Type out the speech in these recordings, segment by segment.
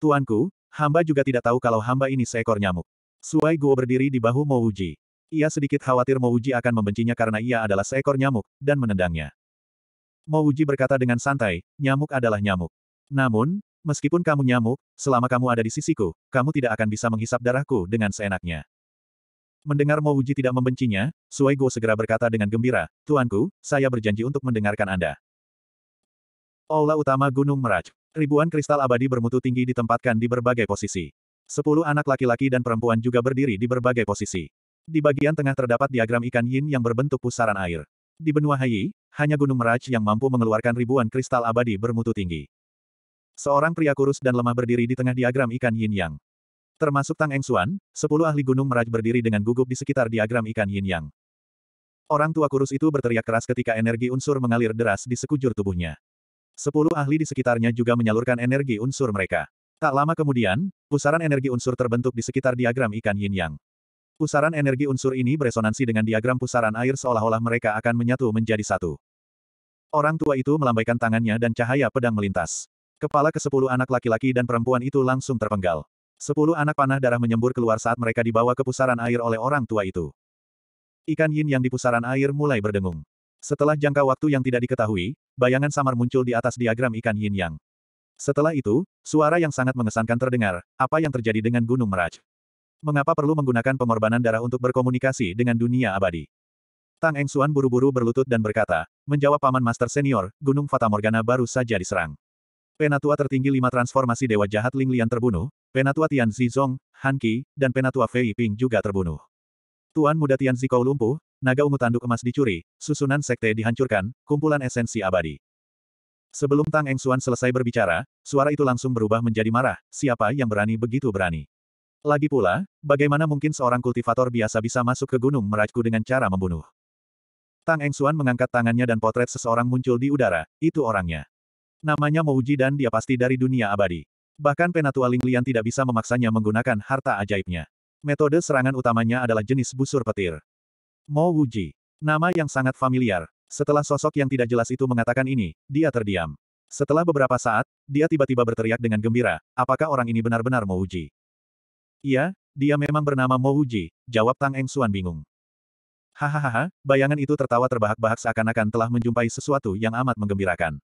Tuanku, hamba juga tidak tahu kalau hamba ini seekor nyamuk. Suai Guo berdiri di bahu Mouji. Ia sedikit khawatir Mouji akan membencinya karena ia adalah seekor nyamuk, dan menendangnya. Mouji berkata dengan santai, nyamuk adalah nyamuk. Namun, meskipun kamu nyamuk, selama kamu ada di sisiku, kamu tidak akan bisa menghisap darahku dengan seenaknya. Mendengar Mouji tidak membencinya, Suai Guo segera berkata dengan gembira, Tuanku, saya berjanji untuk mendengarkan Anda. Aula Utama Gunung Meracu." Ribuan kristal abadi bermutu tinggi ditempatkan di berbagai posisi. Sepuluh anak laki-laki dan perempuan juga berdiri di berbagai posisi. Di bagian tengah terdapat diagram ikan yin yang berbentuk pusaran air. Di benua Hai, hanya Gunung Meraj yang mampu mengeluarkan ribuan kristal abadi bermutu tinggi. Seorang pria kurus dan lemah berdiri di tengah diagram ikan yin yang. Termasuk Tang Eng Xuan. sepuluh ahli Gunung Meraj berdiri dengan gugup di sekitar diagram ikan yin yang. Orang tua kurus itu berteriak keras ketika energi unsur mengalir deras di sekujur tubuhnya. Sepuluh ahli di sekitarnya juga menyalurkan energi unsur mereka. Tak lama kemudian, pusaran energi unsur terbentuk di sekitar diagram ikan yin yang. Pusaran energi unsur ini beresonansi dengan diagram pusaran air seolah-olah mereka akan menyatu menjadi satu. Orang tua itu melambaikan tangannya dan cahaya pedang melintas. Kepala ke sepuluh anak laki-laki dan perempuan itu langsung terpenggal. Sepuluh anak panah darah menyembur keluar saat mereka dibawa ke pusaran air oleh orang tua itu. Ikan yin yang di pusaran air mulai berdengung. Setelah jangka waktu yang tidak diketahui, bayangan samar muncul di atas diagram ikan yin yang. Setelah itu, suara yang sangat mengesankan terdengar, apa yang terjadi dengan Gunung Meraj? Mengapa perlu menggunakan pengorbanan darah untuk berkomunikasi dengan dunia abadi? Tang Eng Xuan buru-buru berlutut dan berkata, menjawab paman master senior, Gunung Fatamorgana baru saja diserang. Penatua tertinggi lima transformasi Dewa Jahat Ling Lian terbunuh, Penatua Tian Zizong, Han Qi, dan Penatua Fei Ping juga terbunuh. Tuan muda Tian Zikou lumpuh, naga ungu tanduk emas dicuri, susunan sekte dihancurkan, kumpulan esensi abadi. Sebelum Tang Eng Xuan selesai berbicara, suara itu langsung berubah menjadi marah, siapa yang berani begitu berani. Lagi pula, bagaimana mungkin seorang kultivator biasa bisa masuk ke gunung merajku dengan cara membunuh. Tang Eng Xuan mengangkat tangannya dan potret seseorang muncul di udara, itu orangnya. Namanya Mouji dan dia pasti dari dunia abadi. Bahkan Penatua Ling Lian tidak bisa memaksanya menggunakan harta ajaibnya. Metode serangan utamanya adalah jenis busur petir. Mo Wuji. Nama yang sangat familiar. Setelah sosok yang tidak jelas itu mengatakan ini, dia terdiam. Setelah beberapa saat, dia tiba-tiba berteriak dengan gembira, apakah orang ini benar-benar Mo Wuji? Iya, dia memang bernama Mo Wuji, jawab Tang Eng Suan bingung. Hahaha, bayangan itu tertawa terbahak-bahak seakan-akan telah menjumpai sesuatu yang amat menggembirakan.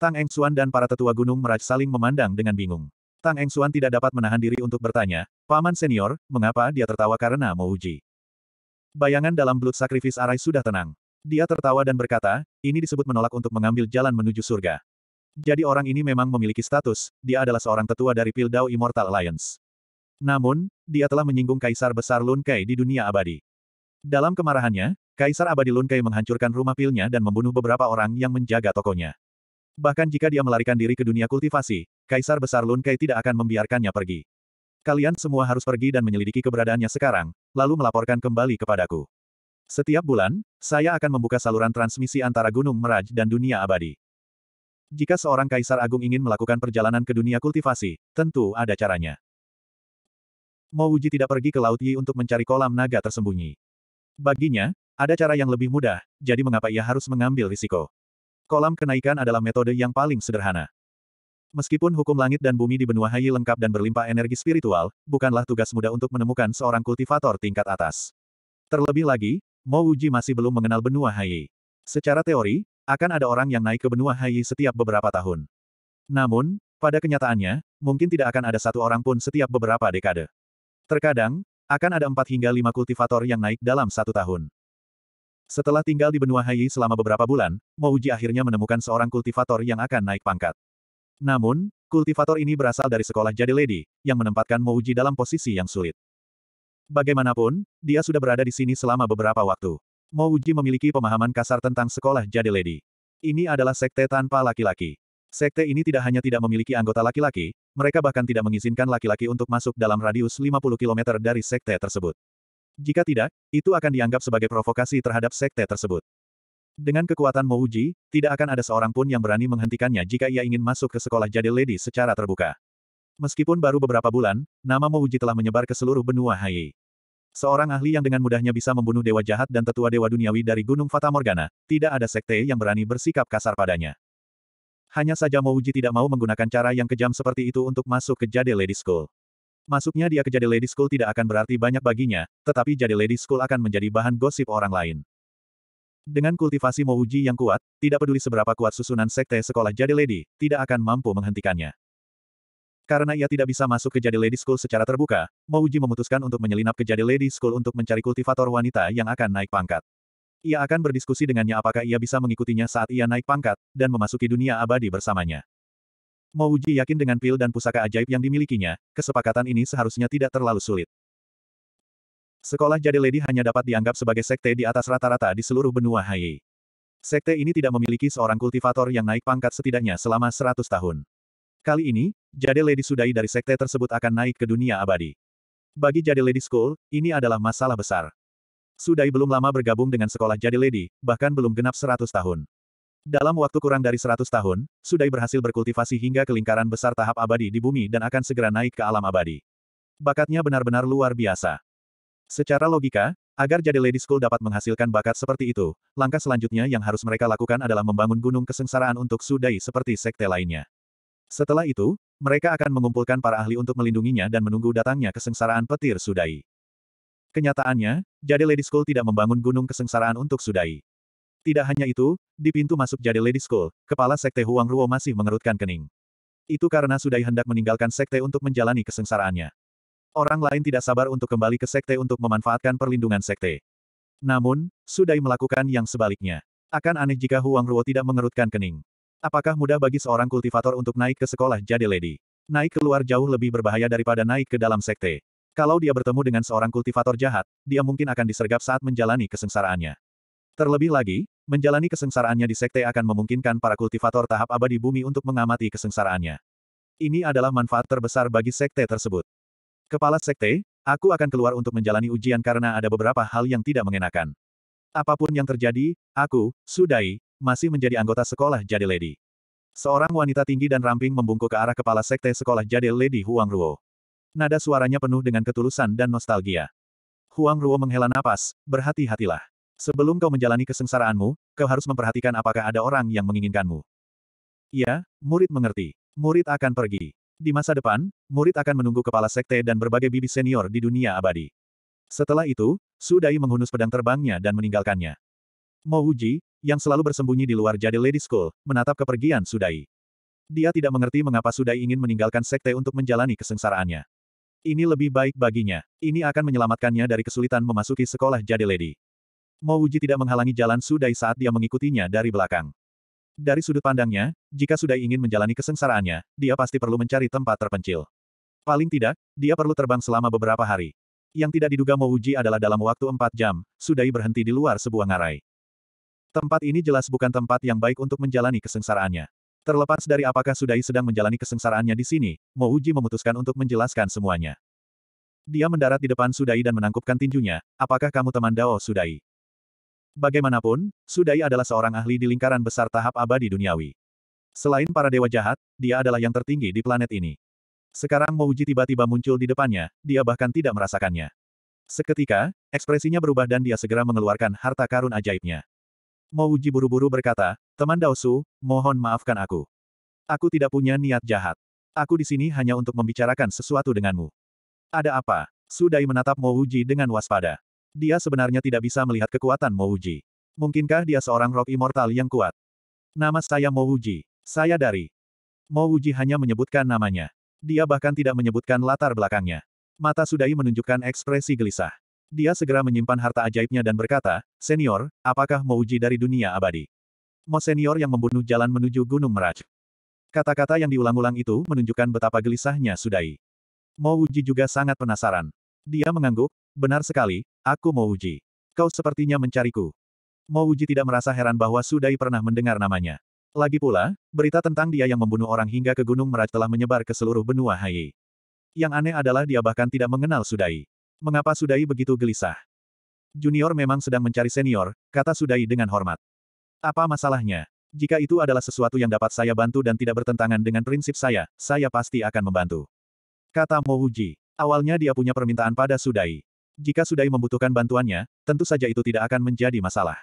Tang Eng Suan dan para tetua gunung meraj saling memandang dengan bingung. Tang Eng Suan tidak dapat menahan diri untuk bertanya, Paman senior, mengapa dia tertawa karena Mo Wuji? Bayangan dalam Blood Sacrifice Arai sudah tenang. Dia tertawa dan berkata, ini disebut menolak untuk mengambil jalan menuju surga. Jadi orang ini memang memiliki status, dia adalah seorang tetua dari Pildau Immortal Alliance. Namun, dia telah menyinggung Kaisar Besar Lun Kai di dunia abadi. Dalam kemarahannya, Kaisar Abadi Lun Kai menghancurkan rumah pilnya dan membunuh beberapa orang yang menjaga tokonya. Bahkan jika dia melarikan diri ke dunia kultivasi, Kaisar Besar Lun Kai tidak akan membiarkannya pergi. Kalian semua harus pergi dan menyelidiki keberadaannya sekarang, lalu melaporkan kembali kepadaku. Setiap bulan, saya akan membuka saluran transmisi antara Gunung Meraj dan dunia abadi. Jika seorang kaisar agung ingin melakukan perjalanan ke dunia kultivasi, tentu ada caranya. Mouji tidak pergi ke Laut Yi untuk mencari kolam naga tersembunyi. Baginya, ada cara yang lebih mudah, jadi mengapa ia harus mengambil risiko? Kolam kenaikan adalah metode yang paling sederhana. Meskipun hukum langit dan bumi di benua Haiyi lengkap dan berlimpah energi spiritual, bukanlah tugas mudah untuk menemukan seorang kultivator tingkat atas. Terlebih lagi, Mo Uji masih belum mengenal benua Haiyi. Secara teori, akan ada orang yang naik ke benua Haiyi setiap beberapa tahun. Namun, pada kenyataannya, mungkin tidak akan ada satu orang pun setiap beberapa dekade. Terkadang, akan ada empat hingga lima kultivator yang naik dalam satu tahun. Setelah tinggal di benua Haiyi selama beberapa bulan, Mo Uji akhirnya menemukan seorang kultivator yang akan naik pangkat. Namun, kultivator ini berasal dari sekolah jadi lady, yang menempatkan Mouji dalam posisi yang sulit. Bagaimanapun, dia sudah berada di sini selama beberapa waktu. Mouji memiliki pemahaman kasar tentang sekolah jadi lady. Ini adalah sekte tanpa laki-laki. Sekte ini tidak hanya tidak memiliki anggota laki-laki, mereka bahkan tidak mengizinkan laki-laki untuk masuk dalam radius 50 km dari sekte tersebut. Jika tidak, itu akan dianggap sebagai provokasi terhadap sekte tersebut. Dengan kekuatan Mouji, tidak akan ada seorang pun yang berani menghentikannya jika ia ingin masuk ke sekolah jadi lady secara terbuka. Meskipun baru beberapa bulan, nama Mouji telah menyebar ke seluruh benua Hai. Seorang ahli yang dengan mudahnya bisa membunuh dewa jahat dan tetua dewa duniawi dari Gunung Fata Morgana, tidak ada sekte yang berani bersikap kasar padanya. Hanya saja Mouji tidak mau menggunakan cara yang kejam seperti itu untuk masuk ke Jade Lady School. Masuknya dia ke Jade Lady School tidak akan berarti banyak baginya, tetapi Jade Lady School akan menjadi bahan gosip orang lain. Dengan kultivasi Mouji yang kuat, tidak peduli seberapa kuat susunan sekte sekolah Jade Lady, tidak akan mampu menghentikannya. Karena ia tidak bisa masuk ke Jade Lady School secara terbuka, Mouji memutuskan untuk menyelinap ke Jade Lady School untuk mencari kultivator wanita yang akan naik pangkat. Ia akan berdiskusi dengannya apakah ia bisa mengikutinya saat ia naik pangkat, dan memasuki dunia abadi bersamanya. Mouji yakin dengan pil dan pusaka ajaib yang dimilikinya, kesepakatan ini seharusnya tidak terlalu sulit. Sekolah Jade Lady hanya dapat dianggap sebagai sekte di atas rata-rata di seluruh benua Hai. Sekte ini tidak memiliki seorang kultivator yang naik pangkat setidaknya selama 100 tahun. Kali ini, Jade Lady Sudai dari sekte tersebut akan naik ke dunia abadi. Bagi Jade Lady School, ini adalah masalah besar. Sudai belum lama bergabung dengan sekolah Jade Lady, bahkan belum genap 100 tahun. Dalam waktu kurang dari 100 tahun, Sudai berhasil berkultivasi hingga ke lingkaran besar tahap abadi di bumi dan akan segera naik ke alam abadi. Bakatnya benar-benar luar biasa. Secara logika, agar jadi Lady School dapat menghasilkan bakat seperti itu, langkah selanjutnya yang harus mereka lakukan adalah membangun gunung kesengsaraan untuk Sudai seperti sekte lainnya. Setelah itu, mereka akan mengumpulkan para ahli untuk melindunginya dan menunggu datangnya kesengsaraan petir Sudai. Kenyataannya, jadi Lady School tidak membangun gunung kesengsaraan untuk Sudai. Tidak hanya itu, di pintu masuk jadi Lady School, kepala sekte Huang Ruo masih mengerutkan kening. Itu karena Sudai hendak meninggalkan sekte untuk menjalani kesengsaraannya. Orang lain tidak sabar untuk kembali ke sekte untuk memanfaatkan perlindungan sekte. Namun, Sudai melakukan yang sebaliknya. Akan aneh jika Huang Ruo tidak mengerutkan kening. Apakah mudah bagi seorang kultivator untuk naik ke sekolah jadi lady? Naik keluar jauh lebih berbahaya daripada naik ke dalam sekte. Kalau dia bertemu dengan seorang kultivator jahat, dia mungkin akan disergap saat menjalani kesengsaraannya. Terlebih lagi, menjalani kesengsaraannya di sekte akan memungkinkan para kultivator tahap abadi bumi untuk mengamati kesengsaraannya. Ini adalah manfaat terbesar bagi sekte tersebut. Kepala Sekte, aku akan keluar untuk menjalani ujian karena ada beberapa hal yang tidak mengenakan. Apapun yang terjadi, aku, Sudai, masih menjadi anggota sekolah Jade Lady. Seorang wanita tinggi dan ramping membungkuk ke arah kepala sekte sekolah Jade Lady Huang Ruo. Nada suaranya penuh dengan ketulusan dan nostalgia. Huang Ruo menghela napas, berhati-hatilah. Sebelum kau menjalani kesengsaraanmu, kau harus memperhatikan apakah ada orang yang menginginkanmu. Ya, murid mengerti. Murid akan pergi. Di masa depan, murid akan menunggu kepala sekte dan berbagai bibi senior di dunia abadi. Setelah itu, Sudai menghunus pedang terbangnya dan meninggalkannya. Mo Uji, yang selalu bersembunyi di luar jadi Lady School, menatap kepergian Sudai. Dia tidak mengerti mengapa Sudai ingin meninggalkan sekte untuk menjalani kesengsaraannya. Ini lebih baik baginya. Ini akan menyelamatkannya dari kesulitan memasuki sekolah jadi Lady. Mo Uji tidak menghalangi jalan Sudai saat dia mengikutinya dari belakang. Dari sudut pandangnya, jika sudah ingin menjalani kesengsaraannya, dia pasti perlu mencari tempat terpencil. Paling tidak, dia perlu terbang selama beberapa hari. Yang tidak diduga Uji adalah dalam waktu empat jam, Sudai berhenti di luar sebuah ngarai. Tempat ini jelas bukan tempat yang baik untuk menjalani kesengsaraannya. Terlepas dari apakah Sudai sedang menjalani kesengsaraannya di sini, Uji memutuskan untuk menjelaskan semuanya. Dia mendarat di depan Sudai dan menangkupkan tinjunya, apakah kamu teman Dao Sudai? Bagaimanapun, Sudai adalah seorang ahli di lingkaran besar tahap abadi duniawi. Selain para dewa jahat, dia adalah yang tertinggi di planet ini. Sekarang Mouji tiba-tiba muncul di depannya, dia bahkan tidak merasakannya. Seketika, ekspresinya berubah dan dia segera mengeluarkan harta karun ajaibnya. Mouji buru-buru berkata, teman Daosu, mohon maafkan aku. Aku tidak punya niat jahat. Aku di sini hanya untuk membicarakan sesuatu denganmu. Ada apa? Sudai menatap Mouji dengan waspada. Dia sebenarnya tidak bisa melihat kekuatan Mouji. Mungkinkah dia seorang roh immortal yang kuat? Nama saya Mouji. Saya dari. Mouji hanya menyebutkan namanya. Dia bahkan tidak menyebutkan latar belakangnya. Mata Sudai menunjukkan ekspresi gelisah. Dia segera menyimpan harta ajaibnya dan berkata, Senior, apakah Mouji dari dunia abadi? Mo senior yang membunuh jalan menuju Gunung Meraj. Kata-kata yang diulang-ulang itu menunjukkan betapa gelisahnya Sudai. Mo juga sangat penasaran. Dia mengangguk, Benar sekali, aku mau Uji. Kau sepertinya mencariku. Mau Uji tidak merasa heran bahwa Sudai pernah mendengar namanya. Lagi pula, berita tentang dia yang membunuh orang hingga ke Gunung Meraj telah menyebar ke seluruh benua Hai. Yang aneh adalah dia bahkan tidak mengenal Sudai. Mengapa Sudai begitu gelisah? Junior memang sedang mencari senior, kata Sudai dengan hormat. Apa masalahnya? Jika itu adalah sesuatu yang dapat saya bantu dan tidak bertentangan dengan prinsip saya, saya pasti akan membantu. Kata Mouji. Awalnya dia punya permintaan pada Sudai. Jika Sudai membutuhkan bantuannya, tentu saja itu tidak akan menjadi masalah.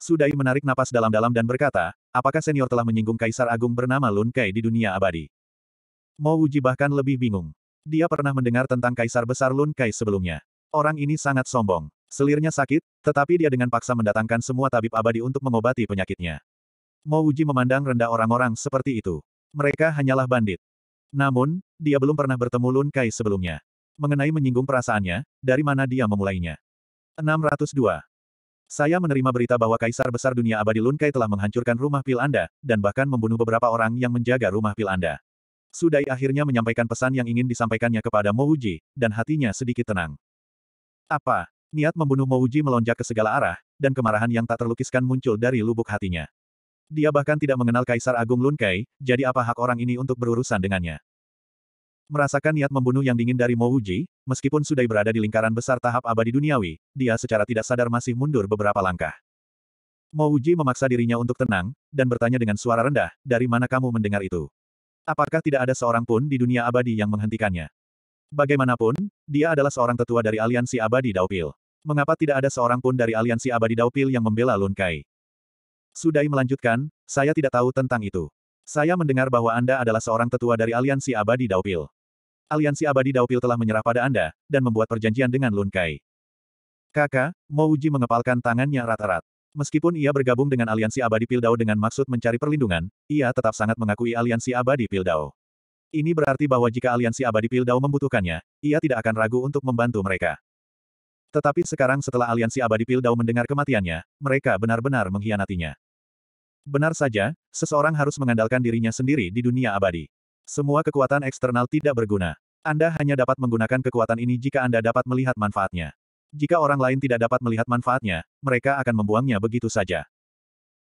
Sudai menarik napas dalam-dalam dan berkata, apakah senior telah menyinggung Kaisar Agung bernama Lun Kai di dunia abadi? Mo Uji bahkan lebih bingung. Dia pernah mendengar tentang Kaisar Besar Lun Kai sebelumnya. Orang ini sangat sombong. Selirnya sakit, tetapi dia dengan paksa mendatangkan semua tabib abadi untuk mengobati penyakitnya. Mo Uji memandang rendah orang-orang seperti itu. Mereka hanyalah bandit. Namun, dia belum pernah bertemu Lun Kai sebelumnya. Mengenai menyinggung perasaannya, dari mana dia memulainya. 602. Saya menerima berita bahwa Kaisar Besar Dunia Abadi Lunkai telah menghancurkan rumah pil Anda, dan bahkan membunuh beberapa orang yang menjaga rumah pil Anda. Sudai akhirnya menyampaikan pesan yang ingin disampaikannya kepada Mouji, dan hatinya sedikit tenang. Apa? Niat membunuh Mouji melonjak ke segala arah, dan kemarahan yang tak terlukiskan muncul dari lubuk hatinya. Dia bahkan tidak mengenal Kaisar Agung Lunkai, jadi apa hak orang ini untuk berurusan dengannya? Merasakan niat membunuh yang dingin dari Mo Wuji, meskipun sudah berada di lingkaran besar tahap abadi duniawi, dia secara tidak sadar masih mundur beberapa langkah. Mo Wuji memaksa dirinya untuk tenang, dan bertanya dengan suara rendah, dari mana kamu mendengar itu? Apakah tidak ada seorang pun di dunia abadi yang menghentikannya? Bagaimanapun, dia adalah seorang tetua dari aliansi abadi Daupil. Mengapa tidak ada seorang pun dari aliansi abadi Daupil yang membela Lun Kai? Sudai melanjutkan, saya tidak tahu tentang itu. Saya mendengar bahwa Anda adalah seorang tetua dari Aliansi Abadi Daupil. Aliansi Abadi Daupil telah menyerah pada Anda, dan membuat perjanjian dengan Lun Kai. Kakak, Uji mengepalkan tangannya rata rat Meskipun ia bergabung dengan Aliansi Abadi Pildau dengan maksud mencari perlindungan, ia tetap sangat mengakui Aliansi Abadi Pildau. Ini berarti bahwa jika Aliansi Abadi Pildau membutuhkannya, ia tidak akan ragu untuk membantu mereka. Tetapi sekarang setelah Aliansi Abadi Pildau mendengar kematiannya, mereka benar-benar mengkhianatinya. Benar saja, seseorang harus mengandalkan dirinya sendiri di dunia abadi. Semua kekuatan eksternal tidak berguna. Anda hanya dapat menggunakan kekuatan ini jika Anda dapat melihat manfaatnya. Jika orang lain tidak dapat melihat manfaatnya, mereka akan membuangnya begitu saja.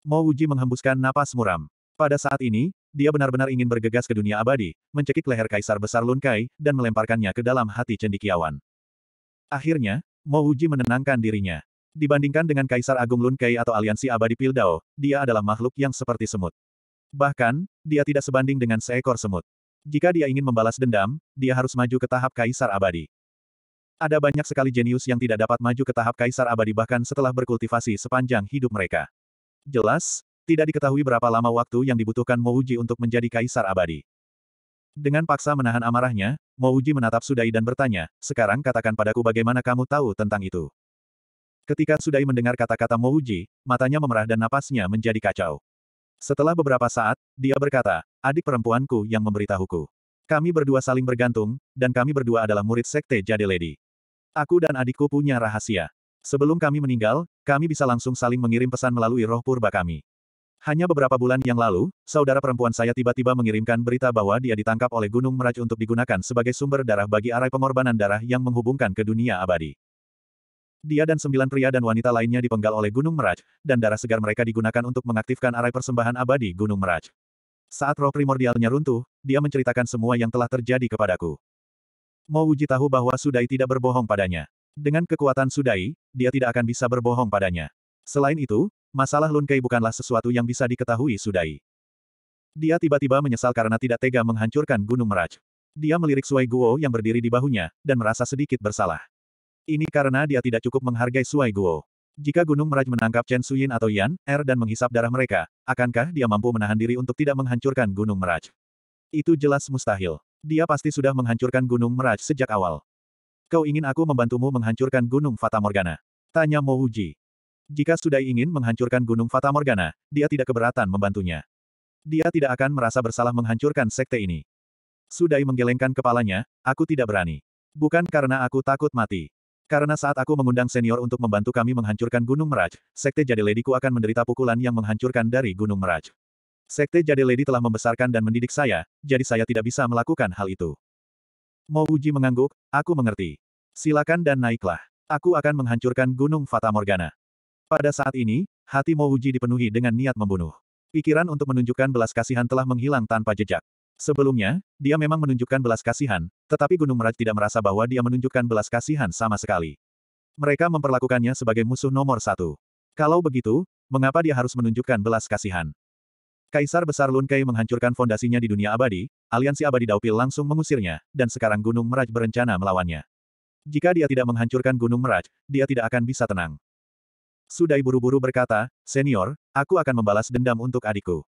Mo Uji menghembuskan napas muram. Pada saat ini, dia benar-benar ingin bergegas ke dunia abadi, mencekik leher Kaisar Besar Lunkai, dan melemparkannya ke dalam hati cendikiawan. Akhirnya, Mo Uji menenangkan dirinya. Dibandingkan dengan Kaisar Agung Lun Kei atau Aliansi Abadi Pildao, dia adalah makhluk yang seperti semut. Bahkan, dia tidak sebanding dengan seekor semut. Jika dia ingin membalas dendam, dia harus maju ke tahap Kaisar Abadi. Ada banyak sekali jenius yang tidak dapat maju ke tahap Kaisar Abadi bahkan setelah berkultivasi sepanjang hidup mereka. Jelas, tidak diketahui berapa lama waktu yang dibutuhkan Mouji untuk menjadi Kaisar Abadi. Dengan paksa menahan amarahnya, Mouji menatap Sudai dan bertanya, sekarang katakan padaku bagaimana kamu tahu tentang itu. Ketika Sudai mendengar kata-kata Mouji, matanya memerah dan napasnya menjadi kacau. Setelah beberapa saat, dia berkata, adik perempuanku yang memberitahuku. Kami berdua saling bergantung, dan kami berdua adalah murid sekte Jade Lady. Aku dan adikku punya rahasia. Sebelum kami meninggal, kami bisa langsung saling mengirim pesan melalui roh purba kami. Hanya beberapa bulan yang lalu, saudara perempuan saya tiba-tiba mengirimkan berita bahwa dia ditangkap oleh Gunung Meraj untuk digunakan sebagai sumber darah bagi arai pengorbanan darah yang menghubungkan ke dunia abadi. Dia dan sembilan pria dan wanita lainnya dipenggal oleh Gunung Meraj, dan darah segar mereka digunakan untuk mengaktifkan arai persembahan abadi Gunung Meraj. Saat roh primordialnya runtuh, dia menceritakan semua yang telah terjadi kepadaku. Mau uji tahu bahwa Sudai tidak berbohong padanya. Dengan kekuatan Sudai, dia tidak akan bisa berbohong padanya. Selain itu, masalah Lunkei bukanlah sesuatu yang bisa diketahui Sudai. Dia tiba-tiba menyesal karena tidak tega menghancurkan Gunung Meraj. Dia melirik Sui Guo yang berdiri di bahunya, dan merasa sedikit bersalah. Ini karena dia tidak cukup menghargai Suai Guo. Jika Gunung Meraj menangkap Chen Suyin atau Yan, Er dan menghisap darah mereka, akankah dia mampu menahan diri untuk tidak menghancurkan Gunung Meraj? Itu jelas mustahil. Dia pasti sudah menghancurkan Gunung Meraj sejak awal. Kau ingin aku membantumu menghancurkan Gunung Fata Morgana? Tanya Mo Uji. Jika sudah ingin menghancurkan Gunung Fata Morgana, dia tidak keberatan membantunya. Dia tidak akan merasa bersalah menghancurkan sekte ini. Sudai menggelengkan kepalanya, aku tidak berani. Bukan karena aku takut mati. Karena saat aku mengundang senior untuk membantu kami menghancurkan Gunung Meraj, Sekte Jade Ladyku akan menderita pukulan yang menghancurkan dari Gunung Meraj. Sekte Jade Lady telah membesarkan dan mendidik saya, jadi saya tidak bisa melakukan hal itu. Mo Uji mengangguk, aku mengerti. Silakan dan naiklah. Aku akan menghancurkan Gunung Fata Morgana. Pada saat ini, hati Mo Uji dipenuhi dengan niat membunuh. Pikiran untuk menunjukkan belas kasihan telah menghilang tanpa jejak. Sebelumnya, dia memang menunjukkan belas kasihan, tetapi Gunung Meraj tidak merasa bahwa dia menunjukkan belas kasihan sama sekali. Mereka memperlakukannya sebagai musuh nomor satu. Kalau begitu, mengapa dia harus menunjukkan belas kasihan? Kaisar Besar Lun Kei menghancurkan fondasinya di dunia abadi, aliansi abadi Daupil langsung mengusirnya, dan sekarang Gunung Meraj berencana melawannya. Jika dia tidak menghancurkan Gunung Meraj, dia tidak akan bisa tenang. Sudai buru-buru berkata, Senior, aku akan membalas dendam untuk adikku.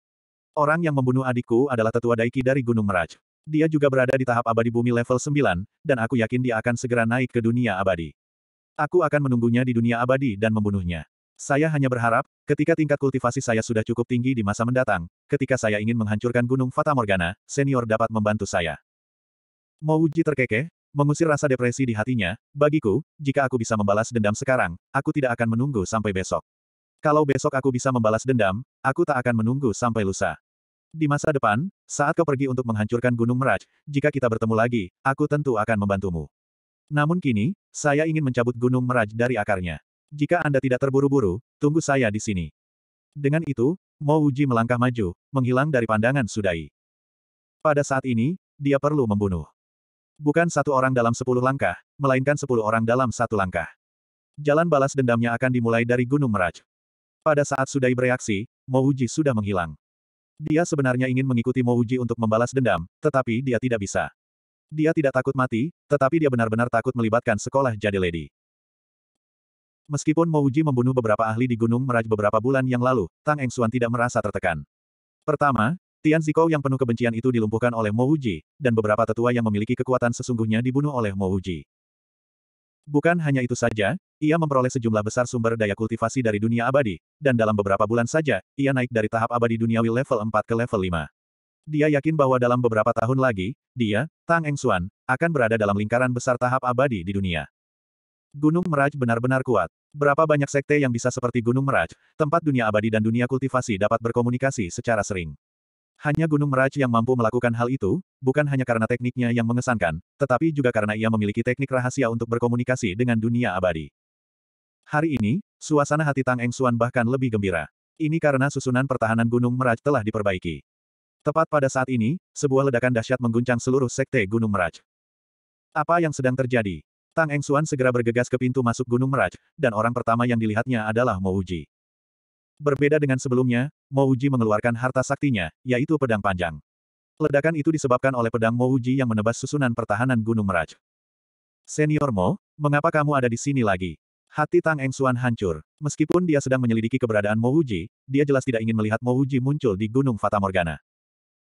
Orang yang membunuh adikku adalah tetua Daiki dari Gunung Meraj. Dia juga berada di tahap abadi bumi level 9, dan aku yakin dia akan segera naik ke dunia abadi. Aku akan menunggunya di dunia abadi dan membunuhnya. Saya hanya berharap, ketika tingkat kultivasi saya sudah cukup tinggi di masa mendatang, ketika saya ingin menghancurkan Gunung Fata Morgana, senior dapat membantu saya. Mouji terkekeh, mengusir rasa depresi di hatinya, bagiku, jika aku bisa membalas dendam sekarang, aku tidak akan menunggu sampai besok. Kalau besok aku bisa membalas dendam, aku tak akan menunggu sampai lusa. Di masa depan, saat kau pergi untuk menghancurkan Gunung Meraj, jika kita bertemu lagi, aku tentu akan membantumu. Namun kini, saya ingin mencabut Gunung Meraj dari akarnya. Jika Anda tidak terburu-buru, tunggu saya di sini. Dengan itu, Mo Uji melangkah maju, menghilang dari pandangan Sudai. Pada saat ini, dia perlu membunuh. Bukan satu orang dalam sepuluh langkah, melainkan sepuluh orang dalam satu langkah. Jalan balas dendamnya akan dimulai dari Gunung Meraj. Pada saat Sudai bereaksi, Mo Uji sudah menghilang. Dia sebenarnya ingin mengikuti Mouji untuk membalas dendam, tetapi dia tidak bisa. Dia tidak takut mati, tetapi dia benar-benar takut melibatkan sekolah jadi lady. Meskipun Mouji membunuh beberapa ahli di Gunung Meraj beberapa bulan yang lalu, Tang Eng Suan tidak merasa tertekan. Pertama, Tian Zikou yang penuh kebencian itu dilumpuhkan oleh Mouji, dan beberapa tetua yang memiliki kekuatan sesungguhnya dibunuh oleh Mouji. Bukan hanya itu saja, ia memperoleh sejumlah besar sumber daya kultivasi dari dunia abadi, dan dalam beberapa bulan saja, ia naik dari tahap abadi duniawi level 4 ke level 5. Dia yakin bahwa dalam beberapa tahun lagi, dia, Tang Eng Xuan, akan berada dalam lingkaran besar tahap abadi di dunia. Gunung Meraj benar-benar kuat. Berapa banyak sekte yang bisa seperti Gunung Meraj, tempat dunia abadi dan dunia kultivasi dapat berkomunikasi secara sering. Hanya Gunung Meraj yang mampu melakukan hal itu, bukan hanya karena tekniknya yang mengesankan, tetapi juga karena ia memiliki teknik rahasia untuk berkomunikasi dengan dunia abadi. Hari ini, suasana hati Tang Eng Suan bahkan lebih gembira. Ini karena susunan pertahanan Gunung Meraj telah diperbaiki. Tepat pada saat ini, sebuah ledakan dahsyat mengguncang seluruh sekte Gunung Meraj. Apa yang sedang terjadi? Tang Eng Suan segera bergegas ke pintu masuk Gunung Meraj, dan orang pertama yang dilihatnya adalah Mo Berbeda dengan sebelumnya, Mouji mengeluarkan harta saktinya, yaitu pedang panjang. Ledakan itu disebabkan oleh pedang Mouji yang menebas susunan pertahanan Gunung Meraj. Senior Mo, mengapa kamu ada di sini lagi? Hati Tang Eng Suan hancur. Meskipun dia sedang menyelidiki keberadaan Mouji, dia jelas tidak ingin melihat Mouji muncul di Gunung Fata Fatamorgana.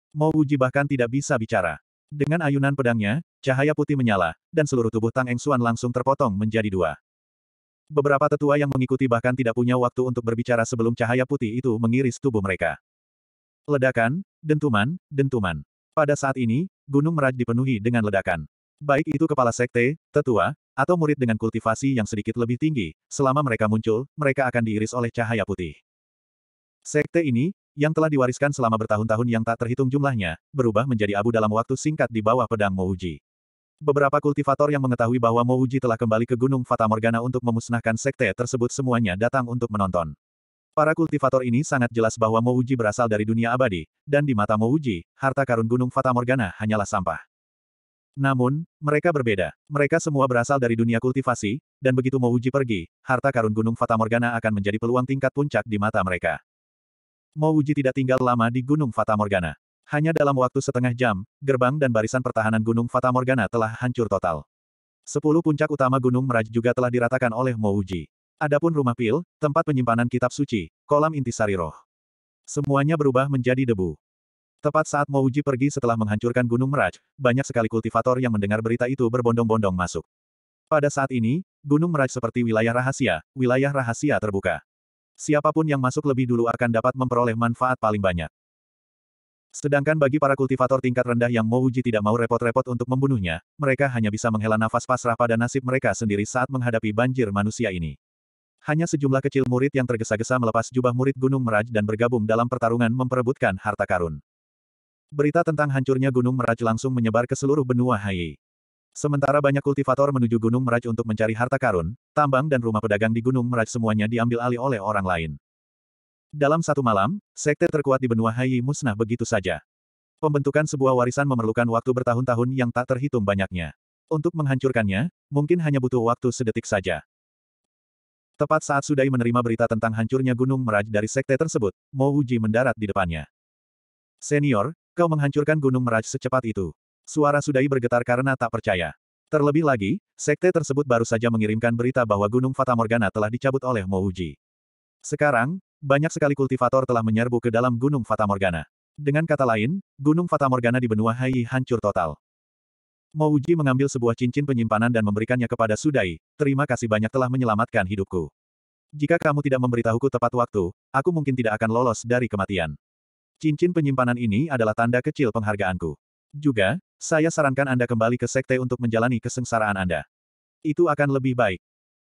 Mouji bahkan tidak bisa bicara. Dengan ayunan pedangnya, cahaya putih menyala, dan seluruh tubuh Tang Eng Suan langsung terpotong menjadi dua. Beberapa tetua yang mengikuti bahkan tidak punya waktu untuk berbicara sebelum cahaya putih itu mengiris tubuh mereka. Ledakan, dentuman, dentuman. Pada saat ini, Gunung Meraj dipenuhi dengan ledakan. Baik itu kepala sekte, tetua, atau murid dengan kultivasi yang sedikit lebih tinggi, selama mereka muncul, mereka akan diiris oleh cahaya putih. Sekte ini, yang telah diwariskan selama bertahun-tahun yang tak terhitung jumlahnya, berubah menjadi abu dalam waktu singkat di bawah pedang Mouji. Beberapa kultivator yang mengetahui bahwa Mouji telah kembali ke Gunung Fatamorgana untuk memusnahkan sekte tersebut semuanya datang untuk menonton. Para kultivator ini sangat jelas bahwa Mouji berasal dari dunia abadi, dan di mata Mouji, harta karun Gunung Fatamorgana hanyalah sampah. Namun, mereka berbeda. Mereka semua berasal dari dunia kultivasi, dan begitu Mouji pergi, harta karun Gunung Fatamorgana akan menjadi peluang tingkat puncak di mata mereka. Mouji tidak tinggal lama di Gunung Fatamorgana. Hanya dalam waktu setengah jam, gerbang dan barisan pertahanan Gunung Fata Morgana telah hancur total. Sepuluh puncak utama Gunung Meraj juga telah diratakan oleh Mouji. Adapun rumah pil, tempat penyimpanan kitab suci, kolam inti sari roh. Semuanya berubah menjadi debu. Tepat saat Mouji pergi setelah menghancurkan Gunung Meraj, banyak sekali kultivator yang mendengar berita itu berbondong-bondong masuk. Pada saat ini, Gunung Meraj seperti wilayah rahasia, wilayah rahasia terbuka. Siapapun yang masuk lebih dulu akan dapat memperoleh manfaat paling banyak. Sedangkan bagi para kultivator tingkat rendah yang Uji tidak mau repot-repot untuk membunuhnya, mereka hanya bisa menghela nafas pasrah pada nasib mereka sendiri saat menghadapi banjir manusia ini. Hanya sejumlah kecil murid yang tergesa-gesa melepas jubah murid Gunung Meraj dan bergabung dalam pertarungan memperebutkan harta karun. Berita tentang hancurnya Gunung Meraj langsung menyebar ke seluruh benua Hai. Sementara banyak kultivator menuju Gunung Meraj untuk mencari harta karun, tambang dan rumah pedagang di Gunung Meraj semuanya diambil alih oleh orang lain. Dalam satu malam, sekte terkuat di benua Hai musnah begitu saja. Pembentukan sebuah warisan memerlukan waktu bertahun-tahun yang tak terhitung banyaknya. Untuk menghancurkannya, mungkin hanya butuh waktu sedetik saja. Tepat saat Sudai menerima berita tentang hancurnya Gunung Meraj dari sekte tersebut, Mo Uji mendarat di depannya. Senior, kau menghancurkan Gunung Meraj secepat itu. Suara Sudai bergetar karena tak percaya. Terlebih lagi, sekte tersebut baru saja mengirimkan berita bahwa Gunung Fatamorgana telah dicabut oleh Mo Uji. Sekarang, banyak sekali kultivator telah menyerbu ke dalam Gunung Fata Morgana. Dengan kata lain, Gunung Fata Morgana di benua Hai hancur total. Mouji mengambil sebuah cincin penyimpanan dan memberikannya kepada Sudai, terima kasih banyak telah menyelamatkan hidupku. Jika kamu tidak memberitahuku tepat waktu, aku mungkin tidak akan lolos dari kematian. Cincin penyimpanan ini adalah tanda kecil penghargaanku. Juga, saya sarankan Anda kembali ke sekte untuk menjalani kesengsaraan Anda. Itu akan lebih baik.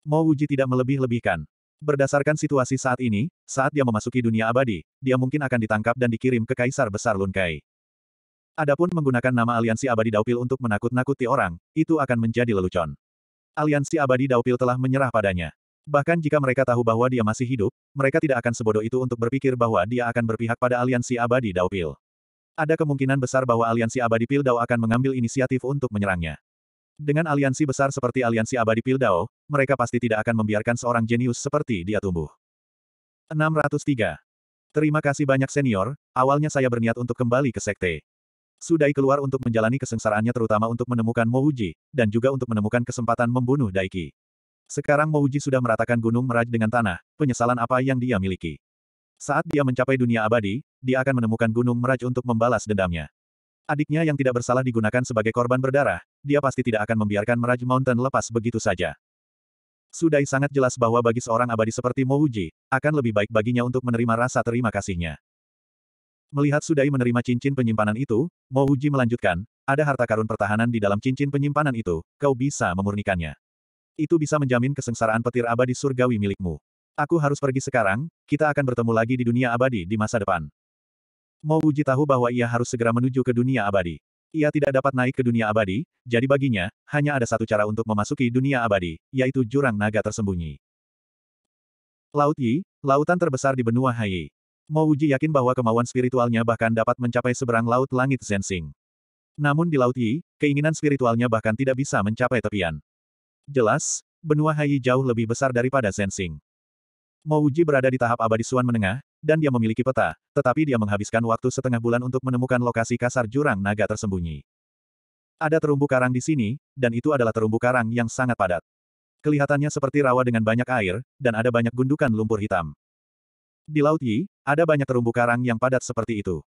Mo tidak melebih-lebihkan. Berdasarkan situasi saat ini, saat dia memasuki dunia abadi, dia mungkin akan ditangkap dan dikirim ke Kaisar Besar Lunkai. Adapun menggunakan nama Aliansi Abadi Daupil untuk menakut-nakuti orang, itu akan menjadi lelucon. Aliansi Abadi Daupil telah menyerah padanya. Bahkan jika mereka tahu bahwa dia masih hidup, mereka tidak akan sebodoh itu untuk berpikir bahwa dia akan berpihak pada Aliansi Abadi Daupil ada kemungkinan besar bahwa aliansi abadi Pildau akan mengambil inisiatif untuk menyerangnya. Dengan aliansi besar seperti aliansi abadi Pildao, mereka pasti tidak akan membiarkan seorang jenius seperti dia tumbuh. 603. Terima kasih banyak senior, awalnya saya berniat untuk kembali ke sekte. Sudai keluar untuk menjalani kesengsaraannya terutama untuk menemukan Mouji, dan juga untuk menemukan kesempatan membunuh Daiki. Sekarang Mouji sudah meratakan gunung meraj dengan tanah, penyesalan apa yang dia miliki. Saat dia mencapai dunia abadi, dia akan menemukan gunung meraj untuk membalas dendamnya. Adiknya yang tidak bersalah digunakan sebagai korban berdarah, dia pasti tidak akan membiarkan Meraj Mountain lepas begitu saja. Sudai sangat jelas bahwa bagi seorang abadi seperti Mouji, akan lebih baik baginya untuk menerima rasa terima kasihnya. Melihat Sudai menerima cincin penyimpanan itu, Mouji melanjutkan, ada harta karun pertahanan di dalam cincin penyimpanan itu, kau bisa memurnikannya. Itu bisa menjamin kesengsaraan petir abadi surgawi milikmu. Aku harus pergi sekarang, kita akan bertemu lagi di dunia abadi di masa depan. Mo Uji tahu bahwa ia harus segera menuju ke dunia abadi. Ia tidak dapat naik ke dunia abadi, jadi baginya, hanya ada satu cara untuk memasuki dunia abadi, yaitu jurang naga tersembunyi. Laut Yi, lautan terbesar di benua Hai. Mo Wuji yakin bahwa kemauan spiritualnya bahkan dapat mencapai seberang laut langit Zensing. Namun di Laut Yi, keinginan spiritualnya bahkan tidak bisa mencapai tepian. Jelas, benua Hai jauh lebih besar daripada Zensing. Mo Wuji berada di tahap abadi Suan menengah, dan dia memiliki peta, tetapi dia menghabiskan waktu setengah bulan untuk menemukan lokasi kasar jurang naga tersembunyi. Ada terumbu karang di sini, dan itu adalah terumbu karang yang sangat padat. Kelihatannya seperti rawa dengan banyak air, dan ada banyak gundukan lumpur hitam. Di Laut Yi, ada banyak terumbu karang yang padat seperti itu.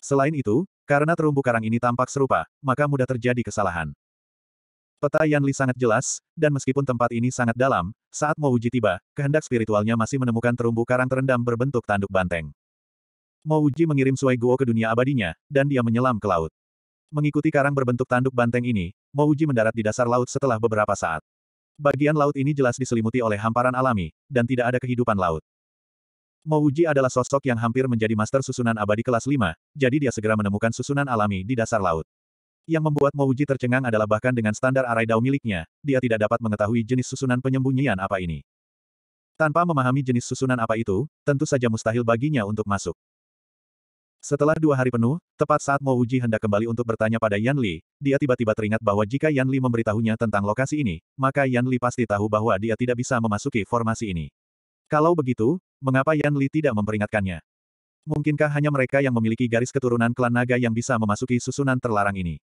Selain itu, karena terumbu karang ini tampak serupa, maka mudah terjadi kesalahan. Peta Yan Li sangat jelas, dan meskipun tempat ini sangat dalam, saat Uji tiba, kehendak spiritualnya masih menemukan terumbu karang terendam berbentuk tanduk banteng. Uji mengirim Sui Guo ke dunia abadinya, dan dia menyelam ke laut. Mengikuti karang berbentuk tanduk banteng ini, Uji mendarat di dasar laut setelah beberapa saat. Bagian laut ini jelas diselimuti oleh hamparan alami, dan tidak ada kehidupan laut. Uji adalah sosok yang hampir menjadi master susunan abadi kelas 5, jadi dia segera menemukan susunan alami di dasar laut. Yang membuat Mouji tercengang adalah bahkan dengan standar arai dao miliknya, dia tidak dapat mengetahui jenis susunan penyembunyian apa ini. Tanpa memahami jenis susunan apa itu, tentu saja mustahil baginya untuk masuk. Setelah dua hari penuh, tepat saat Mo Uji hendak kembali untuk bertanya pada Yan Li, dia tiba-tiba teringat bahwa jika Yan Li memberitahunya tentang lokasi ini, maka Yan Li pasti tahu bahwa dia tidak bisa memasuki formasi ini. Kalau begitu, mengapa Yan Li tidak memperingatkannya? Mungkinkah hanya mereka yang memiliki garis keturunan klan naga yang bisa memasuki susunan terlarang ini?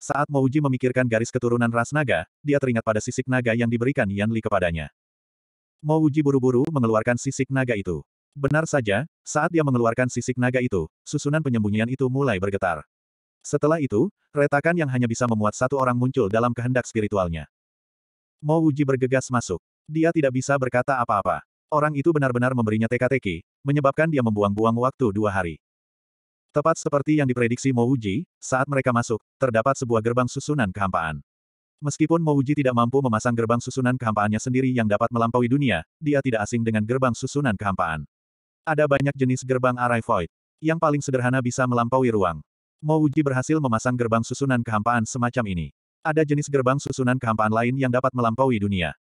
Saat Mouji memikirkan garis keturunan ras naga, dia teringat pada sisik naga yang diberikan Yan Li kepadanya. Mouji buru-buru mengeluarkan sisik naga itu. Benar saja, saat dia mengeluarkan sisik naga itu, susunan penyembunyian itu mulai bergetar. Setelah itu, retakan yang hanya bisa memuat satu orang muncul dalam kehendak spiritualnya. Mouji bergegas masuk. Dia tidak bisa berkata apa-apa. Orang itu benar-benar memberinya teka-teki, menyebabkan dia membuang-buang waktu dua hari. Tepat seperti yang diprediksi Mouji, saat mereka masuk, terdapat sebuah gerbang susunan kehampaan. Meskipun Mouji tidak mampu memasang gerbang susunan kehampaannya sendiri yang dapat melampaui dunia, dia tidak asing dengan gerbang susunan kehampaan. Ada banyak jenis gerbang arai void. Yang paling sederhana bisa melampaui ruang. Mouji berhasil memasang gerbang susunan kehampaan semacam ini. Ada jenis gerbang susunan kehampaan lain yang dapat melampaui dunia.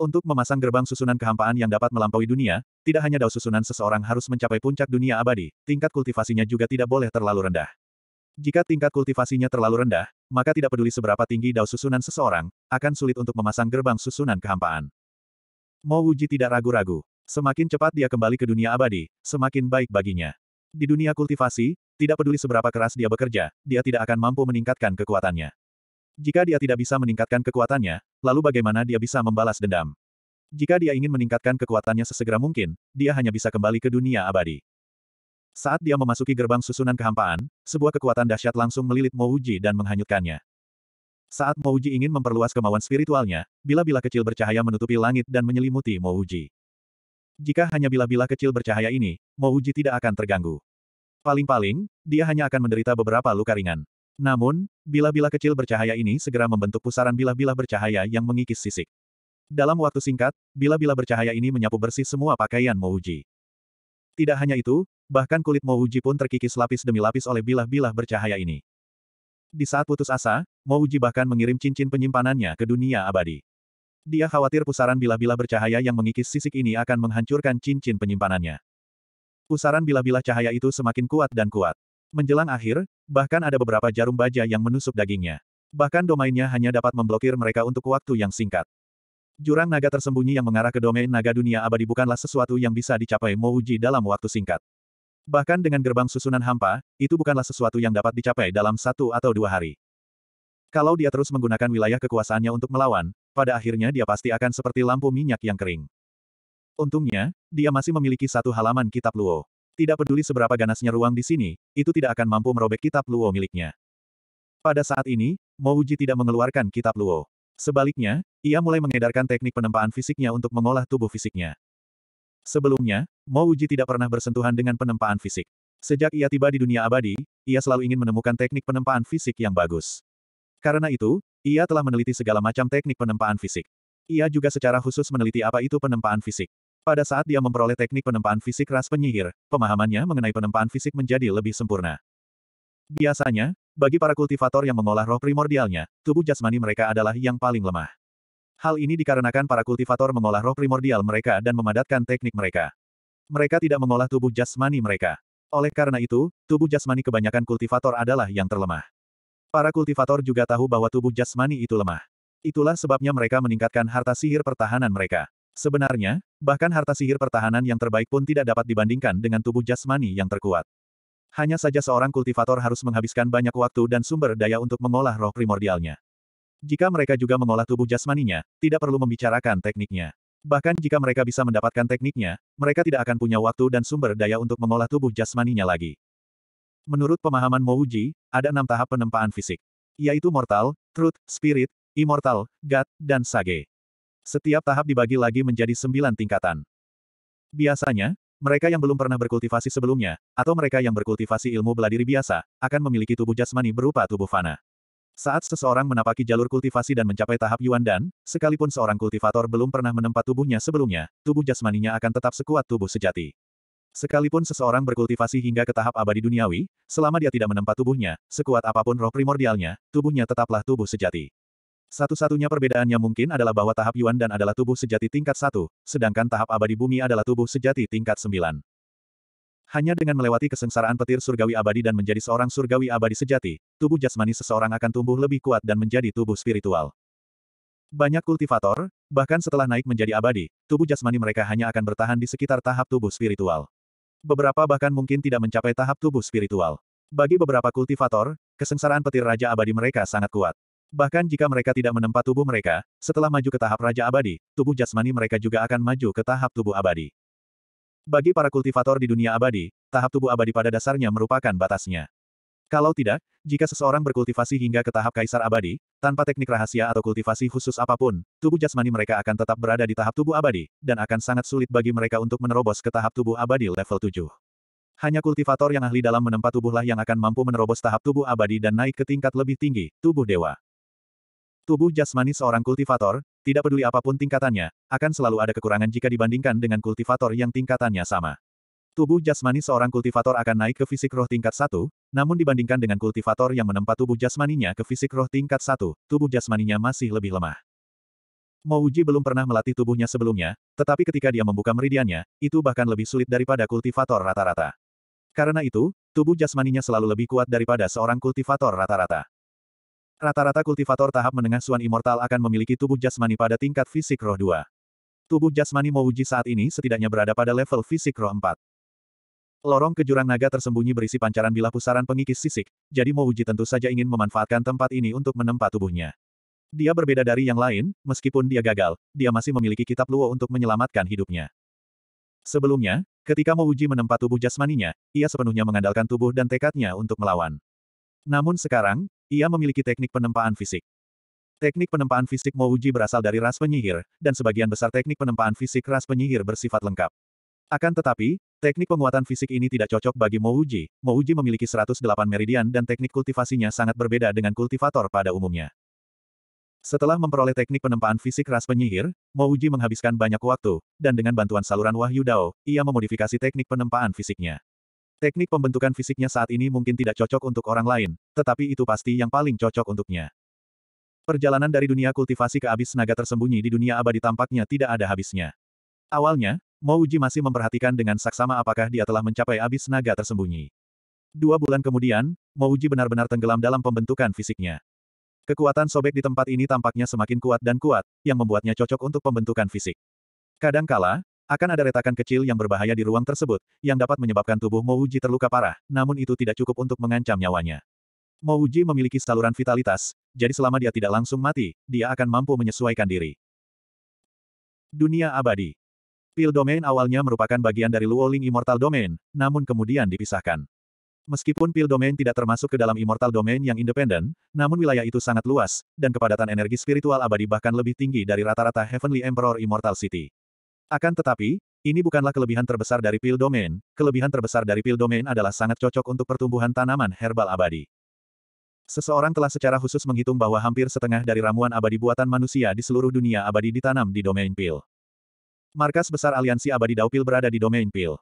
Untuk memasang gerbang susunan kehampaan yang dapat melampaui dunia, tidak hanya dao susunan seseorang harus mencapai puncak dunia abadi, tingkat kultivasinya juga tidak boleh terlalu rendah. Jika tingkat kultivasinya terlalu rendah, maka tidak peduli seberapa tinggi dao susunan seseorang, akan sulit untuk memasang gerbang susunan kehampaan. Mo Wuji tidak ragu-ragu. Semakin cepat dia kembali ke dunia abadi, semakin baik baginya. Di dunia kultivasi, tidak peduli seberapa keras dia bekerja, dia tidak akan mampu meningkatkan kekuatannya. Jika dia tidak bisa meningkatkan kekuatannya, lalu bagaimana dia bisa membalas dendam? Jika dia ingin meningkatkan kekuatannya sesegera mungkin, dia hanya bisa kembali ke dunia abadi. Saat dia memasuki gerbang susunan kehampaan, sebuah kekuatan dahsyat langsung melilit Mouji dan menghanyutkannya. Saat Mouji ingin memperluas kemauan spiritualnya, bila-bila kecil bercahaya menutupi langit dan menyelimuti Mouji. Jika hanya bila-bila kecil bercahaya ini, Mouji tidak akan terganggu. Paling-paling, dia hanya akan menderita beberapa luka ringan. Namun, bila-bila kecil bercahaya ini segera membentuk pusaran bila-bila bercahaya yang mengikis sisik. Dalam waktu singkat, bila-bila bercahaya ini menyapu bersih semua pakaian Mouji. Tidak hanya itu, bahkan kulit Mouji pun terkikis lapis demi lapis oleh bila-bila bercahaya ini. Di saat putus asa, Mouji bahkan mengirim cincin penyimpanannya ke dunia abadi. Dia khawatir pusaran bila-bila bercahaya yang mengikis sisik ini akan menghancurkan cincin penyimpanannya. Pusaran bila-bila cahaya itu semakin kuat dan kuat. Menjelang akhir, bahkan ada beberapa jarum baja yang menusuk dagingnya. Bahkan domainnya hanya dapat memblokir mereka untuk waktu yang singkat. Jurang naga tersembunyi yang mengarah ke domain naga dunia abadi bukanlah sesuatu yang bisa dicapai Mouji dalam waktu singkat. Bahkan dengan gerbang susunan hampa, itu bukanlah sesuatu yang dapat dicapai dalam satu atau dua hari. Kalau dia terus menggunakan wilayah kekuasaannya untuk melawan, pada akhirnya dia pasti akan seperti lampu minyak yang kering. Untungnya, dia masih memiliki satu halaman kitab Luo. Tidak peduli seberapa ganasnya ruang di sini, itu tidak akan mampu merobek kitab Luo miliknya. Pada saat ini, Mouji tidak mengeluarkan kitab Luo. Sebaliknya, ia mulai mengedarkan teknik penempaan fisiknya untuk mengolah tubuh fisiknya. Sebelumnya, Mouji tidak pernah bersentuhan dengan penempaan fisik. Sejak ia tiba di dunia abadi, ia selalu ingin menemukan teknik penempaan fisik yang bagus. Karena itu, ia telah meneliti segala macam teknik penempaan fisik. Ia juga secara khusus meneliti apa itu penempaan fisik. Pada saat dia memperoleh teknik penempaan fisik ras penyihir, pemahamannya mengenai penempaan fisik menjadi lebih sempurna. Biasanya, bagi para kultivator yang mengolah roh primordialnya, tubuh jasmani mereka adalah yang paling lemah. Hal ini dikarenakan para kultivator mengolah roh primordial mereka dan memadatkan teknik mereka. Mereka tidak mengolah tubuh jasmani mereka. Oleh karena itu, tubuh jasmani kebanyakan kultivator adalah yang terlemah. Para kultivator juga tahu bahwa tubuh jasmani itu lemah. Itulah sebabnya mereka meningkatkan harta sihir pertahanan mereka. Sebenarnya, bahkan harta sihir pertahanan yang terbaik pun tidak dapat dibandingkan dengan tubuh jasmani yang terkuat. Hanya saja seorang kultivator harus menghabiskan banyak waktu dan sumber daya untuk mengolah roh primordialnya. Jika mereka juga mengolah tubuh jasmaninya, tidak perlu membicarakan tekniknya. Bahkan jika mereka bisa mendapatkan tekniknya, mereka tidak akan punya waktu dan sumber daya untuk mengolah tubuh jasmaninya lagi. Menurut pemahaman Mouji, ada enam tahap penempaan fisik. Yaitu mortal, truth, spirit, immortal, god, dan sage. Setiap tahap dibagi lagi menjadi sembilan tingkatan. Biasanya, mereka yang belum pernah berkultivasi sebelumnya, atau mereka yang berkultivasi ilmu beladiri biasa, akan memiliki tubuh jasmani berupa tubuh fana. Saat seseorang menapaki jalur kultivasi dan mencapai tahap Yuan Dan, sekalipun seorang kultivator belum pernah menempat tubuhnya sebelumnya, tubuh jasmaninya akan tetap sekuat tubuh sejati. Sekalipun seseorang berkultivasi hingga ke tahap abadi duniawi, selama dia tidak menempat tubuhnya, sekuat apapun roh primordialnya, tubuhnya tetaplah tubuh sejati. Satu-satunya perbedaannya mungkin adalah bahwa tahap Yuan dan adalah tubuh sejati tingkat satu, sedangkan tahap abadi bumi adalah tubuh sejati tingkat sembilan. Hanya dengan melewati kesengsaraan petir surgawi abadi dan menjadi seorang surgawi abadi sejati, tubuh jasmani seseorang akan tumbuh lebih kuat dan menjadi tubuh spiritual. Banyak kultivator, bahkan setelah naik menjadi abadi, tubuh jasmani mereka hanya akan bertahan di sekitar tahap tubuh spiritual. Beberapa bahkan mungkin tidak mencapai tahap tubuh spiritual. Bagi beberapa kultivator, kesengsaraan petir Raja Abadi mereka sangat kuat. Bahkan jika mereka tidak menempat tubuh mereka, setelah maju ke tahap Raja Abadi, tubuh jasmani mereka juga akan maju ke tahap tubuh abadi. Bagi para kultivator di dunia abadi, tahap tubuh abadi pada dasarnya merupakan batasnya. Kalau tidak, jika seseorang berkultivasi hingga ke tahap kaisar abadi, tanpa teknik rahasia atau kultivasi khusus apapun, tubuh jasmani mereka akan tetap berada di tahap tubuh abadi, dan akan sangat sulit bagi mereka untuk menerobos ke tahap tubuh abadi level 7. Hanya kultivator yang ahli dalam menempat tubuhlah yang akan mampu menerobos tahap tubuh abadi dan naik ke tingkat lebih tinggi, tubuh dewa. Tubuh jasmani seorang kultivator, tidak peduli apapun tingkatannya, akan selalu ada kekurangan jika dibandingkan dengan kultivator yang tingkatannya sama. Tubuh jasmani seorang kultivator akan naik ke fisik roh tingkat 1, namun dibandingkan dengan kultivator yang menempat tubuh jasmaninya ke fisik roh tingkat 1, tubuh jasmaninya masih lebih lemah. Mouji belum pernah melatih tubuhnya sebelumnya, tetapi ketika dia membuka meridiannya, itu bahkan lebih sulit daripada kultivator rata-rata. Karena itu, tubuh jasmaninya selalu lebih kuat daripada seorang kultivator rata-rata. Rata-rata kultivator tahap menengah Suan Immortal akan memiliki tubuh jasmani pada tingkat fisik roh 2. Tubuh jasmani Mouji saat ini setidaknya berada pada level fisik roh 4. Lorong ke jurang naga tersembunyi berisi pancaran bilah pusaran pengikis sisik, jadi Mouji tentu saja ingin memanfaatkan tempat ini untuk menempa tubuhnya. Dia berbeda dari yang lain, meskipun dia gagal, dia masih memiliki kitab Luo untuk menyelamatkan hidupnya. Sebelumnya, ketika Mouji menempa tubuh jasmaninya, ia sepenuhnya mengandalkan tubuh dan tekadnya untuk melawan. Namun sekarang, ia memiliki teknik penempaan fisik. Teknik penempaan fisik Mouji berasal dari ras penyihir, dan sebagian besar teknik penempaan fisik ras penyihir bersifat lengkap. Akan tetapi, teknik penguatan fisik ini tidak cocok bagi Mouji. Mouji memiliki 108 meridian dan teknik kultivasinya sangat berbeda dengan kultivator pada umumnya. Setelah memperoleh teknik penempaan fisik ras penyihir, Mouji menghabiskan banyak waktu, dan dengan bantuan saluran Wahyu Dao, ia memodifikasi teknik penempaan fisiknya. Teknik pembentukan fisiknya saat ini mungkin tidak cocok untuk orang lain, tetapi itu pasti yang paling cocok untuknya. Perjalanan dari dunia kultivasi ke abis naga tersembunyi di dunia abadi tampaknya tidak ada habisnya. Awalnya, Mouji masih memperhatikan dengan saksama apakah dia telah mencapai abis naga tersembunyi. Dua bulan kemudian, Mouji benar-benar tenggelam dalam pembentukan fisiknya. Kekuatan sobek di tempat ini tampaknya semakin kuat dan kuat, yang membuatnya cocok untuk pembentukan fisik. Kadangkala, akan ada retakan kecil yang berbahaya di ruang tersebut, yang dapat menyebabkan tubuh Mouji terluka parah, namun itu tidak cukup untuk mengancam nyawanya. Mouji memiliki saluran vitalitas, jadi selama dia tidak langsung mati, dia akan mampu menyesuaikan diri. Dunia Abadi Pil Domain awalnya merupakan bagian dari Luoling Immortal Domain, namun kemudian dipisahkan. Meskipun pil domain tidak termasuk ke dalam immortal domain yang independen, namun wilayah itu sangat luas, dan kepadatan energi spiritual abadi bahkan lebih tinggi dari rata-rata Heavenly Emperor Immortal City. Akan tetapi, ini bukanlah kelebihan terbesar dari pil domain, kelebihan terbesar dari pil domain adalah sangat cocok untuk pertumbuhan tanaman herbal abadi. Seseorang telah secara khusus menghitung bahwa hampir setengah dari ramuan abadi buatan manusia di seluruh dunia abadi ditanam di domain pil. Markas besar Aliansi Abadi Dao Pil berada di domain pil.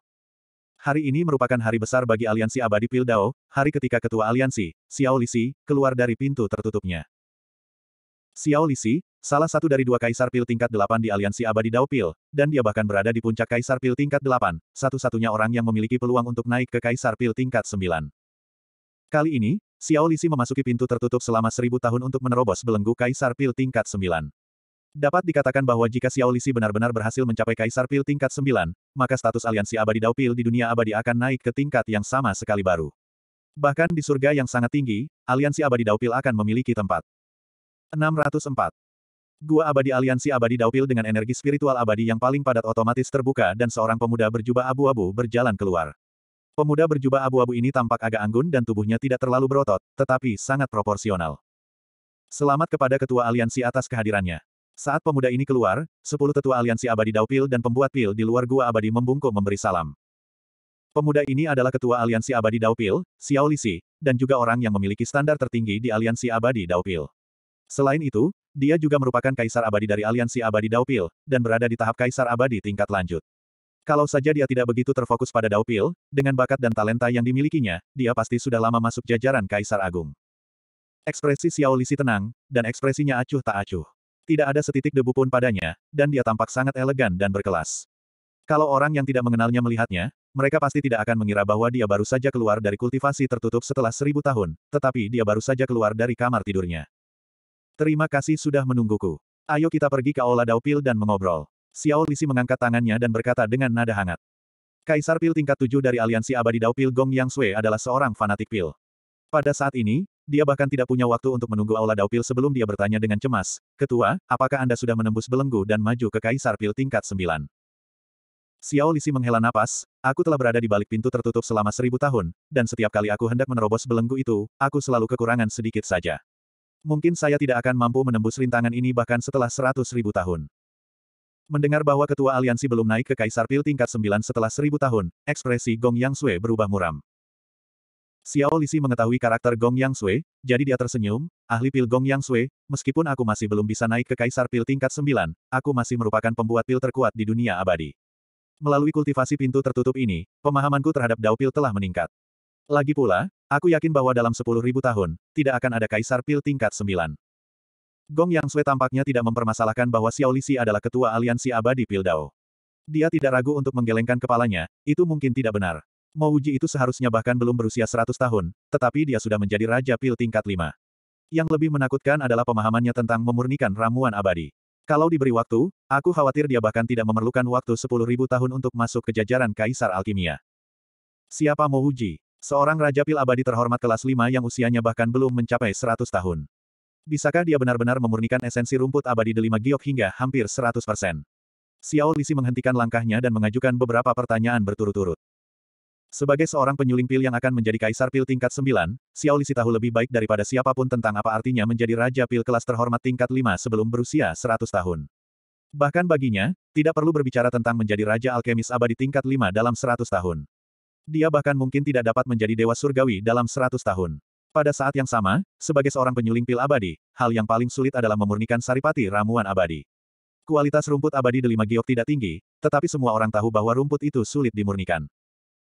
Hari ini merupakan hari besar bagi Aliansi Abadi Pil Dao, hari ketika ketua aliansi, Xiao Lisi, keluar dari pintu tertutupnya. Xiao Lisi, Salah satu dari dua kaisar pil tingkat delapan di aliansi abadi Dao Pil, dan dia bahkan berada di puncak kaisar pil tingkat delapan, satu-satunya orang yang memiliki peluang untuk naik ke kaisar pil tingkat sembilan. Kali ini, Xiao Lisi memasuki pintu tertutup selama seribu tahun untuk menerobos belenggu kaisar pil tingkat sembilan. Dapat dikatakan bahwa jika Xiao Lisi benar-benar berhasil mencapai kaisar pil tingkat sembilan, maka status aliansi abadi Dao Pil di dunia abadi akan naik ke tingkat yang sama sekali baru. Bahkan di surga yang sangat tinggi, aliansi abadi daupil akan memiliki tempat. 604. Gua abadi aliansi abadi Daupil dengan energi spiritual abadi yang paling padat otomatis terbuka dan seorang pemuda berjubah abu-abu berjalan keluar. Pemuda berjubah abu-abu ini tampak agak anggun dan tubuhnya tidak terlalu berotot, tetapi sangat proporsional. Selamat kepada ketua aliansi atas kehadirannya. Saat pemuda ini keluar, sepuluh tetua aliansi abadi Daupil dan pembuat pil di luar gua abadi membungkuk memberi salam. Pemuda ini adalah ketua aliansi abadi Daupil, Xiao Lisi, dan juga orang yang memiliki standar tertinggi di aliansi abadi Daupil. Selain itu, dia juga merupakan kaisar abadi dari aliansi abadi Daupil, dan berada di tahap kaisar abadi tingkat lanjut. Kalau saja dia tidak begitu terfokus pada Daupil, dengan bakat dan talenta yang dimilikinya, dia pasti sudah lama masuk jajaran kaisar agung. Ekspresi Xiao Lisi tenang, dan ekspresinya acuh tak acuh. Tidak ada setitik debu pun padanya, dan dia tampak sangat elegan dan berkelas. Kalau orang yang tidak mengenalnya melihatnya, mereka pasti tidak akan mengira bahwa dia baru saja keluar dari kultivasi tertutup setelah seribu tahun, tetapi dia baru saja keluar dari kamar tidurnya. Terima kasih sudah menungguku. Ayo kita pergi ke Aula Daupil dan mengobrol. Xiao Lisi mengangkat tangannya dan berkata dengan nada hangat. Kaisar Pil tingkat 7 dari Aliansi Abadi Daupil Gong Yang Sui adalah seorang fanatik Pil. Pada saat ini, dia bahkan tidak punya waktu untuk menunggu Aula Daupil sebelum dia bertanya dengan cemas, Ketua, apakah Anda sudah menembus belenggu dan maju ke Kaisar Pil tingkat 9? Xiao Lisi menghela napas, aku telah berada di balik pintu tertutup selama seribu tahun, dan setiap kali aku hendak menerobos belenggu itu, aku selalu kekurangan sedikit saja. Mungkin saya tidak akan mampu menembus rintangan ini bahkan setelah seratus ribu tahun. Mendengar bahwa ketua aliansi belum naik ke Kaisar Pil tingkat sembilan setelah seribu tahun, ekspresi Gong Yang Sui berubah muram. Xiao Lisi mengetahui karakter Gong Yang Sui, jadi dia tersenyum, ahli pil Gong Yang Sui, meskipun aku masih belum bisa naik ke Kaisar Pil tingkat sembilan, aku masih merupakan pembuat pil terkuat di dunia abadi. Melalui kultivasi pintu tertutup ini, pemahamanku terhadap Dao Pil telah meningkat. Lagi pula, Aku yakin bahwa dalam sepuluh ribu tahun, tidak akan ada kaisar pil tingkat sembilan. Gong Yang Sui tampaknya tidak mempermasalahkan bahwa Xiao Lixi adalah ketua aliansi abadi pil dao. Dia tidak ragu untuk menggelengkan kepalanya, itu mungkin tidak benar. Mo Uji itu seharusnya bahkan belum berusia seratus tahun, tetapi dia sudah menjadi Raja Pil tingkat lima. Yang lebih menakutkan adalah pemahamannya tentang memurnikan ramuan abadi. Kalau diberi waktu, aku khawatir dia bahkan tidak memerlukan waktu sepuluh ribu tahun untuk masuk ke jajaran Kaisar Alkimia. Siapa Mo Uji? Seorang Raja Pil Abadi terhormat kelas 5 yang usianya bahkan belum mencapai 100 tahun. Bisakah dia benar-benar memurnikan esensi rumput abadi delima giok hingga hampir 100 persen? Xiao Lisi menghentikan langkahnya dan mengajukan beberapa pertanyaan berturut-turut. Sebagai seorang penyuling pil yang akan menjadi kaisar pil tingkat 9, Xiao Lisi tahu lebih baik daripada siapapun tentang apa artinya menjadi raja pil kelas terhormat tingkat 5 sebelum berusia 100 tahun. Bahkan baginya, tidak perlu berbicara tentang menjadi raja alkemis abadi tingkat 5 dalam 100 tahun. Dia bahkan mungkin tidak dapat menjadi dewa surgawi dalam seratus tahun. Pada saat yang sama, sebagai seorang penyuling pil abadi, hal yang paling sulit adalah memurnikan saripati ramuan abadi. Kualitas rumput abadi delima giok tidak tinggi, tetapi semua orang tahu bahwa rumput itu sulit dimurnikan.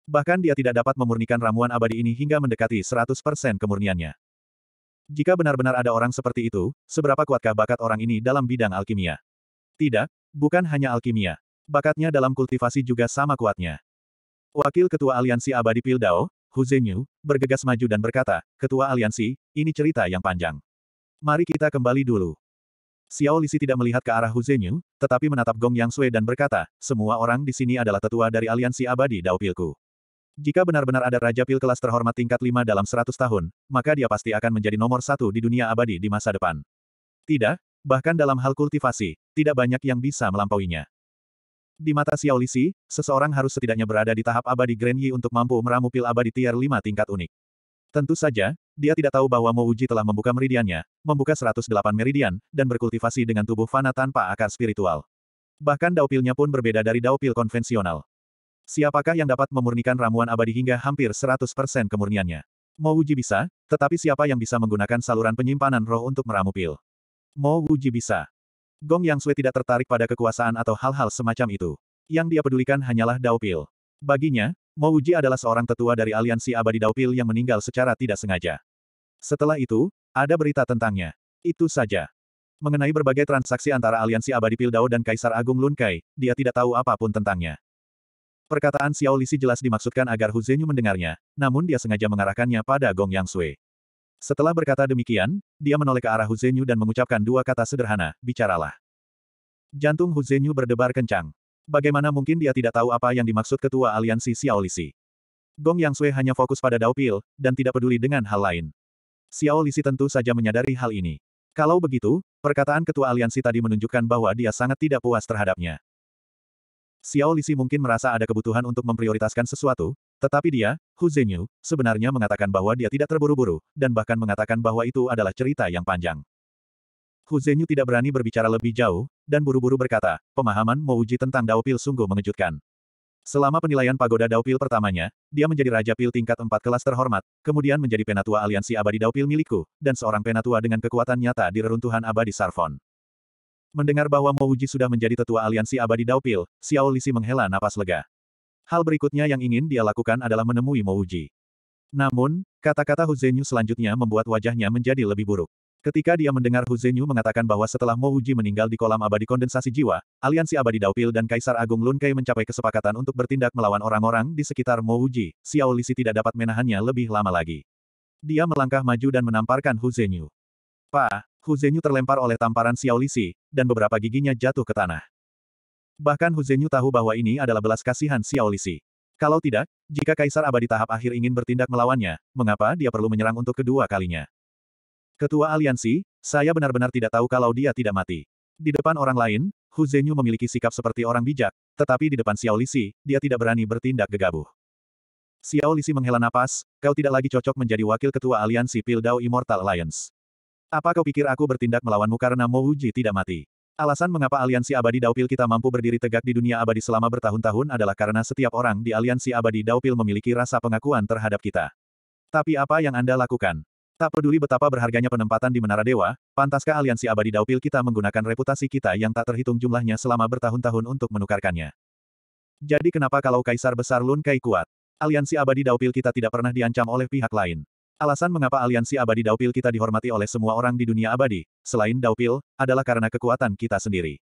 Bahkan dia tidak dapat memurnikan ramuan abadi ini hingga mendekati 100% kemurniannya. Jika benar-benar ada orang seperti itu, seberapa kuatkah bakat orang ini dalam bidang alkimia? Tidak, bukan hanya alkimia. Bakatnya dalam kultivasi juga sama kuatnya. Wakil Ketua Aliansi Abadi Pildao, Hu Zhenyu, bergegas maju dan berkata, Ketua Aliansi, ini cerita yang panjang. Mari kita kembali dulu. Xiao Lisi tidak melihat ke arah Hu Zhenyu, tetapi menatap Gong Yang Sui dan berkata, semua orang di sini adalah tetua dari Aliansi Abadi Dao Pilku. Jika benar-benar ada Raja Pil kelas terhormat tingkat 5 dalam 100 tahun, maka dia pasti akan menjadi nomor satu di dunia abadi di masa depan. Tidak, bahkan dalam hal kultivasi, tidak banyak yang bisa melampauinya. Di mata Xiao Lisi, seseorang harus setidaknya berada di tahap abadi Grand Yi untuk mampu meramu pil abadi tier 5 tingkat unik. Tentu saja, dia tidak tahu bahwa Mo Uji telah membuka meridiannya, membuka 108 meridian, dan berkultivasi dengan tubuh fana tanpa akar spiritual. Bahkan daupilnya pun berbeda dari daupil konvensional. Siapakah yang dapat memurnikan ramuan abadi hingga hampir 100% kemurniannya? Mo Uji bisa, tetapi siapa yang bisa menggunakan saluran penyimpanan roh untuk meramu pil? Mo Uji bisa. Gong Yang Sui tidak tertarik pada kekuasaan atau hal-hal semacam itu. Yang dia pedulikan hanyalah Daupil. Baginya, Mo Uji adalah seorang tetua dari aliansi abadi Daupil yang meninggal secara tidak sengaja. Setelah itu, ada berita tentangnya. Itu saja. Mengenai berbagai transaksi antara aliansi abadi Pil Dao dan Kaisar Agung Lun Kai, dia tidak tahu apapun tentangnya. Perkataan Xiao Lisi jelas dimaksudkan agar Hu Zhenyu mendengarnya, namun dia sengaja mengarahkannya pada Gong Yang Sui. Setelah berkata demikian, dia menoleh ke arah Huzenyu dan mengucapkan dua kata sederhana, bicaralah. Jantung Huzenyu berdebar kencang. Bagaimana mungkin dia tidak tahu apa yang dimaksud ketua aliansi Xiaolisi? Gong Yang Sui hanya fokus pada Dao Pil, dan tidak peduli dengan hal lain. Xiao Xiaolisi tentu saja menyadari hal ini. Kalau begitu, perkataan ketua aliansi tadi menunjukkan bahwa dia sangat tidak puas terhadapnya. Xiao Lisi mungkin merasa ada kebutuhan untuk memprioritaskan sesuatu, tetapi dia, Hu Zhenyu, sebenarnya mengatakan bahwa dia tidak terburu-buru, dan bahkan mengatakan bahwa itu adalah cerita yang panjang. Hu Zhenyu tidak berani berbicara lebih jauh, dan buru-buru berkata, pemahaman Uji tentang Dao Pil sungguh mengejutkan. Selama penilaian pagoda Dao Pil pertamanya, dia menjadi Raja Pil tingkat 4 kelas terhormat, kemudian menjadi penatua aliansi abadi Dao Pil milikku, dan seorang penatua dengan kekuatan nyata di reruntuhan abadi Sarfon. Mendengar bahwa Mo Uji sudah menjadi tetua aliansi abadi Daupil, Xiao Lisi menghela napas lega. Hal berikutnya yang ingin dia lakukan adalah menemui Mo Uji. Namun, kata-kata Huzenyu selanjutnya membuat wajahnya menjadi lebih buruk. Ketika dia mendengar Huzenyu mengatakan bahwa setelah Mo Uji meninggal di kolam abadi kondensasi jiwa, aliansi abadi Daupil dan Kaisar Agung Lunkei mencapai kesepakatan untuk bertindak melawan orang-orang di sekitar Mouji, Xiao Lisi tidak dapat menahannya lebih lama lagi. Dia melangkah maju dan menamparkan Huzenyu. Pa, Hu Zenyu terlempar oleh tamparan Xiao Lisi, dan beberapa giginya jatuh ke tanah. Bahkan Hu Zenyu tahu bahwa ini adalah belas kasihan Xiao Lisi. Kalau tidak, jika Kaisar Abadi tahap akhir ingin bertindak melawannya, mengapa dia perlu menyerang untuk kedua kalinya? Ketua aliansi, saya benar-benar tidak tahu kalau dia tidak mati. Di depan orang lain, Hu Zenyu memiliki sikap seperti orang bijak, tetapi di depan Xiao Lisi, dia tidak berani bertindak gegabah. Xiao Lisi menghela napas, kau tidak lagi cocok menjadi wakil ketua aliansi Pildao Immortal Alliance. Apa kau pikir aku bertindak melawanmu karena Wuji tidak mati? Alasan mengapa aliansi abadi Daupil kita mampu berdiri tegak di dunia abadi selama bertahun-tahun adalah karena setiap orang di aliansi abadi Daupil memiliki rasa pengakuan terhadap kita. Tapi apa yang Anda lakukan? Tak peduli betapa berharganya penempatan di Menara Dewa, pantaskah aliansi abadi Daupil kita menggunakan reputasi kita yang tak terhitung jumlahnya selama bertahun-tahun untuk menukarkannya? Jadi kenapa kalau Kaisar Besar Lun Kai kuat? Aliansi abadi Daupil kita tidak pernah diancam oleh pihak lain. Alasan mengapa aliansi abadi Daupil kita dihormati oleh semua orang di dunia abadi, selain Daupil, adalah karena kekuatan kita sendiri.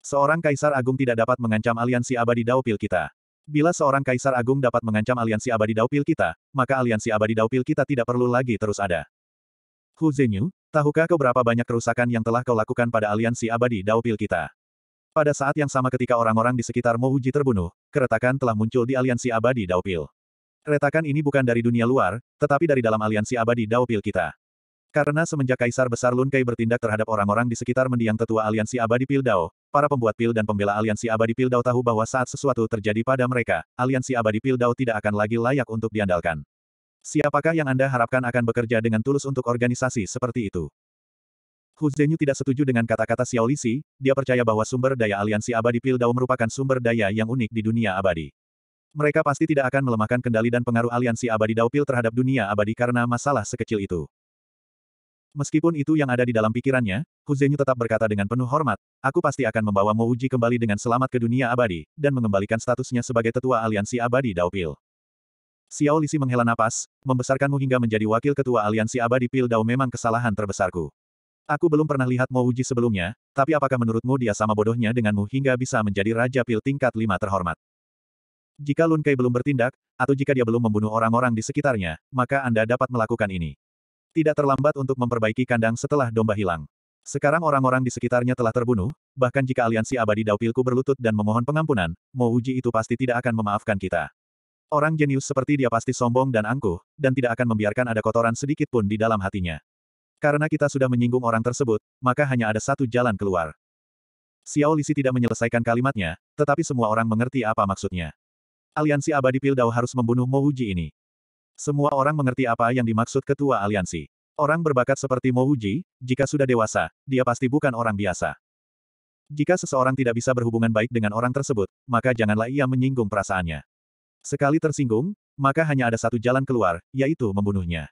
Seorang kaisar agung tidak dapat mengancam aliansi abadi Daupil kita. Bila seorang kaisar agung dapat mengancam aliansi abadi Daupil kita, maka aliansi abadi Daupil kita tidak perlu lagi terus ada. Hu Zhenyu, tahukah kau berapa banyak kerusakan yang telah kau lakukan pada aliansi abadi Daupil kita? Pada saat yang sama ketika orang-orang di sekitar Mouji terbunuh, keretakan telah muncul di aliansi abadi Daupil. Retakan ini bukan dari dunia luar, tetapi dari dalam aliansi abadi Pil kita. Karena semenjak Kaisar Besar Lun bertindak terhadap orang-orang di sekitar mendiang tetua aliansi abadi Pil Pildao, para pembuat pil dan pembela aliansi abadi Pil Pildao tahu bahwa saat sesuatu terjadi pada mereka, aliansi abadi Pil Pildao tidak akan lagi layak untuk diandalkan. Siapakah yang Anda harapkan akan bekerja dengan tulus untuk organisasi seperti itu? Hu Zhenyu tidak setuju dengan kata-kata Xiao Lisi, dia percaya bahwa sumber daya aliansi abadi Pil Pildao merupakan sumber daya yang unik di dunia abadi. Mereka pasti tidak akan melemahkan kendali dan pengaruh aliansi abadi Daupil terhadap dunia abadi karena masalah sekecil itu. Meskipun itu yang ada di dalam pikirannya, Huzenyu tetap berkata dengan penuh hormat, aku pasti akan membawa Mo Uji kembali dengan selamat ke dunia abadi, dan mengembalikan statusnya sebagai tetua aliansi abadi Daupil. Xiao Lisi menghela napas, membesarkanmu hingga menjadi wakil ketua aliansi abadi Pil Dao memang kesalahan terbesarku. Aku belum pernah lihat Mo Uji sebelumnya, tapi apakah menurutmu dia sama bodohnya denganmu hingga bisa menjadi Raja Pil tingkat 5 terhormat? Jika Lun Kai belum bertindak, atau jika dia belum membunuh orang-orang di sekitarnya, maka Anda dapat melakukan ini. Tidak terlambat untuk memperbaiki kandang setelah domba hilang. Sekarang orang-orang di sekitarnya telah terbunuh, bahkan jika aliansi abadi Daupilku berlutut dan memohon pengampunan, Uji itu pasti tidak akan memaafkan kita. Orang jenius seperti dia pasti sombong dan angkuh, dan tidak akan membiarkan ada kotoran sedikit pun di dalam hatinya. Karena kita sudah menyinggung orang tersebut, maka hanya ada satu jalan keluar. Xiao Lisi tidak menyelesaikan kalimatnya, tetapi semua orang mengerti apa maksudnya. Aliansi Abadi Pildau harus membunuh Mouji ini. Semua orang mengerti apa yang dimaksud ketua aliansi. Orang berbakat seperti Mouji, jika sudah dewasa, dia pasti bukan orang biasa. Jika seseorang tidak bisa berhubungan baik dengan orang tersebut, maka janganlah ia menyinggung perasaannya. Sekali tersinggung, maka hanya ada satu jalan keluar, yaitu membunuhnya.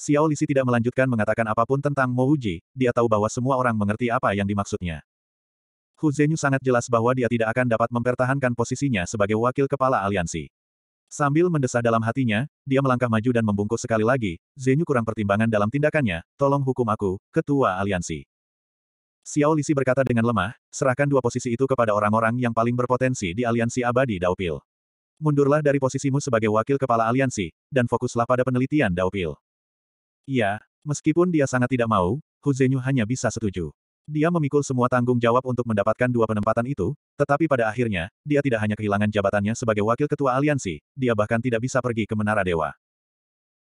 Xiao Lisi tidak melanjutkan mengatakan apapun tentang Mouji, dia tahu bahwa semua orang mengerti apa yang dimaksudnya. Hu Zhenyu sangat jelas bahwa dia tidak akan dapat mempertahankan posisinya sebagai wakil kepala aliansi. Sambil mendesah dalam hatinya, dia melangkah maju dan membungkuk sekali lagi, Zenyu kurang pertimbangan dalam tindakannya, tolong hukum aku, ketua aliansi. Xiao Lisi berkata dengan lemah, serahkan dua posisi itu kepada orang-orang yang paling berpotensi di aliansi abadi Daupil. Mundurlah dari posisimu sebagai wakil kepala aliansi, dan fokuslah pada penelitian Daupil. Iya, meskipun dia sangat tidak mau, Hu Zhenyu hanya bisa setuju. Dia memikul semua tanggung jawab untuk mendapatkan dua penempatan itu, tetapi pada akhirnya, dia tidak hanya kehilangan jabatannya sebagai wakil ketua aliansi, dia bahkan tidak bisa pergi ke Menara Dewa.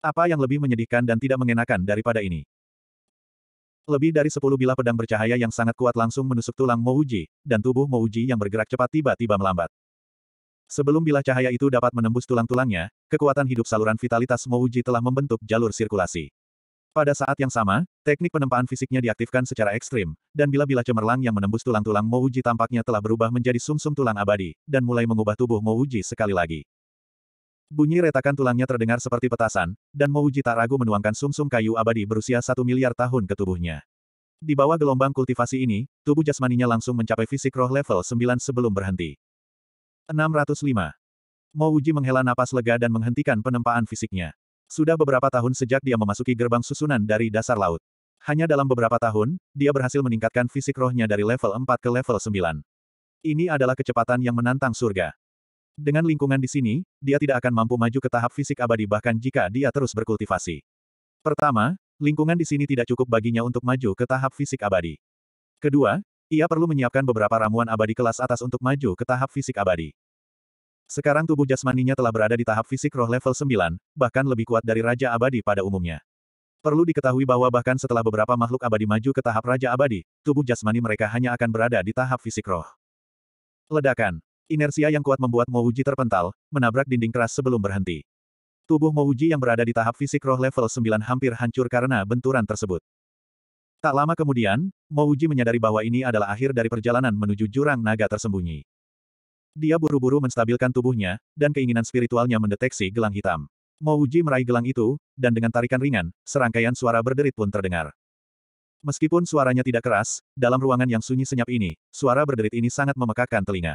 Apa yang lebih menyedihkan dan tidak mengenakan daripada ini? Lebih dari sepuluh bilah pedang bercahaya yang sangat kuat langsung menusuk tulang Mouji, dan tubuh Mouji yang bergerak cepat tiba-tiba melambat. Sebelum bilah cahaya itu dapat menembus tulang-tulangnya, kekuatan hidup saluran vitalitas Mouji telah membentuk jalur sirkulasi. Pada saat yang sama, teknik penempaan fisiknya diaktifkan secara ekstrim, dan bila-bila cemerlang yang menembus tulang-tulang Mouji tampaknya telah berubah menjadi sumsum -sum tulang abadi, dan mulai mengubah tubuh Mouji sekali lagi. Bunyi retakan tulangnya terdengar seperti petasan, dan Mouji tak ragu menuangkan sumsum -sum kayu abadi berusia satu miliar tahun ke tubuhnya. Di bawah gelombang kultivasi ini, tubuh jasmaninya langsung mencapai fisik roh level 9 sebelum berhenti. 605. Mouji menghela napas lega dan menghentikan penempaan fisiknya. Sudah beberapa tahun sejak dia memasuki gerbang susunan dari dasar laut. Hanya dalam beberapa tahun, dia berhasil meningkatkan fisik rohnya dari level 4 ke level 9. Ini adalah kecepatan yang menantang surga. Dengan lingkungan di sini, dia tidak akan mampu maju ke tahap fisik abadi bahkan jika dia terus berkultivasi. Pertama, lingkungan di sini tidak cukup baginya untuk maju ke tahap fisik abadi. Kedua, ia perlu menyiapkan beberapa ramuan abadi kelas atas untuk maju ke tahap fisik abadi. Sekarang tubuh jasmaninya telah berada di tahap fisik roh level 9, bahkan lebih kuat dari Raja Abadi pada umumnya. Perlu diketahui bahwa bahkan setelah beberapa makhluk abadi maju ke tahap Raja Abadi, tubuh jasmani mereka hanya akan berada di tahap fisik roh. Ledakan. Inersia yang kuat membuat Mouji terpental, menabrak dinding keras sebelum berhenti. Tubuh Mouji yang berada di tahap fisik roh level 9 hampir hancur karena benturan tersebut. Tak lama kemudian, Mouji menyadari bahwa ini adalah akhir dari perjalanan menuju jurang naga tersembunyi. Dia buru-buru menstabilkan tubuhnya, dan keinginan spiritualnya mendeteksi gelang hitam. Mouji meraih gelang itu, dan dengan tarikan ringan, serangkaian suara berderit pun terdengar. Meskipun suaranya tidak keras, dalam ruangan yang sunyi senyap ini, suara berderit ini sangat memekakkan telinga.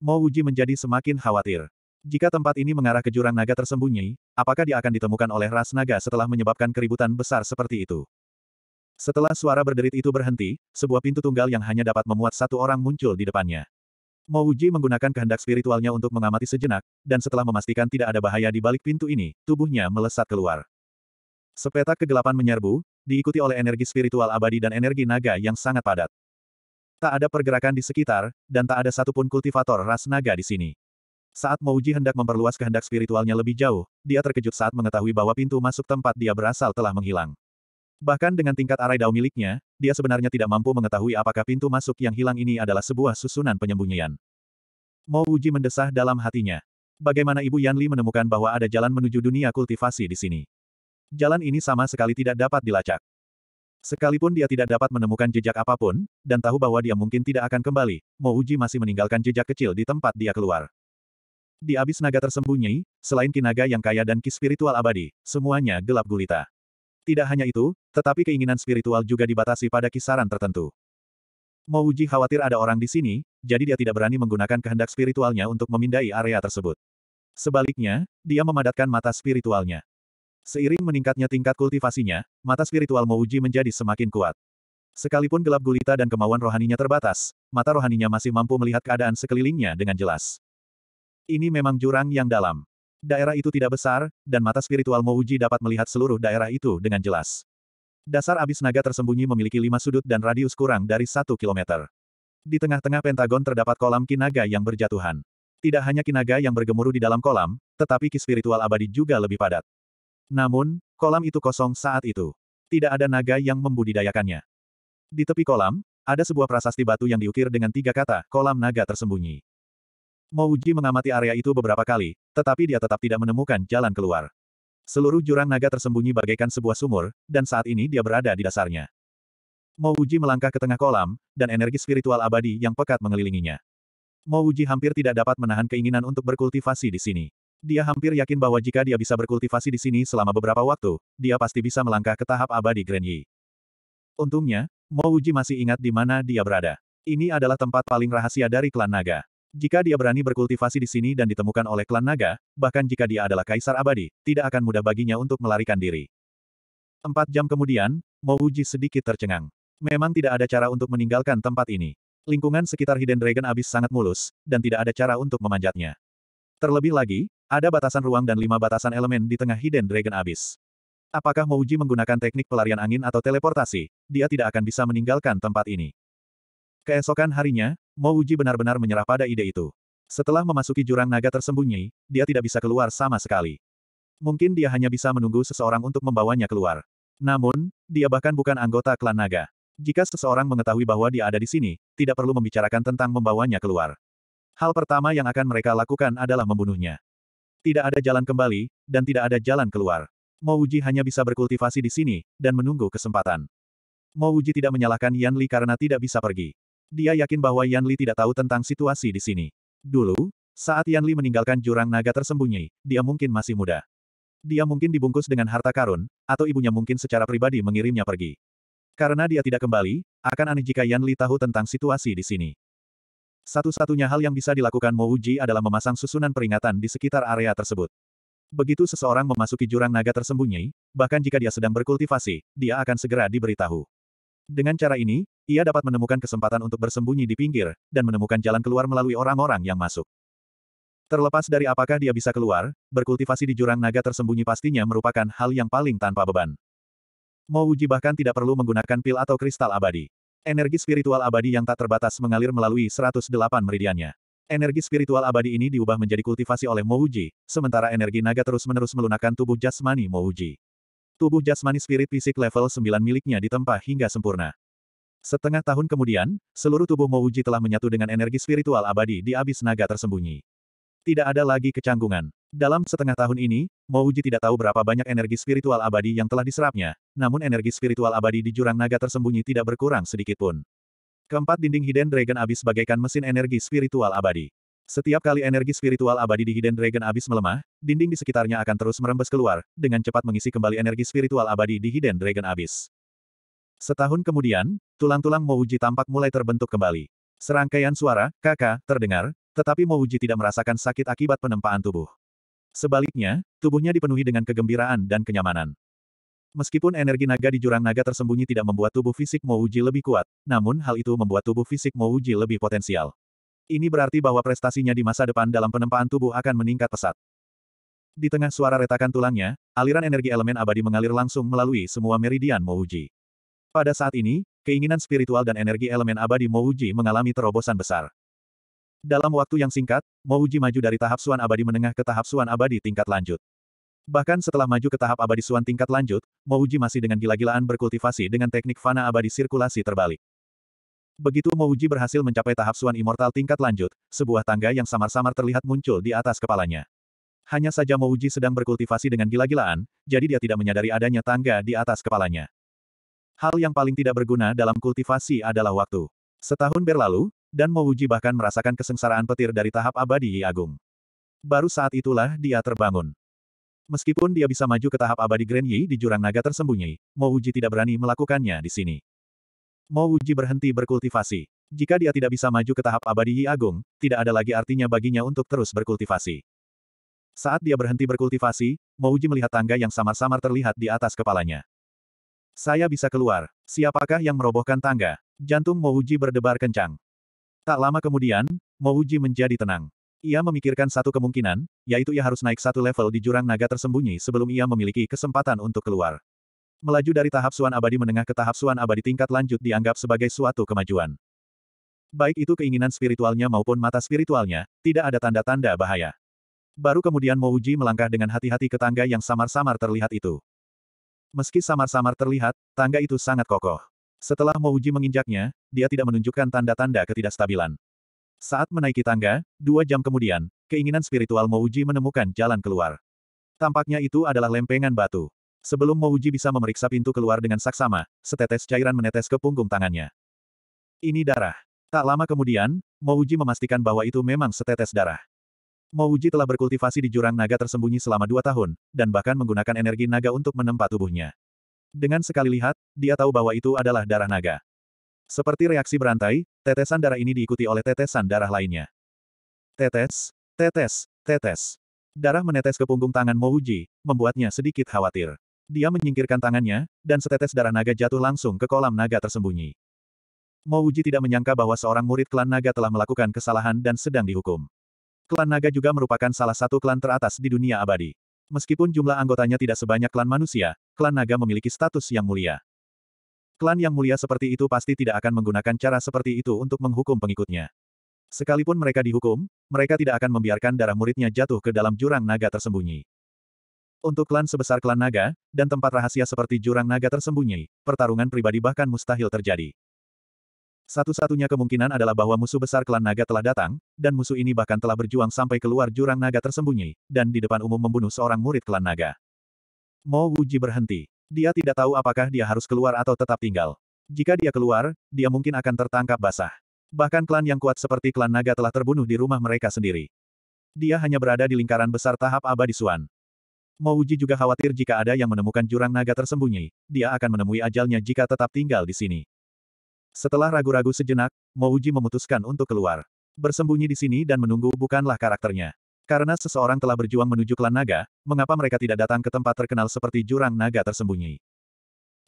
Mouji menjadi semakin khawatir. Jika tempat ini mengarah ke jurang naga tersembunyi, apakah dia akan ditemukan oleh ras naga setelah menyebabkan keributan besar seperti itu? Setelah suara berderit itu berhenti, sebuah pintu tunggal yang hanya dapat memuat satu orang muncul di depannya. Mo Uji menggunakan kehendak spiritualnya untuk mengamati sejenak, dan setelah memastikan tidak ada bahaya di balik pintu ini, tubuhnya melesat keluar. Sepetak kegelapan menyerbu, diikuti oleh energi spiritual abadi dan energi naga yang sangat padat. Tak ada pergerakan di sekitar, dan tak ada satupun kultivator ras naga di sini. Saat Mouji hendak memperluas kehendak spiritualnya lebih jauh, dia terkejut saat mengetahui bahwa pintu masuk tempat dia berasal telah menghilang. Bahkan dengan tingkat arai dao miliknya, dia sebenarnya tidak mampu mengetahui apakah pintu masuk yang hilang ini adalah sebuah susunan penyembunyian. Mo Uji mendesah dalam hatinya. Bagaimana Ibu Yanli menemukan bahwa ada jalan menuju dunia kultivasi di sini? Jalan ini sama sekali tidak dapat dilacak. Sekalipun dia tidak dapat menemukan jejak apapun, dan tahu bahwa dia mungkin tidak akan kembali, Mo Uji masih meninggalkan jejak kecil di tempat dia keluar. Di abis naga tersembunyi, selain kinaga yang kaya dan ki spiritual abadi, semuanya gelap gulita. Tidak hanya itu, tetapi keinginan spiritual juga dibatasi pada kisaran tertentu. Mo Uji khawatir ada orang di sini, jadi dia tidak berani menggunakan kehendak spiritualnya untuk memindai area tersebut. Sebaliknya, dia memadatkan mata spiritualnya. Seiring meningkatnya tingkat kultivasinya, mata spiritual Mo Uji menjadi semakin kuat. Sekalipun gelap gulita dan kemauan rohaninya terbatas, mata rohaninya masih mampu melihat keadaan sekelilingnya dengan jelas. Ini memang jurang yang dalam. Daerah itu tidak besar, dan mata spiritual Mouji dapat melihat seluruh daerah itu dengan jelas. Dasar abis naga tersembunyi memiliki lima sudut dan radius kurang dari satu kilometer. Di tengah-tengah pentagon terdapat kolam kinaga yang berjatuhan. Tidak hanya kinaga yang bergemuruh di dalam kolam, tetapi ki spiritual abadi juga lebih padat. Namun, kolam itu kosong saat itu. Tidak ada naga yang membudidayakannya. Di tepi kolam, ada sebuah prasasti batu yang diukir dengan tiga kata, kolam naga tersembunyi. Mouji mengamati area itu beberapa kali, tetapi dia tetap tidak menemukan jalan keluar. Seluruh jurang naga tersembunyi bagaikan sebuah sumur, dan saat ini dia berada di dasarnya. Mouji melangkah ke tengah kolam, dan energi spiritual abadi yang pekat mengelilinginya. Mouji hampir tidak dapat menahan keinginan untuk berkultivasi di sini. Dia hampir yakin bahwa jika dia bisa berkultivasi di sini selama beberapa waktu, dia pasti bisa melangkah ke tahap abadi Grand Yi. Untungnya, Mouji masih ingat di mana dia berada. Ini adalah tempat paling rahasia dari klan naga. Jika dia berani berkultivasi di sini dan ditemukan oleh klan naga, bahkan jika dia adalah kaisar abadi, tidak akan mudah baginya untuk melarikan diri. Empat jam kemudian, Mouji sedikit tercengang. Memang tidak ada cara untuk meninggalkan tempat ini. Lingkungan sekitar Hidden Dragon Abyss sangat mulus, dan tidak ada cara untuk memanjatnya. Terlebih lagi, ada batasan ruang dan lima batasan elemen di tengah Hidden Dragon Abyss. Apakah Mouji menggunakan teknik pelarian angin atau teleportasi, dia tidak akan bisa meninggalkan tempat ini. Keesokan harinya, Mo Uji benar-benar menyerah pada ide itu. Setelah memasuki jurang naga tersembunyi, dia tidak bisa keluar sama sekali. Mungkin dia hanya bisa menunggu seseorang untuk membawanya keluar. Namun, dia bahkan bukan anggota klan naga. Jika seseorang mengetahui bahwa dia ada di sini, tidak perlu membicarakan tentang membawanya keluar. Hal pertama yang akan mereka lakukan adalah membunuhnya. Tidak ada jalan kembali, dan tidak ada jalan keluar. Mo Uji hanya bisa berkultivasi di sini, dan menunggu kesempatan. Mo Uji tidak menyalahkan Yan Li karena tidak bisa pergi. Dia yakin bahwa Yan Li tidak tahu tentang situasi di sini. Dulu, saat Yan Li meninggalkan jurang naga tersembunyi, dia mungkin masih muda. Dia mungkin dibungkus dengan harta karun, atau ibunya mungkin secara pribadi mengirimnya pergi. Karena dia tidak kembali, akan aneh jika Yan Li tahu tentang situasi di sini. Satu-satunya hal yang bisa dilakukan Mo Uji adalah memasang susunan peringatan di sekitar area tersebut. Begitu seseorang memasuki jurang naga tersembunyi, bahkan jika dia sedang berkultivasi, dia akan segera diberitahu. Dengan cara ini, ia dapat menemukan kesempatan untuk bersembunyi di pinggir, dan menemukan jalan keluar melalui orang-orang yang masuk. Terlepas dari apakah dia bisa keluar, berkultivasi di jurang naga tersembunyi pastinya merupakan hal yang paling tanpa beban. uji bahkan tidak perlu menggunakan pil atau kristal abadi. Energi spiritual abadi yang tak terbatas mengalir melalui 108 meridiannya. Energi spiritual abadi ini diubah menjadi kultivasi oleh Mouji, sementara energi naga terus-menerus melunakkan tubuh jasmani Mouji. Tubuh jasmani spirit fisik level 9 miliknya ditempa hingga sempurna. Setengah tahun kemudian, seluruh tubuh Mouji telah menyatu dengan energi spiritual abadi di abis naga tersembunyi. Tidak ada lagi kecanggungan. Dalam setengah tahun ini, Mouji tidak tahu berapa banyak energi spiritual abadi yang telah diserapnya, namun energi spiritual abadi di jurang naga tersembunyi tidak berkurang sedikitpun. Keempat dinding Hidden Dragon Abyss bagaikan mesin energi spiritual abadi. Setiap kali energi spiritual abadi di Hidden Dragon Abyss melemah, dinding di sekitarnya akan terus merembes keluar, dengan cepat mengisi kembali energi spiritual abadi di Hidden Dragon Abyss. Setahun kemudian, tulang-tulang Mouji tampak mulai terbentuk kembali. Serangkaian suara, kakak, terdengar, tetapi Mouji tidak merasakan sakit akibat penempaan tubuh. Sebaliknya, tubuhnya dipenuhi dengan kegembiraan dan kenyamanan. Meskipun energi naga di jurang naga tersembunyi tidak membuat tubuh fisik Mouji lebih kuat, namun hal itu membuat tubuh fisik Mouji lebih potensial. Ini berarti bahwa prestasinya di masa depan dalam penempaan tubuh akan meningkat pesat. Di tengah suara retakan tulangnya, aliran energi elemen abadi mengalir langsung melalui semua meridian Mouji. Pada saat ini, keinginan spiritual dan energi elemen abadi Mouji mengalami terobosan besar. Dalam waktu yang singkat, Mouji maju dari tahap suan abadi menengah ke tahap suan abadi tingkat lanjut. Bahkan setelah maju ke tahap abadi suan tingkat lanjut, Mouji masih dengan gila-gilaan berkultivasi dengan teknik fana abadi sirkulasi terbalik. Begitu Mouji berhasil mencapai tahap suan immortal tingkat lanjut, sebuah tangga yang samar-samar terlihat muncul di atas kepalanya. Hanya saja Mouji sedang berkultivasi dengan gila-gilaan, jadi dia tidak menyadari adanya tangga di atas kepalanya. Hal yang paling tidak berguna dalam kultivasi adalah waktu. Setahun berlalu, dan Mouji bahkan merasakan kesengsaraan petir dari tahap abadi Yi Agung. Baru saat itulah dia terbangun. Meskipun dia bisa maju ke tahap abadi Grand Yi di jurang naga tersembunyi, Mouji tidak berani melakukannya di sini. Mouji berhenti berkultivasi. Jika dia tidak bisa maju ke tahap abadi Yi Agung, tidak ada lagi artinya baginya untuk terus berkultivasi. Saat dia berhenti berkultivasi, Mouji melihat tangga yang samar-samar terlihat di atas kepalanya. Saya bisa keluar. Siapakah yang merobohkan tangga? Jantung Mouji berdebar kencang. Tak lama kemudian, Mouji menjadi tenang. Ia memikirkan satu kemungkinan, yaitu ia harus naik satu level di jurang naga tersembunyi sebelum ia memiliki kesempatan untuk keluar. Melaju dari tahap suan abadi menengah ke tahap suan abadi tingkat lanjut dianggap sebagai suatu kemajuan. Baik itu keinginan spiritualnya maupun mata spiritualnya, tidak ada tanda-tanda bahaya. Baru kemudian Mouji melangkah dengan hati-hati ke tangga yang samar-samar terlihat itu. Meski samar-samar terlihat, tangga itu sangat kokoh. Setelah Mouji menginjaknya, dia tidak menunjukkan tanda-tanda ketidakstabilan. Saat menaiki tangga, dua jam kemudian, keinginan spiritual Mouji menemukan jalan keluar. Tampaknya itu adalah lempengan batu. Sebelum Mouji bisa memeriksa pintu keluar dengan saksama, setetes cairan menetes ke punggung tangannya. Ini darah. Tak lama kemudian, Mouji memastikan bahwa itu memang setetes darah. Mouji telah berkultivasi di jurang naga tersembunyi selama dua tahun, dan bahkan menggunakan energi naga untuk menempa tubuhnya. Dengan sekali lihat, dia tahu bahwa itu adalah darah naga. Seperti reaksi berantai, tetesan darah ini diikuti oleh tetesan darah lainnya. Tetes, tetes, tetes. Darah menetes ke punggung tangan Mouji, membuatnya sedikit khawatir. Dia menyingkirkan tangannya, dan setetes darah naga jatuh langsung ke kolam naga tersembunyi. Mouji tidak menyangka bahwa seorang murid klan naga telah melakukan kesalahan dan sedang dihukum. Klan naga juga merupakan salah satu klan teratas di dunia abadi. Meskipun jumlah anggotanya tidak sebanyak klan manusia, klan naga memiliki status yang mulia. Klan yang mulia seperti itu pasti tidak akan menggunakan cara seperti itu untuk menghukum pengikutnya. Sekalipun mereka dihukum, mereka tidak akan membiarkan darah muridnya jatuh ke dalam jurang naga tersembunyi. Untuk klan sebesar klan naga, dan tempat rahasia seperti jurang naga tersembunyi, pertarungan pribadi bahkan mustahil terjadi. Satu-satunya kemungkinan adalah bahwa musuh besar klan naga telah datang, dan musuh ini bahkan telah berjuang sampai keluar jurang naga tersembunyi, dan di depan umum membunuh seorang murid klan naga. Mo Wuji berhenti. Dia tidak tahu apakah dia harus keluar atau tetap tinggal. Jika dia keluar, dia mungkin akan tertangkap basah. Bahkan klan yang kuat seperti klan naga telah terbunuh di rumah mereka sendiri. Dia hanya berada di lingkaran besar tahap abadi Suan. Mo Wuji juga khawatir jika ada yang menemukan jurang naga tersembunyi, dia akan menemui ajalnya jika tetap tinggal di sini. Setelah ragu-ragu sejenak, Mouji memutuskan untuk keluar. Bersembunyi di sini dan menunggu bukanlah karakternya. Karena seseorang telah berjuang menuju klan naga, mengapa mereka tidak datang ke tempat terkenal seperti jurang naga tersembunyi?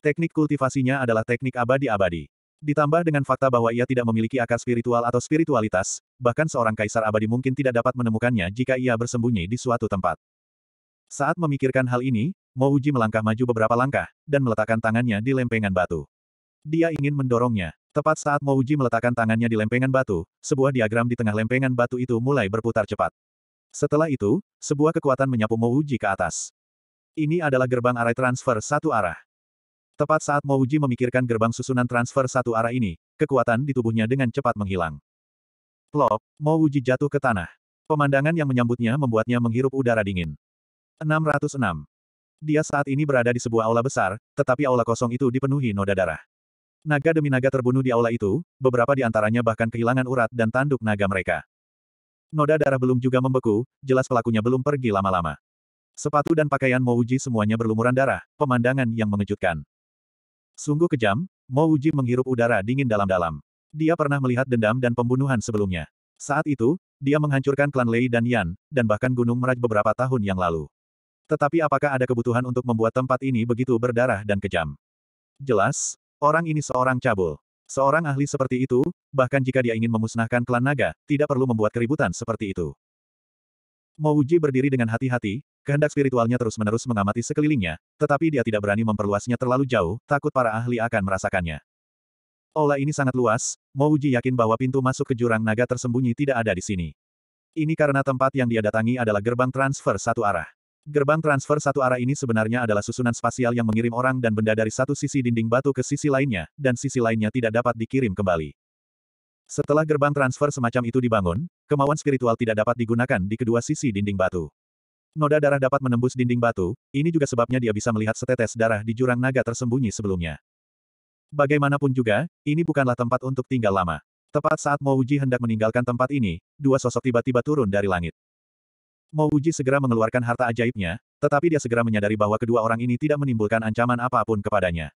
Teknik kultivasinya adalah teknik abadi-abadi. Ditambah dengan fakta bahwa ia tidak memiliki akar spiritual atau spiritualitas, bahkan seorang kaisar abadi mungkin tidak dapat menemukannya jika ia bersembunyi di suatu tempat. Saat memikirkan hal ini, Mouji melangkah maju beberapa langkah, dan meletakkan tangannya di lempengan batu. Dia ingin mendorongnya. Tepat saat Mouji meletakkan tangannya di lempengan batu, sebuah diagram di tengah lempengan batu itu mulai berputar cepat. Setelah itu, sebuah kekuatan menyapu Mouji ke atas. Ini adalah gerbang arai transfer satu arah. Tepat saat Mouji memikirkan gerbang susunan transfer satu arah ini, kekuatan di tubuhnya dengan cepat menghilang. Plop, Mouji jatuh ke tanah. Pemandangan yang menyambutnya membuatnya menghirup udara dingin. 606. Dia saat ini berada di sebuah aula besar, tetapi aula kosong itu dipenuhi noda darah. Naga demi naga terbunuh di aula itu, beberapa di antaranya bahkan kehilangan urat dan tanduk naga mereka. Noda darah belum juga membeku, jelas pelakunya belum pergi lama-lama. Sepatu dan pakaian Uji semuanya berlumuran darah, pemandangan yang mengejutkan. Sungguh kejam, Uji menghirup udara dingin dalam-dalam. Dia pernah melihat dendam dan pembunuhan sebelumnya. Saat itu, dia menghancurkan klan Lei dan Yan, dan bahkan Gunung Meraj beberapa tahun yang lalu. Tetapi apakah ada kebutuhan untuk membuat tempat ini begitu berdarah dan kejam? Jelas, Orang ini seorang cabul. Seorang ahli seperti itu, bahkan jika dia ingin memusnahkan klan naga, tidak perlu membuat keributan seperti itu. Mouji berdiri dengan hati-hati, kehendak spiritualnya terus-menerus mengamati sekelilingnya, tetapi dia tidak berani memperluasnya terlalu jauh, takut para ahli akan merasakannya. Ola ini sangat luas, Mouji yakin bahwa pintu masuk ke jurang naga tersembunyi tidak ada di sini. Ini karena tempat yang dia datangi adalah gerbang transfer satu arah. Gerbang transfer satu arah ini sebenarnya adalah susunan spasial yang mengirim orang dan benda dari satu sisi dinding batu ke sisi lainnya, dan sisi lainnya tidak dapat dikirim kembali. Setelah gerbang transfer semacam itu dibangun, kemauan spiritual tidak dapat digunakan di kedua sisi dinding batu. Noda darah dapat menembus dinding batu, ini juga sebabnya dia bisa melihat setetes darah di jurang naga tersembunyi sebelumnya. Bagaimanapun juga, ini bukanlah tempat untuk tinggal lama. Tepat saat Mouji hendak meninggalkan tempat ini, dua sosok tiba-tiba turun dari langit. Mo Wuji segera mengeluarkan harta ajaibnya, tetapi dia segera menyadari bahwa kedua orang ini tidak menimbulkan ancaman apapun kepadanya.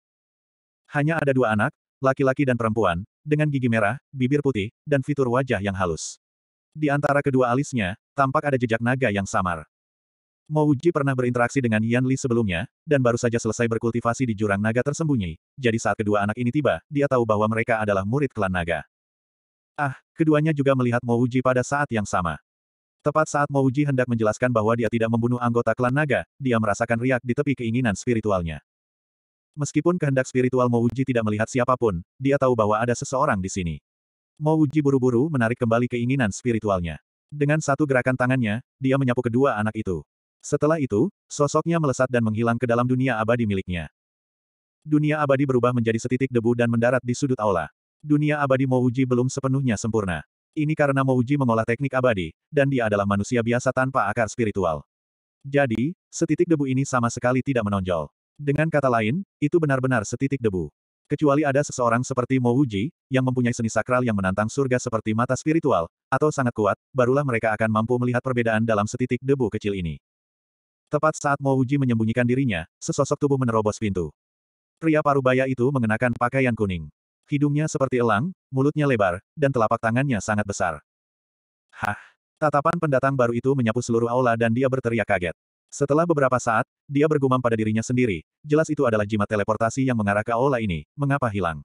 Hanya ada dua anak, laki-laki dan perempuan, dengan gigi merah, bibir putih, dan fitur wajah yang halus. Di antara kedua alisnya, tampak ada jejak naga yang samar. Mo Wuji pernah berinteraksi dengan Yan Li sebelumnya, dan baru saja selesai berkultivasi di jurang naga tersembunyi, jadi saat kedua anak ini tiba, dia tahu bahwa mereka adalah murid klan naga. Ah, keduanya juga melihat Mo Wuji pada saat yang sama. Tepat saat Mouji hendak menjelaskan bahwa dia tidak membunuh anggota klan naga, dia merasakan riak di tepi keinginan spiritualnya. Meskipun kehendak spiritual Mouji tidak melihat siapapun, dia tahu bahwa ada seseorang di sini. Mouji buru-buru menarik kembali keinginan spiritualnya. Dengan satu gerakan tangannya, dia menyapu kedua anak itu. Setelah itu, sosoknya melesat dan menghilang ke dalam dunia abadi miliknya. Dunia abadi berubah menjadi setitik debu dan mendarat di sudut aula. Dunia abadi Mouji belum sepenuhnya sempurna. Ini karena Mouji mengolah teknik abadi, dan dia adalah manusia biasa tanpa akar spiritual. Jadi, setitik debu ini sama sekali tidak menonjol. Dengan kata lain, itu benar-benar setitik debu. Kecuali ada seseorang seperti Mouji, yang mempunyai seni sakral yang menantang surga seperti mata spiritual, atau sangat kuat, barulah mereka akan mampu melihat perbedaan dalam setitik debu kecil ini. Tepat saat Mouji menyembunyikan dirinya, sesosok tubuh menerobos pintu. Pria parubaya itu mengenakan pakaian kuning. Hidungnya seperti elang, mulutnya lebar, dan telapak tangannya sangat besar. Hah! Tatapan pendatang baru itu menyapu seluruh aula dan dia berteriak kaget. Setelah beberapa saat, dia bergumam pada dirinya sendiri, jelas itu adalah jimat teleportasi yang mengarah ke aula ini, mengapa hilang?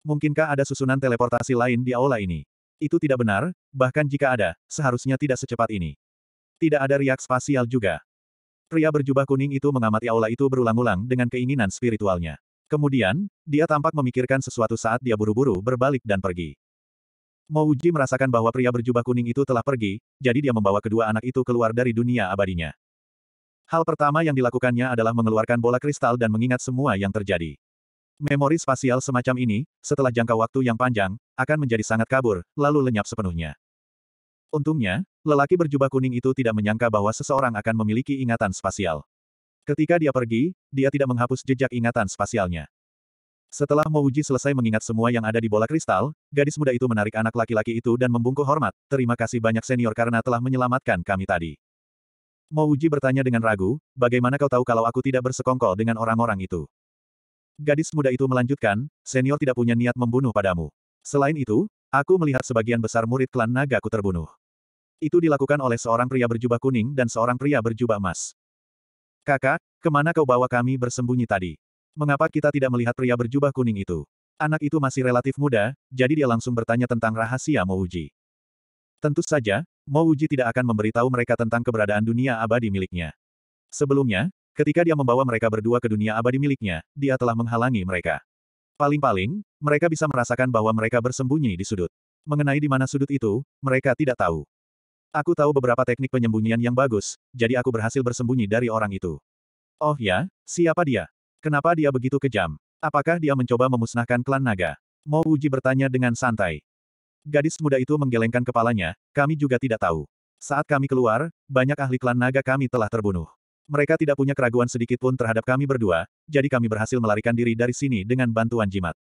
Mungkinkah ada susunan teleportasi lain di aula ini? Itu tidak benar, bahkan jika ada, seharusnya tidak secepat ini. Tidak ada riak spasial juga. Pria berjubah kuning itu mengamati aula itu berulang-ulang dengan keinginan spiritualnya. Kemudian, dia tampak memikirkan sesuatu saat dia buru-buru berbalik dan pergi. Mouji merasakan bahwa pria berjubah kuning itu telah pergi, jadi dia membawa kedua anak itu keluar dari dunia abadinya. Hal pertama yang dilakukannya adalah mengeluarkan bola kristal dan mengingat semua yang terjadi. Memori spasial semacam ini, setelah jangka waktu yang panjang, akan menjadi sangat kabur, lalu lenyap sepenuhnya. Untungnya, lelaki berjubah kuning itu tidak menyangka bahwa seseorang akan memiliki ingatan spasial. Ketika dia pergi, dia tidak menghapus jejak ingatan spasialnya. Setelah Mouji selesai mengingat semua yang ada di bola kristal, gadis muda itu menarik anak laki-laki itu dan membungkuk hormat, terima kasih banyak senior karena telah menyelamatkan kami tadi. Mouji bertanya dengan ragu, bagaimana kau tahu kalau aku tidak bersekongkol dengan orang-orang itu? Gadis muda itu melanjutkan, senior tidak punya niat membunuh padamu. Selain itu, aku melihat sebagian besar murid klan Naga ku terbunuh. Itu dilakukan oleh seorang pria berjubah kuning dan seorang pria berjubah emas. Kakak, kemana kau bawa kami bersembunyi tadi? Mengapa kita tidak melihat pria berjubah kuning itu? Anak itu masih relatif muda, jadi dia langsung bertanya tentang rahasia Mouji. Tentu saja, Mouji tidak akan memberitahu mereka tentang keberadaan dunia abadi miliknya. Sebelumnya, ketika dia membawa mereka berdua ke dunia abadi miliknya, dia telah menghalangi mereka. Paling-paling, mereka bisa merasakan bahwa mereka bersembunyi di sudut. Mengenai di mana sudut itu, mereka tidak tahu. Aku tahu beberapa teknik penyembunyian yang bagus, jadi aku berhasil bersembunyi dari orang itu. Oh ya, siapa dia? Kenapa dia begitu kejam? Apakah dia mencoba memusnahkan klan naga? Mo Uji bertanya dengan santai. Gadis muda itu menggelengkan kepalanya, kami juga tidak tahu. Saat kami keluar, banyak ahli klan naga kami telah terbunuh. Mereka tidak punya keraguan sedikit pun terhadap kami berdua, jadi kami berhasil melarikan diri dari sini dengan bantuan jimat.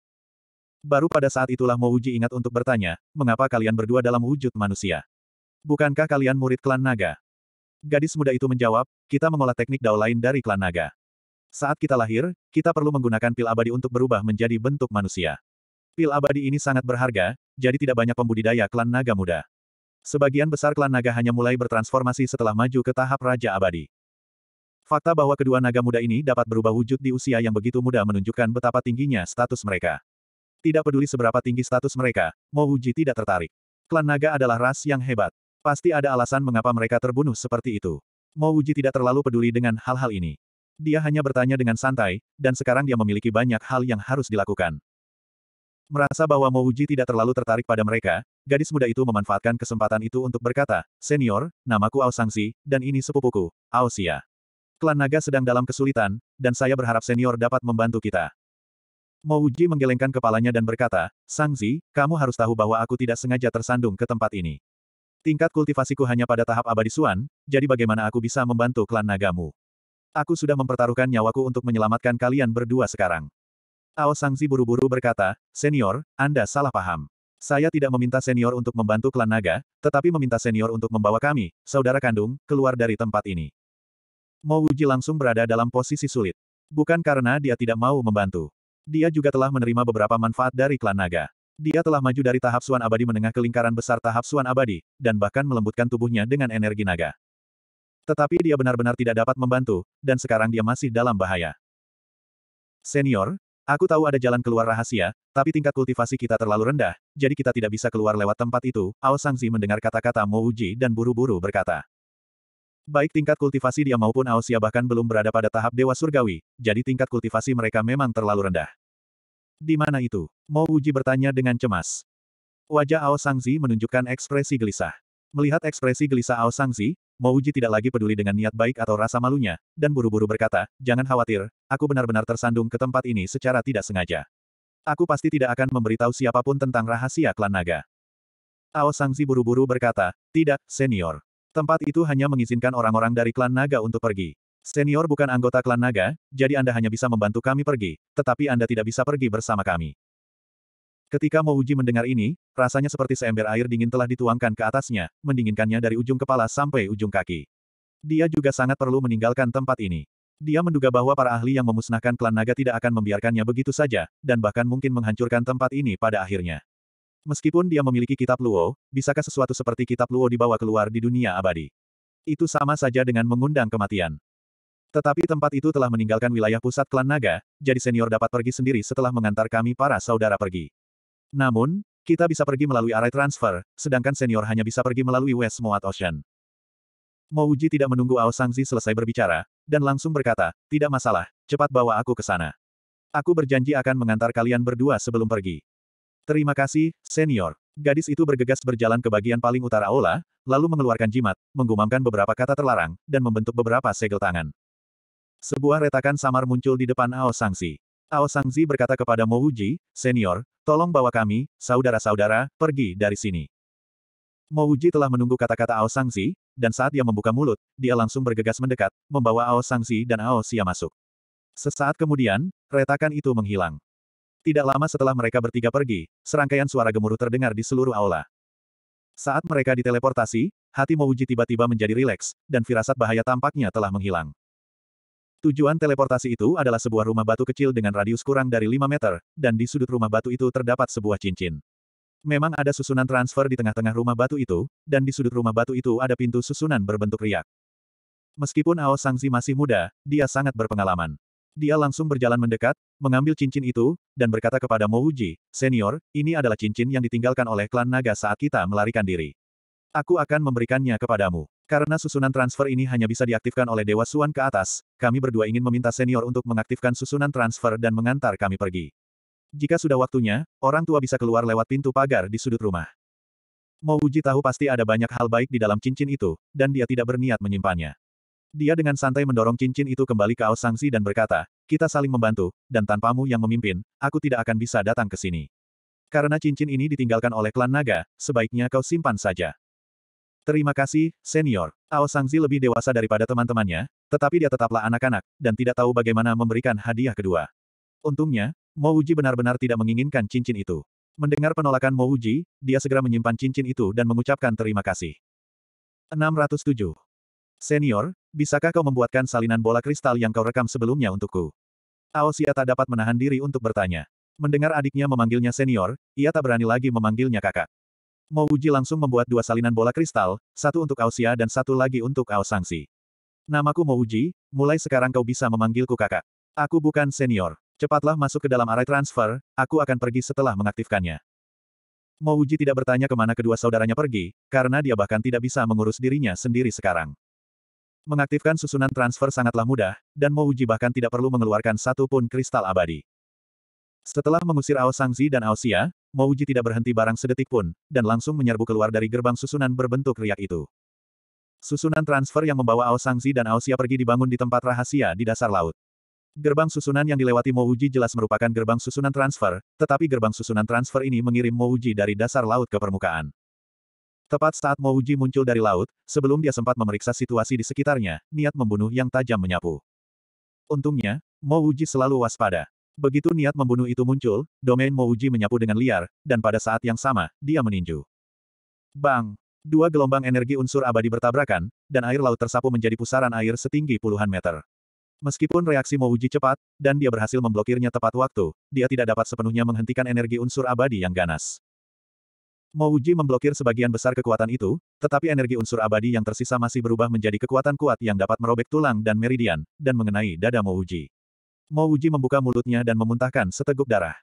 Baru pada saat itulah Mo Uji ingat untuk bertanya, mengapa kalian berdua dalam wujud manusia? Bukankah kalian murid klan naga? Gadis muda itu menjawab, kita mengolah teknik dao lain dari klan naga. Saat kita lahir, kita perlu menggunakan pil abadi untuk berubah menjadi bentuk manusia. Pil abadi ini sangat berharga, jadi tidak banyak pembudidaya klan naga muda. Sebagian besar klan naga hanya mulai bertransformasi setelah maju ke tahap Raja Abadi. Fakta bahwa kedua naga muda ini dapat berubah wujud di usia yang begitu muda menunjukkan betapa tingginya status mereka. Tidak peduli seberapa tinggi status mereka, Mo Uji tidak tertarik. Klan naga adalah ras yang hebat. Pasti ada alasan mengapa mereka terbunuh seperti itu. Mo Wuji tidak terlalu peduli dengan hal-hal ini. Dia hanya bertanya dengan santai, dan sekarang dia memiliki banyak hal yang harus dilakukan. Merasa bahwa Mo Wuji tidak terlalu tertarik pada mereka, gadis muda itu memanfaatkan kesempatan itu untuk berkata, Senior, namaku Ao Sangsi, dan ini sepupuku, Ao Xia. Klan naga sedang dalam kesulitan, dan saya berharap senior dapat membantu kita. Mo Wuji menggelengkan kepalanya dan berkata, Sangzi, kamu harus tahu bahwa aku tidak sengaja tersandung ke tempat ini. Tingkat kultivasiku hanya pada tahap abadi suan, jadi bagaimana aku bisa membantu klan nagamu? Aku sudah mempertaruhkan nyawaku untuk menyelamatkan kalian berdua sekarang. Ao Sangzi buru-buru berkata, Senior, Anda salah paham. Saya tidak meminta senior untuk membantu klan naga, tetapi meminta senior untuk membawa kami, saudara kandung, keluar dari tempat ini. Mo Wuji langsung berada dalam posisi sulit. Bukan karena dia tidak mau membantu. Dia juga telah menerima beberapa manfaat dari klan naga. Dia telah maju dari tahap suan abadi menengah ke lingkaran besar tahap suan abadi, dan bahkan melembutkan tubuhnya dengan energi naga. Tetapi dia benar-benar tidak dapat membantu, dan sekarang dia masih dalam bahaya. Senior, aku tahu ada jalan keluar rahasia, tapi tingkat kultivasi kita terlalu rendah, jadi kita tidak bisa keluar lewat tempat itu, Ao Sangzi mendengar kata-kata Mo Uji dan buru-buru berkata. Baik tingkat kultivasi dia maupun Aosia bahkan belum berada pada tahap Dewa Surgawi, jadi tingkat kultivasi mereka memang terlalu rendah. Di mana itu? Mo Wuji bertanya dengan cemas. Wajah Ao Sangzi menunjukkan ekspresi gelisah. Melihat ekspresi gelisah Ao Sangzi, Mo Wuji tidak lagi peduli dengan niat baik atau rasa malunya, dan buru-buru berkata, jangan khawatir, aku benar-benar tersandung ke tempat ini secara tidak sengaja. Aku pasti tidak akan memberitahu siapapun tentang rahasia klan naga. Ao Sangzi buru-buru berkata, tidak, senior. Tempat itu hanya mengizinkan orang-orang dari klan naga untuk pergi. Senior bukan anggota klan naga, jadi Anda hanya bisa membantu kami pergi, tetapi Anda tidak bisa pergi bersama kami. Ketika Mouji mendengar ini, rasanya seperti seember air dingin telah dituangkan ke atasnya, mendinginkannya dari ujung kepala sampai ujung kaki. Dia juga sangat perlu meninggalkan tempat ini. Dia menduga bahwa para ahli yang memusnahkan klan naga tidak akan membiarkannya begitu saja, dan bahkan mungkin menghancurkan tempat ini pada akhirnya. Meskipun dia memiliki kitab Luo, bisakah sesuatu seperti kitab Luo dibawa keluar di dunia abadi? Itu sama saja dengan mengundang kematian. Tetapi tempat itu telah meninggalkan wilayah pusat klan naga, jadi senior dapat pergi sendiri setelah mengantar kami para saudara pergi. Namun, kita bisa pergi melalui array transfer, sedangkan senior hanya bisa pergi melalui West Moat Ocean. Mouji tidak menunggu Ao Sangzi selesai berbicara, dan langsung berkata, tidak masalah, cepat bawa aku ke sana. Aku berjanji akan mengantar kalian berdua sebelum pergi. Terima kasih, senior. Gadis itu bergegas berjalan ke bagian paling utara aula, lalu mengeluarkan jimat, menggumamkan beberapa kata terlarang, dan membentuk beberapa segel tangan. Sebuah retakan samar muncul di depan Ao Sangzi. Ao Sangzi berkata kepada Mo Wuji, Senior, tolong bawa kami, saudara-saudara, pergi dari sini. Mo Wuji telah menunggu kata-kata Ao Sangzi, dan saat ia membuka mulut, dia langsung bergegas mendekat, membawa Ao Sangzi dan Ao Xia masuk. Sesaat kemudian, retakan itu menghilang. Tidak lama setelah mereka bertiga pergi, serangkaian suara gemuruh terdengar di seluruh aula. Saat mereka diteleportasi, hati Mo tiba-tiba menjadi rileks, dan firasat bahaya tampaknya telah menghilang. Tujuan teleportasi itu adalah sebuah rumah batu kecil dengan radius kurang dari 5 meter, dan di sudut rumah batu itu terdapat sebuah cincin. Memang ada susunan transfer di tengah-tengah rumah batu itu, dan di sudut rumah batu itu ada pintu susunan berbentuk riak. Meskipun Ao Sangzi masih muda, dia sangat berpengalaman. Dia langsung berjalan mendekat, mengambil cincin itu, dan berkata kepada Mo Uji, Senior, ini adalah cincin yang ditinggalkan oleh klan naga saat kita melarikan diri. Aku akan memberikannya kepadamu. Karena susunan transfer ini hanya bisa diaktifkan oleh Dewa Suan ke atas, kami berdua ingin meminta senior untuk mengaktifkan susunan transfer dan mengantar kami pergi. Jika sudah waktunya, orang tua bisa keluar lewat pintu pagar di sudut rumah. uji tahu pasti ada banyak hal baik di dalam cincin itu, dan dia tidak berniat menyimpannya. Dia dengan santai mendorong cincin itu kembali ke Ao Sangsi dan berkata, kita saling membantu, dan tanpamu yang memimpin, aku tidak akan bisa datang ke sini. Karena cincin ini ditinggalkan oleh klan naga, sebaiknya kau simpan saja. Terima kasih, senior. Ao Sangzi lebih dewasa daripada teman-temannya, tetapi dia tetaplah anak-anak, dan tidak tahu bagaimana memberikan hadiah kedua. Untungnya, Mo Uji benar-benar tidak menginginkan cincin itu. Mendengar penolakan Mo Uji, dia segera menyimpan cincin itu dan mengucapkan terima kasih. 607. Senior, bisakah kau membuatkan salinan bola kristal yang kau rekam sebelumnya untukku? Ao tak dapat menahan diri untuk bertanya. Mendengar adiknya memanggilnya senior, ia tak berani lagi memanggilnya kakak. Mo Uji langsung membuat dua salinan bola kristal, satu untuk Aosia dan satu lagi untuk Ao Namaku Mo Uji, mulai sekarang kau bisa memanggilku kakak. Aku bukan senior. Cepatlah masuk ke dalam arai transfer, aku akan pergi setelah mengaktifkannya. Mo Uji tidak bertanya kemana kedua saudaranya pergi, karena dia bahkan tidak bisa mengurus dirinya sendiri sekarang. Mengaktifkan susunan transfer sangatlah mudah, dan Mo Uji bahkan tidak perlu mengeluarkan satu pun kristal abadi. Setelah mengusir Ao dan Aosia. Mouji tidak berhenti barang sedetik pun, dan langsung menyerbu keluar dari gerbang susunan berbentuk riak itu. Susunan transfer yang membawa Ao Sangzi dan Ao Xia pergi dibangun di tempat rahasia di dasar laut. Gerbang susunan yang dilewati Mouji jelas merupakan gerbang susunan transfer, tetapi gerbang susunan transfer ini mengirim Mouji dari dasar laut ke permukaan. Tepat saat Mouji muncul dari laut, sebelum dia sempat memeriksa situasi di sekitarnya, niat membunuh yang tajam menyapu. Untungnya, Mouji selalu waspada. Begitu niat membunuh itu muncul, domain Mouji menyapu dengan liar, dan pada saat yang sama, dia meninju. Bang! Dua gelombang energi unsur abadi bertabrakan, dan air laut tersapu menjadi pusaran air setinggi puluhan meter. Meskipun reaksi Mouji cepat, dan dia berhasil memblokirnya tepat waktu, dia tidak dapat sepenuhnya menghentikan energi unsur abadi yang ganas. Mouji memblokir sebagian besar kekuatan itu, tetapi energi unsur abadi yang tersisa masih berubah menjadi kekuatan kuat yang dapat merobek tulang dan meridian, dan mengenai dada Mouji. Mo Uji membuka mulutnya dan memuntahkan seteguk darah.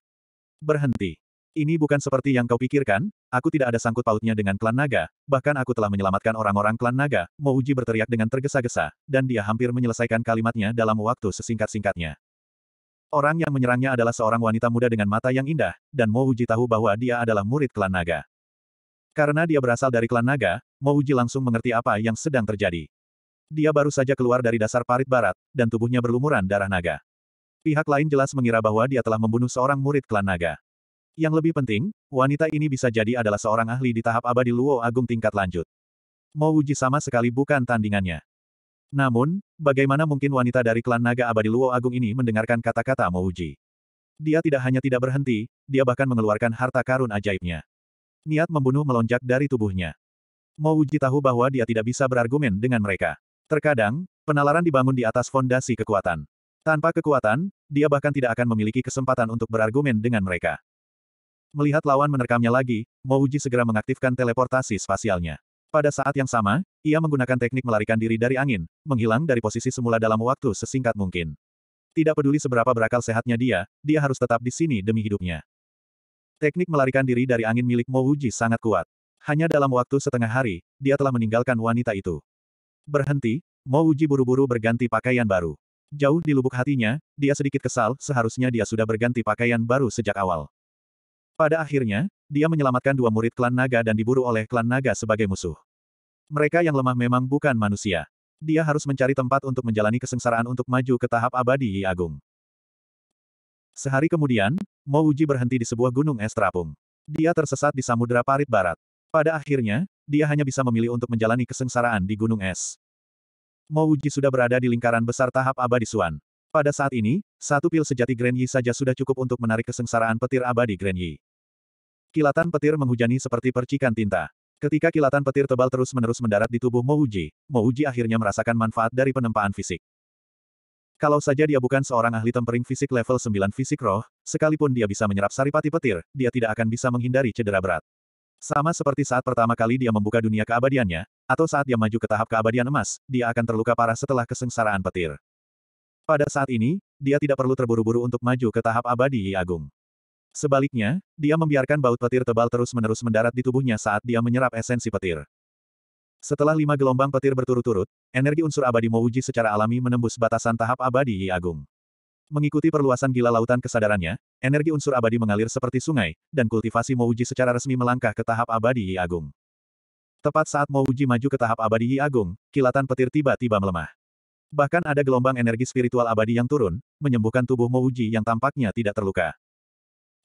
Berhenti. Ini bukan seperti yang kau pikirkan, aku tidak ada sangkut pautnya dengan klan naga, bahkan aku telah menyelamatkan orang-orang klan naga, Mo Uji berteriak dengan tergesa-gesa, dan dia hampir menyelesaikan kalimatnya dalam waktu sesingkat-singkatnya. Orang yang menyerangnya adalah seorang wanita muda dengan mata yang indah, dan Mo Uji tahu bahwa dia adalah murid klan naga. Karena dia berasal dari klan naga, Mo Uji langsung mengerti apa yang sedang terjadi. Dia baru saja keluar dari dasar parit barat, dan tubuhnya berlumuran darah naga. Pihak lain jelas mengira bahwa dia telah membunuh seorang murid klan naga. Yang lebih penting, wanita ini bisa jadi adalah seorang ahli di tahap abadi Luo Agung tingkat lanjut. Mo Uji sama sekali bukan tandingannya. Namun, bagaimana mungkin wanita dari klan naga abadi Luo Agung ini mendengarkan kata-kata Mo Uji? Dia tidak hanya tidak berhenti, dia bahkan mengeluarkan harta karun ajaibnya. Niat membunuh melonjak dari tubuhnya. Mo Uji tahu bahwa dia tidak bisa berargumen dengan mereka. Terkadang, penalaran dibangun di atas fondasi kekuatan. Tanpa kekuatan, dia bahkan tidak akan memiliki kesempatan untuk berargumen dengan mereka. Melihat lawan menerkamnya lagi, Mouji segera mengaktifkan teleportasi spasialnya. Pada saat yang sama, ia menggunakan teknik melarikan diri dari angin, menghilang dari posisi semula dalam waktu sesingkat mungkin. Tidak peduli seberapa berakal sehatnya dia, dia harus tetap di sini demi hidupnya. Teknik melarikan diri dari angin milik Mouji sangat kuat. Hanya dalam waktu setengah hari, dia telah meninggalkan wanita itu. Berhenti, Mouji buru-buru berganti pakaian baru. Jauh di lubuk hatinya, dia sedikit kesal, seharusnya dia sudah berganti pakaian baru sejak awal. Pada akhirnya, dia menyelamatkan dua murid klan naga dan diburu oleh klan naga sebagai musuh. Mereka yang lemah memang bukan manusia. Dia harus mencari tempat untuk menjalani kesengsaraan untuk maju ke tahap abadi Yi Agung. Sehari kemudian, Mo Uji berhenti di sebuah gunung es terapung. Dia tersesat di samudera parit barat. Pada akhirnya, dia hanya bisa memilih untuk menjalani kesengsaraan di gunung es. Mo Wuji sudah berada di lingkaran besar tahap abadi Suan. Pada saat ini, satu pil sejati Grand Yi saja sudah cukup untuk menarik kesengsaraan petir abadi Grand Yi. Kilatan petir menghujani seperti percikan tinta. Ketika kilatan petir tebal terus-menerus mendarat di tubuh Mo Wuji, Mo Wuji akhirnya merasakan manfaat dari penempaan fisik. Kalau saja dia bukan seorang ahli tempering fisik level 9 fisik roh, sekalipun dia bisa menyerap saripati petir, dia tidak akan bisa menghindari cedera berat. Sama seperti saat pertama kali dia membuka dunia keabadiannya, atau saat dia maju ke tahap keabadian emas, dia akan terluka parah setelah kesengsaraan petir. Pada saat ini, dia tidak perlu terburu-buru untuk maju ke tahap abadi Yi Agung. Sebaliknya, dia membiarkan baut petir tebal terus-menerus mendarat di tubuhnya saat dia menyerap esensi petir. Setelah lima gelombang petir berturut-turut, energi unsur abadi Mouji secara alami menembus batasan tahap abadi Yi Agung. Mengikuti perluasan gila lautan kesadarannya, energi unsur abadi mengalir seperti sungai, dan kultivasi Mouji secara resmi melangkah ke tahap abadi Yi Agung. Tepat saat Mouji maju ke tahap abadi Yi Agung, kilatan petir tiba-tiba melemah. Bahkan ada gelombang energi spiritual abadi yang turun, menyembuhkan tubuh Mouji yang tampaknya tidak terluka.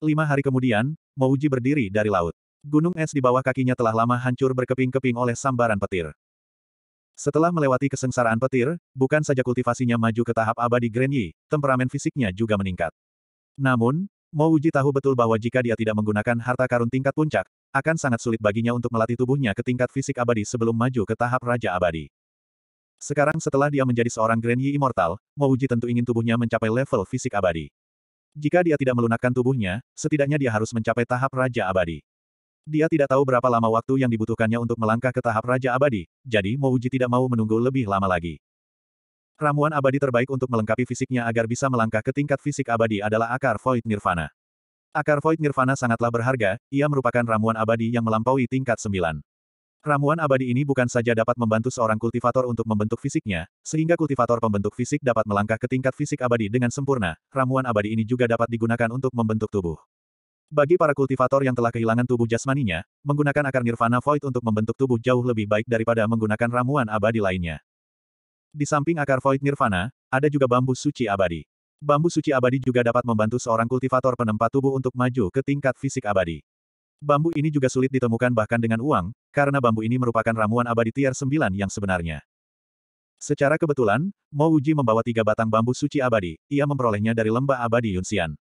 Lima hari kemudian, Mouji berdiri dari laut. Gunung es di bawah kakinya telah lama hancur berkeping-keping oleh sambaran petir. Setelah melewati kesengsaraan petir, bukan saja kultivasinya maju ke tahap abadi Grand Yi, temperamen fisiknya juga meningkat. Namun, Mo Uji tahu betul bahwa jika dia tidak menggunakan harta karun tingkat puncak, akan sangat sulit baginya untuk melatih tubuhnya ke tingkat fisik abadi sebelum maju ke tahap Raja Abadi. Sekarang setelah dia menjadi seorang Grand Yi Immortal, Mo Uji tentu ingin tubuhnya mencapai level fisik abadi. Jika dia tidak melunakkan tubuhnya, setidaknya dia harus mencapai tahap Raja Abadi. Dia tidak tahu berapa lama waktu yang dibutuhkannya untuk melangkah ke tahap Raja Abadi, jadi Mouji tidak mau menunggu lebih lama lagi. Ramuan abadi terbaik untuk melengkapi fisiknya agar bisa melangkah ke tingkat fisik abadi adalah akar void nirvana. Akar void nirvana sangatlah berharga, ia merupakan ramuan abadi yang melampaui tingkat 9. Ramuan abadi ini bukan saja dapat membantu seorang kultivator untuk membentuk fisiknya, sehingga kultivator pembentuk fisik dapat melangkah ke tingkat fisik abadi dengan sempurna, ramuan abadi ini juga dapat digunakan untuk membentuk tubuh. Bagi para kultivator yang telah kehilangan tubuh jasmaninya, menggunakan akar nirvana void untuk membentuk tubuh jauh lebih baik daripada menggunakan ramuan abadi lainnya. Di samping akar void nirvana, ada juga bambu suci abadi. Bambu suci abadi juga dapat membantu seorang kultivator penempat tubuh untuk maju ke tingkat fisik abadi. Bambu ini juga sulit ditemukan bahkan dengan uang, karena bambu ini merupakan ramuan abadi tier 9 yang sebenarnya. Secara kebetulan, Mo Uji membawa tiga batang bambu suci abadi, ia memperolehnya dari lembah abadi Yunxian.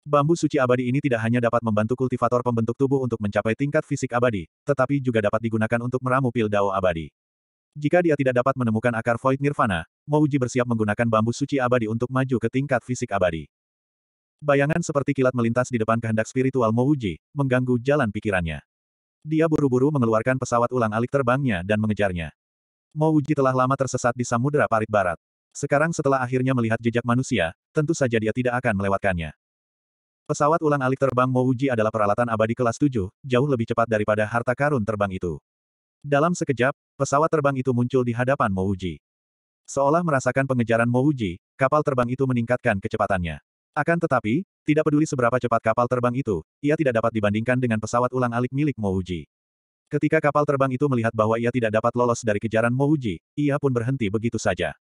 Bambu suci abadi ini tidak hanya dapat membantu kultivator pembentuk tubuh untuk mencapai tingkat fisik abadi, tetapi juga dapat digunakan untuk meramu pil dao abadi. Jika dia tidak dapat menemukan akar void nirvana, Mouji bersiap menggunakan bambu suci abadi untuk maju ke tingkat fisik abadi. Bayangan seperti kilat melintas di depan kehendak spiritual Mouji, mengganggu jalan pikirannya. Dia buru-buru mengeluarkan pesawat ulang alik terbangnya dan mengejarnya. Mouji telah lama tersesat di samudera parit barat. Sekarang setelah akhirnya melihat jejak manusia, tentu saja dia tidak akan melewatkannya. Pesawat ulang-alik terbang Mouji adalah peralatan abadi kelas 7, jauh lebih cepat daripada harta karun terbang itu. Dalam sekejap, pesawat terbang itu muncul di hadapan Mouji. Seolah merasakan pengejaran Mouji, kapal terbang itu meningkatkan kecepatannya. Akan tetapi, tidak peduli seberapa cepat kapal terbang itu, ia tidak dapat dibandingkan dengan pesawat ulang-alik milik Mouji. Ketika kapal terbang itu melihat bahwa ia tidak dapat lolos dari kejaran Mouji, ia pun berhenti begitu saja.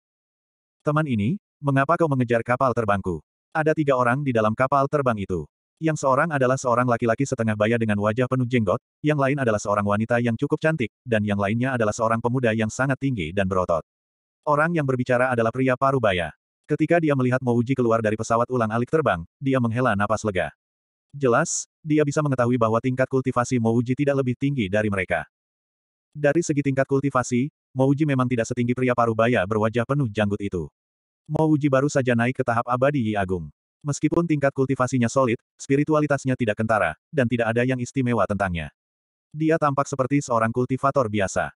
Teman ini, mengapa kau mengejar kapal terbangku? Ada tiga orang di dalam kapal terbang itu. Yang seorang adalah seorang laki-laki setengah baya dengan wajah penuh jenggot, yang lain adalah seorang wanita yang cukup cantik, dan yang lainnya adalah seorang pemuda yang sangat tinggi dan berotot. Orang yang berbicara adalah pria paruh baya. Ketika dia melihat Mouji keluar dari pesawat ulang alik terbang, dia menghela napas lega. Jelas, dia bisa mengetahui bahwa tingkat kultivasi Mouji tidak lebih tinggi dari mereka. Dari segi tingkat kultivasi, Mouji memang tidak setinggi pria paruh baya berwajah penuh janggut itu. Mo Uji baru saja naik ke tahap abadi Yi Agung. Meskipun tingkat kultivasinya solid, spiritualitasnya tidak kentara, dan tidak ada yang istimewa tentangnya. Dia tampak seperti seorang kultivator biasa.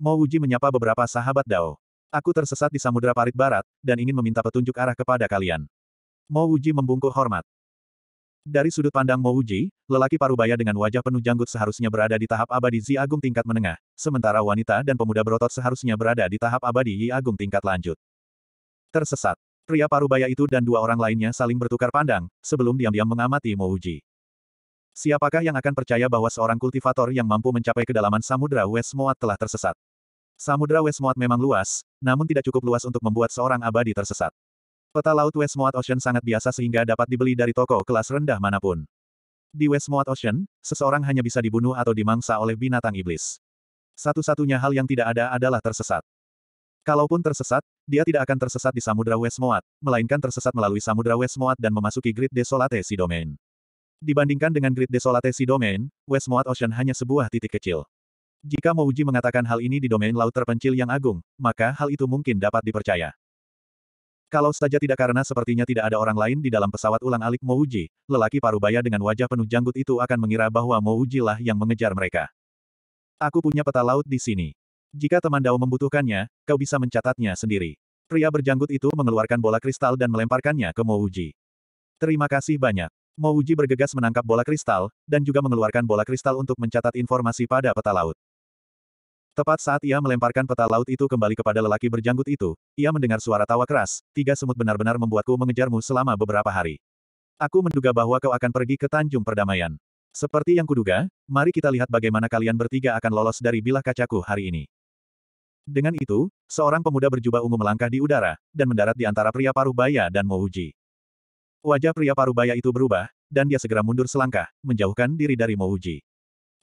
Mo Uji menyapa beberapa sahabat Dao. Aku tersesat di Samudra Parit Barat, dan ingin meminta petunjuk arah kepada kalian. Mo Uji membungkuk hormat. Dari sudut pandang Mo Uji, lelaki parubaya dengan wajah penuh janggut seharusnya berada di tahap abadi Zi Agung tingkat menengah, sementara wanita dan pemuda berotot seharusnya berada di tahap abadi Yi Agung tingkat lanjut. Tersesat. Pria parubaya itu dan dua orang lainnya saling bertukar pandang, sebelum diam-diam mengamati Mouji. Siapakah yang akan percaya bahwa seorang kultivator yang mampu mencapai kedalaman Samudra Westmoat telah tersesat? Samudra Westmoat memang luas, namun tidak cukup luas untuk membuat seorang abadi tersesat. Peta laut Westmoat Ocean sangat biasa sehingga dapat dibeli dari toko kelas rendah manapun. Di Westmoat Ocean, seseorang hanya bisa dibunuh atau dimangsa oleh binatang iblis. Satu-satunya hal yang tidak ada adalah tersesat. Kalaupun tersesat, dia tidak akan tersesat di Samudra Westmoat, melainkan tersesat melalui Samudra Westmoat dan memasuki Grid Desolate Sea Domain. Dibandingkan dengan Grid Desolate Sea Domain, Westmoat Ocean hanya sebuah titik kecil. Jika Mouji mengatakan hal ini di domain laut terpencil yang agung, maka hal itu mungkin dapat dipercaya. Kalau saja tidak karena sepertinya tidak ada orang lain di dalam pesawat ulang-alik Mouji, lelaki parubaya dengan wajah penuh janggut itu akan mengira bahwa Mouji lah yang mengejar mereka. Aku punya peta laut di sini. Jika teman Dao membutuhkannya, kau bisa mencatatnya sendiri. Pria berjanggut itu mengeluarkan bola kristal dan melemparkannya ke Mouji. Terima kasih banyak. Mouji bergegas menangkap bola kristal, dan juga mengeluarkan bola kristal untuk mencatat informasi pada peta laut. Tepat saat ia melemparkan peta laut itu kembali kepada lelaki berjanggut itu, ia mendengar suara tawa keras, tiga semut benar-benar membuatku mengejarmu selama beberapa hari. Aku menduga bahwa kau akan pergi ke Tanjung Perdamaian. Seperti yang kuduga, mari kita lihat bagaimana kalian bertiga akan lolos dari bilah kacaku hari ini. Dengan itu, seorang pemuda berjubah ungu melangkah di udara, dan mendarat di antara pria paruh baya dan Mouji. Wajah pria paruh baya itu berubah, dan dia segera mundur selangkah, menjauhkan diri dari Mouji.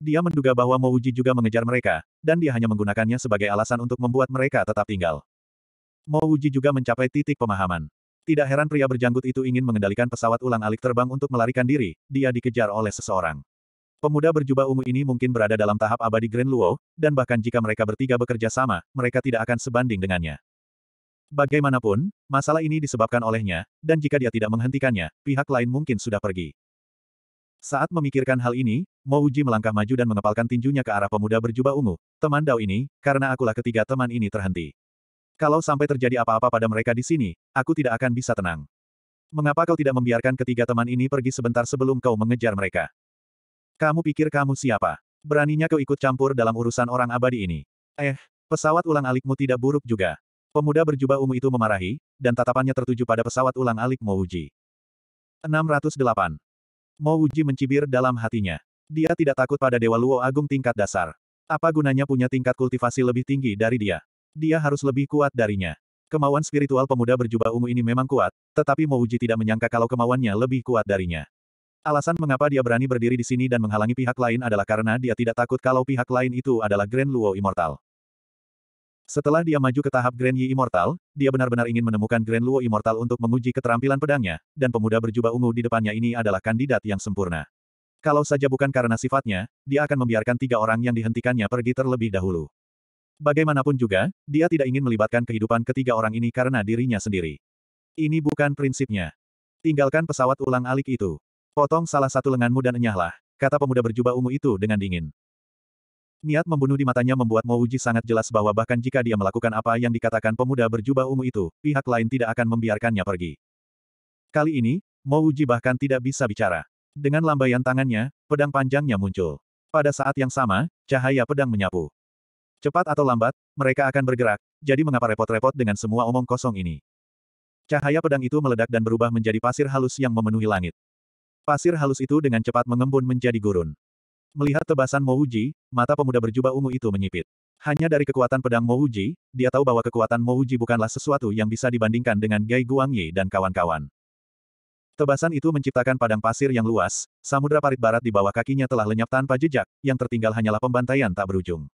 Dia menduga bahwa Mouji juga mengejar mereka, dan dia hanya menggunakannya sebagai alasan untuk membuat mereka tetap tinggal. Mouji juga mencapai titik pemahaman. Tidak heran pria berjanggut itu ingin mengendalikan pesawat ulang alik terbang untuk melarikan diri, dia dikejar oleh seseorang. Pemuda berjubah ungu ini mungkin berada dalam tahap abadi Grand Luo, dan bahkan jika mereka bertiga bekerja sama, mereka tidak akan sebanding dengannya. Bagaimanapun, masalah ini disebabkan olehnya, dan jika dia tidak menghentikannya, pihak lain mungkin sudah pergi. Saat memikirkan hal ini, Mo Uji melangkah maju dan mengepalkan tinjunya ke arah pemuda berjubah ungu, teman Dao ini, karena akulah ketiga teman ini terhenti. Kalau sampai terjadi apa-apa pada mereka di sini, aku tidak akan bisa tenang. Mengapa kau tidak membiarkan ketiga teman ini pergi sebentar sebelum kau mengejar mereka? Kamu pikir kamu siapa? Beraninya kau ikut campur dalam urusan orang abadi ini. Eh, pesawat ulang alikmu tidak buruk juga. Pemuda berjubah ungu itu memarahi, dan tatapannya tertuju pada pesawat ulang alik Mouji. 608. Mouji mencibir dalam hatinya. Dia tidak takut pada Dewa Luo Agung tingkat dasar. Apa gunanya punya tingkat kultivasi lebih tinggi dari dia? Dia harus lebih kuat darinya. Kemauan spiritual pemuda berjubah ungu ini memang kuat, tetapi Mouji tidak menyangka kalau kemauannya lebih kuat darinya. Alasan mengapa dia berani berdiri di sini dan menghalangi pihak lain adalah karena dia tidak takut kalau pihak lain itu adalah Grand Luo Immortal. Setelah dia maju ke tahap Grand Yi Immortal, dia benar-benar ingin menemukan Grand Luo Immortal untuk menguji keterampilan pedangnya, dan pemuda berjubah ungu di depannya ini adalah kandidat yang sempurna. Kalau saja bukan karena sifatnya, dia akan membiarkan tiga orang yang dihentikannya pergi terlebih dahulu. Bagaimanapun juga, dia tidak ingin melibatkan kehidupan ketiga orang ini karena dirinya sendiri. Ini bukan prinsipnya. Tinggalkan pesawat ulang alik itu. Potong salah satu lenganmu dan enyahlah, kata pemuda berjubah ungu itu dengan dingin. Niat membunuh di matanya membuat Mouji sangat jelas bahwa bahkan jika dia melakukan apa yang dikatakan pemuda berjubah ungu itu, pihak lain tidak akan membiarkannya pergi. Kali ini, Mouji bahkan tidak bisa bicara. Dengan lambaian tangannya, pedang panjangnya muncul. Pada saat yang sama, cahaya pedang menyapu. Cepat atau lambat, mereka akan bergerak, jadi mengapa repot-repot dengan semua omong kosong ini? Cahaya pedang itu meledak dan berubah menjadi pasir halus yang memenuhi langit. Pasir halus itu dengan cepat mengembun menjadi gurun. Melihat tebasan Mouji, mata pemuda berjubah ungu itu menyipit. Hanya dari kekuatan pedang Mouji, dia tahu bahwa kekuatan Mouji bukanlah sesuatu yang bisa dibandingkan dengan Gai Guangyi dan kawan-kawan. Tebasan itu menciptakan padang pasir yang luas, samudra parit barat di bawah kakinya telah lenyap tanpa jejak, yang tertinggal hanyalah pembantaian tak berujung.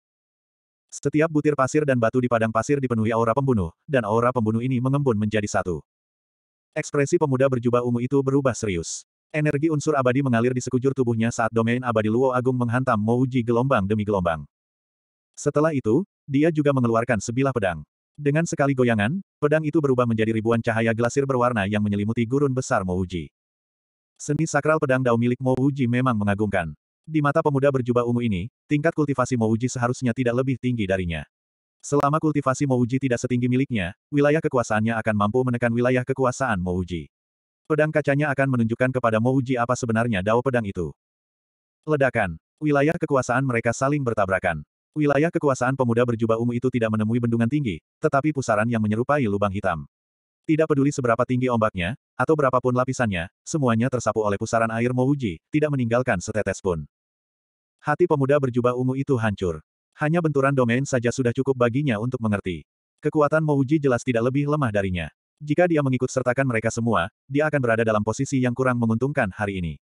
Setiap butir pasir dan batu di padang pasir dipenuhi aura pembunuh, dan aura pembunuh ini mengembun menjadi satu. Ekspresi pemuda berjubah ungu itu berubah serius. Energi unsur abadi mengalir di sekujur tubuhnya saat domain abadi Luo Agung menghantam Mouji gelombang demi gelombang. Setelah itu, dia juga mengeluarkan sebilah pedang. Dengan sekali goyangan, pedang itu berubah menjadi ribuan cahaya glasir berwarna yang menyelimuti gurun besar Mouji. Seni sakral pedang dao milik Mouji memang mengagumkan. Di mata pemuda berjubah ungu ini, tingkat kultivasi Mouji seharusnya tidak lebih tinggi darinya. Selama kultivasi Mouji tidak setinggi miliknya, wilayah kekuasaannya akan mampu menekan wilayah kekuasaan Mouji. Pedang kacanya akan menunjukkan kepada Mouji apa sebenarnya dao pedang itu. Ledakan. Wilayah kekuasaan mereka saling bertabrakan. Wilayah kekuasaan pemuda berjubah ungu itu tidak menemui bendungan tinggi, tetapi pusaran yang menyerupai lubang hitam. Tidak peduli seberapa tinggi ombaknya, atau berapapun lapisannya, semuanya tersapu oleh pusaran air Mouji, tidak meninggalkan setetes pun. Hati pemuda berjubah ungu itu hancur. Hanya benturan domain saja sudah cukup baginya untuk mengerti. Kekuatan Mouji jelas tidak lebih lemah darinya. Jika dia mengikut sertakan mereka semua, dia akan berada dalam posisi yang kurang menguntungkan hari ini.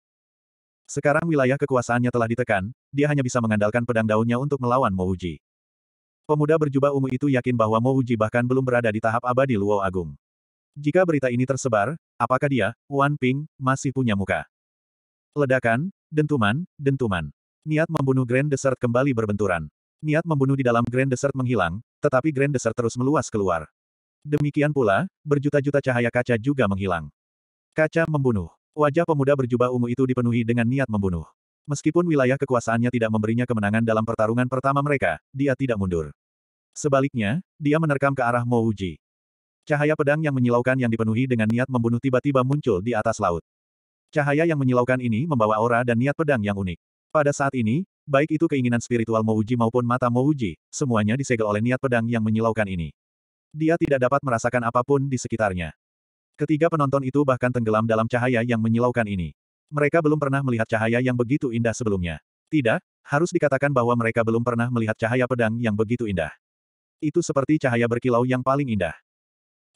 Sekarang wilayah kekuasaannya telah ditekan, dia hanya bisa mengandalkan pedang daunnya untuk melawan Mouji. Pemuda berjubah ungu itu yakin bahwa Mouji bahkan belum berada di tahap abadi Luo Agung. Jika berita ini tersebar, apakah dia, Wan Ping, masih punya muka? Ledakan, dentuman, dentuman. Niat membunuh Grand Desert kembali berbenturan. Niat membunuh di dalam Grand Desert menghilang, tetapi Grand Desert terus meluas keluar. Demikian pula, berjuta-juta cahaya kaca juga menghilang. Kaca membunuh. Wajah pemuda berjubah ungu itu dipenuhi dengan niat membunuh. Meskipun wilayah kekuasaannya tidak memberinya kemenangan dalam pertarungan pertama mereka, dia tidak mundur. Sebaliknya, dia menerkam ke arah Mo Uji. Cahaya pedang yang menyilaukan yang dipenuhi dengan niat membunuh tiba-tiba muncul di atas laut. Cahaya yang menyilaukan ini membawa aura dan niat pedang yang unik. Pada saat ini, baik itu keinginan spiritual Mo Uji maupun mata Mo Uji, semuanya disegel oleh niat pedang yang menyilaukan ini. Dia tidak dapat merasakan apapun di sekitarnya. Ketiga penonton itu bahkan tenggelam dalam cahaya yang menyilaukan ini. Mereka belum pernah melihat cahaya yang begitu indah sebelumnya. Tidak, harus dikatakan bahwa mereka belum pernah melihat cahaya pedang yang begitu indah. Itu seperti cahaya berkilau yang paling indah.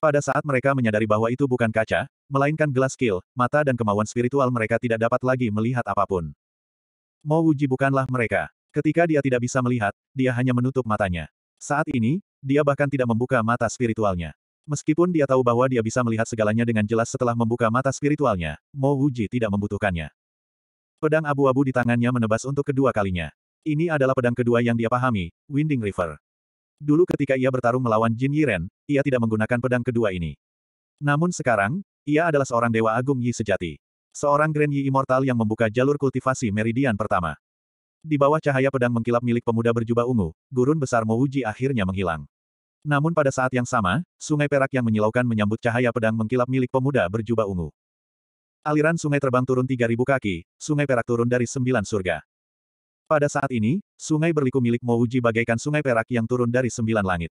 Pada saat mereka menyadari bahwa itu bukan kaca, melainkan gelas kil, mata dan kemauan spiritual mereka tidak dapat lagi melihat apapun. Mo Wuji bukanlah mereka. Ketika dia tidak bisa melihat, dia hanya menutup matanya. Saat ini, dia bahkan tidak membuka mata spiritualnya. Meskipun dia tahu bahwa dia bisa melihat segalanya dengan jelas setelah membuka mata spiritualnya, Mo Wuji tidak membutuhkannya. Pedang abu-abu di tangannya menebas untuk kedua kalinya. Ini adalah pedang kedua yang dia pahami, Winding River. Dulu ketika ia bertarung melawan Jin Yiren, ia tidak menggunakan pedang kedua ini. Namun sekarang, ia adalah seorang Dewa Agung Yi sejati. Seorang Grand Yi Immortal yang membuka jalur kultivasi Meridian pertama. Di bawah cahaya pedang mengkilap milik pemuda berjubah ungu, gurun besar Mouji akhirnya menghilang. Namun pada saat yang sama, sungai perak yang menyilaukan menyambut cahaya pedang mengkilap milik pemuda berjubah ungu. Aliran sungai terbang turun 3.000 kaki, sungai perak turun dari sembilan surga. Pada saat ini, sungai berliku milik Mouji bagaikan sungai perak yang turun dari sembilan langit.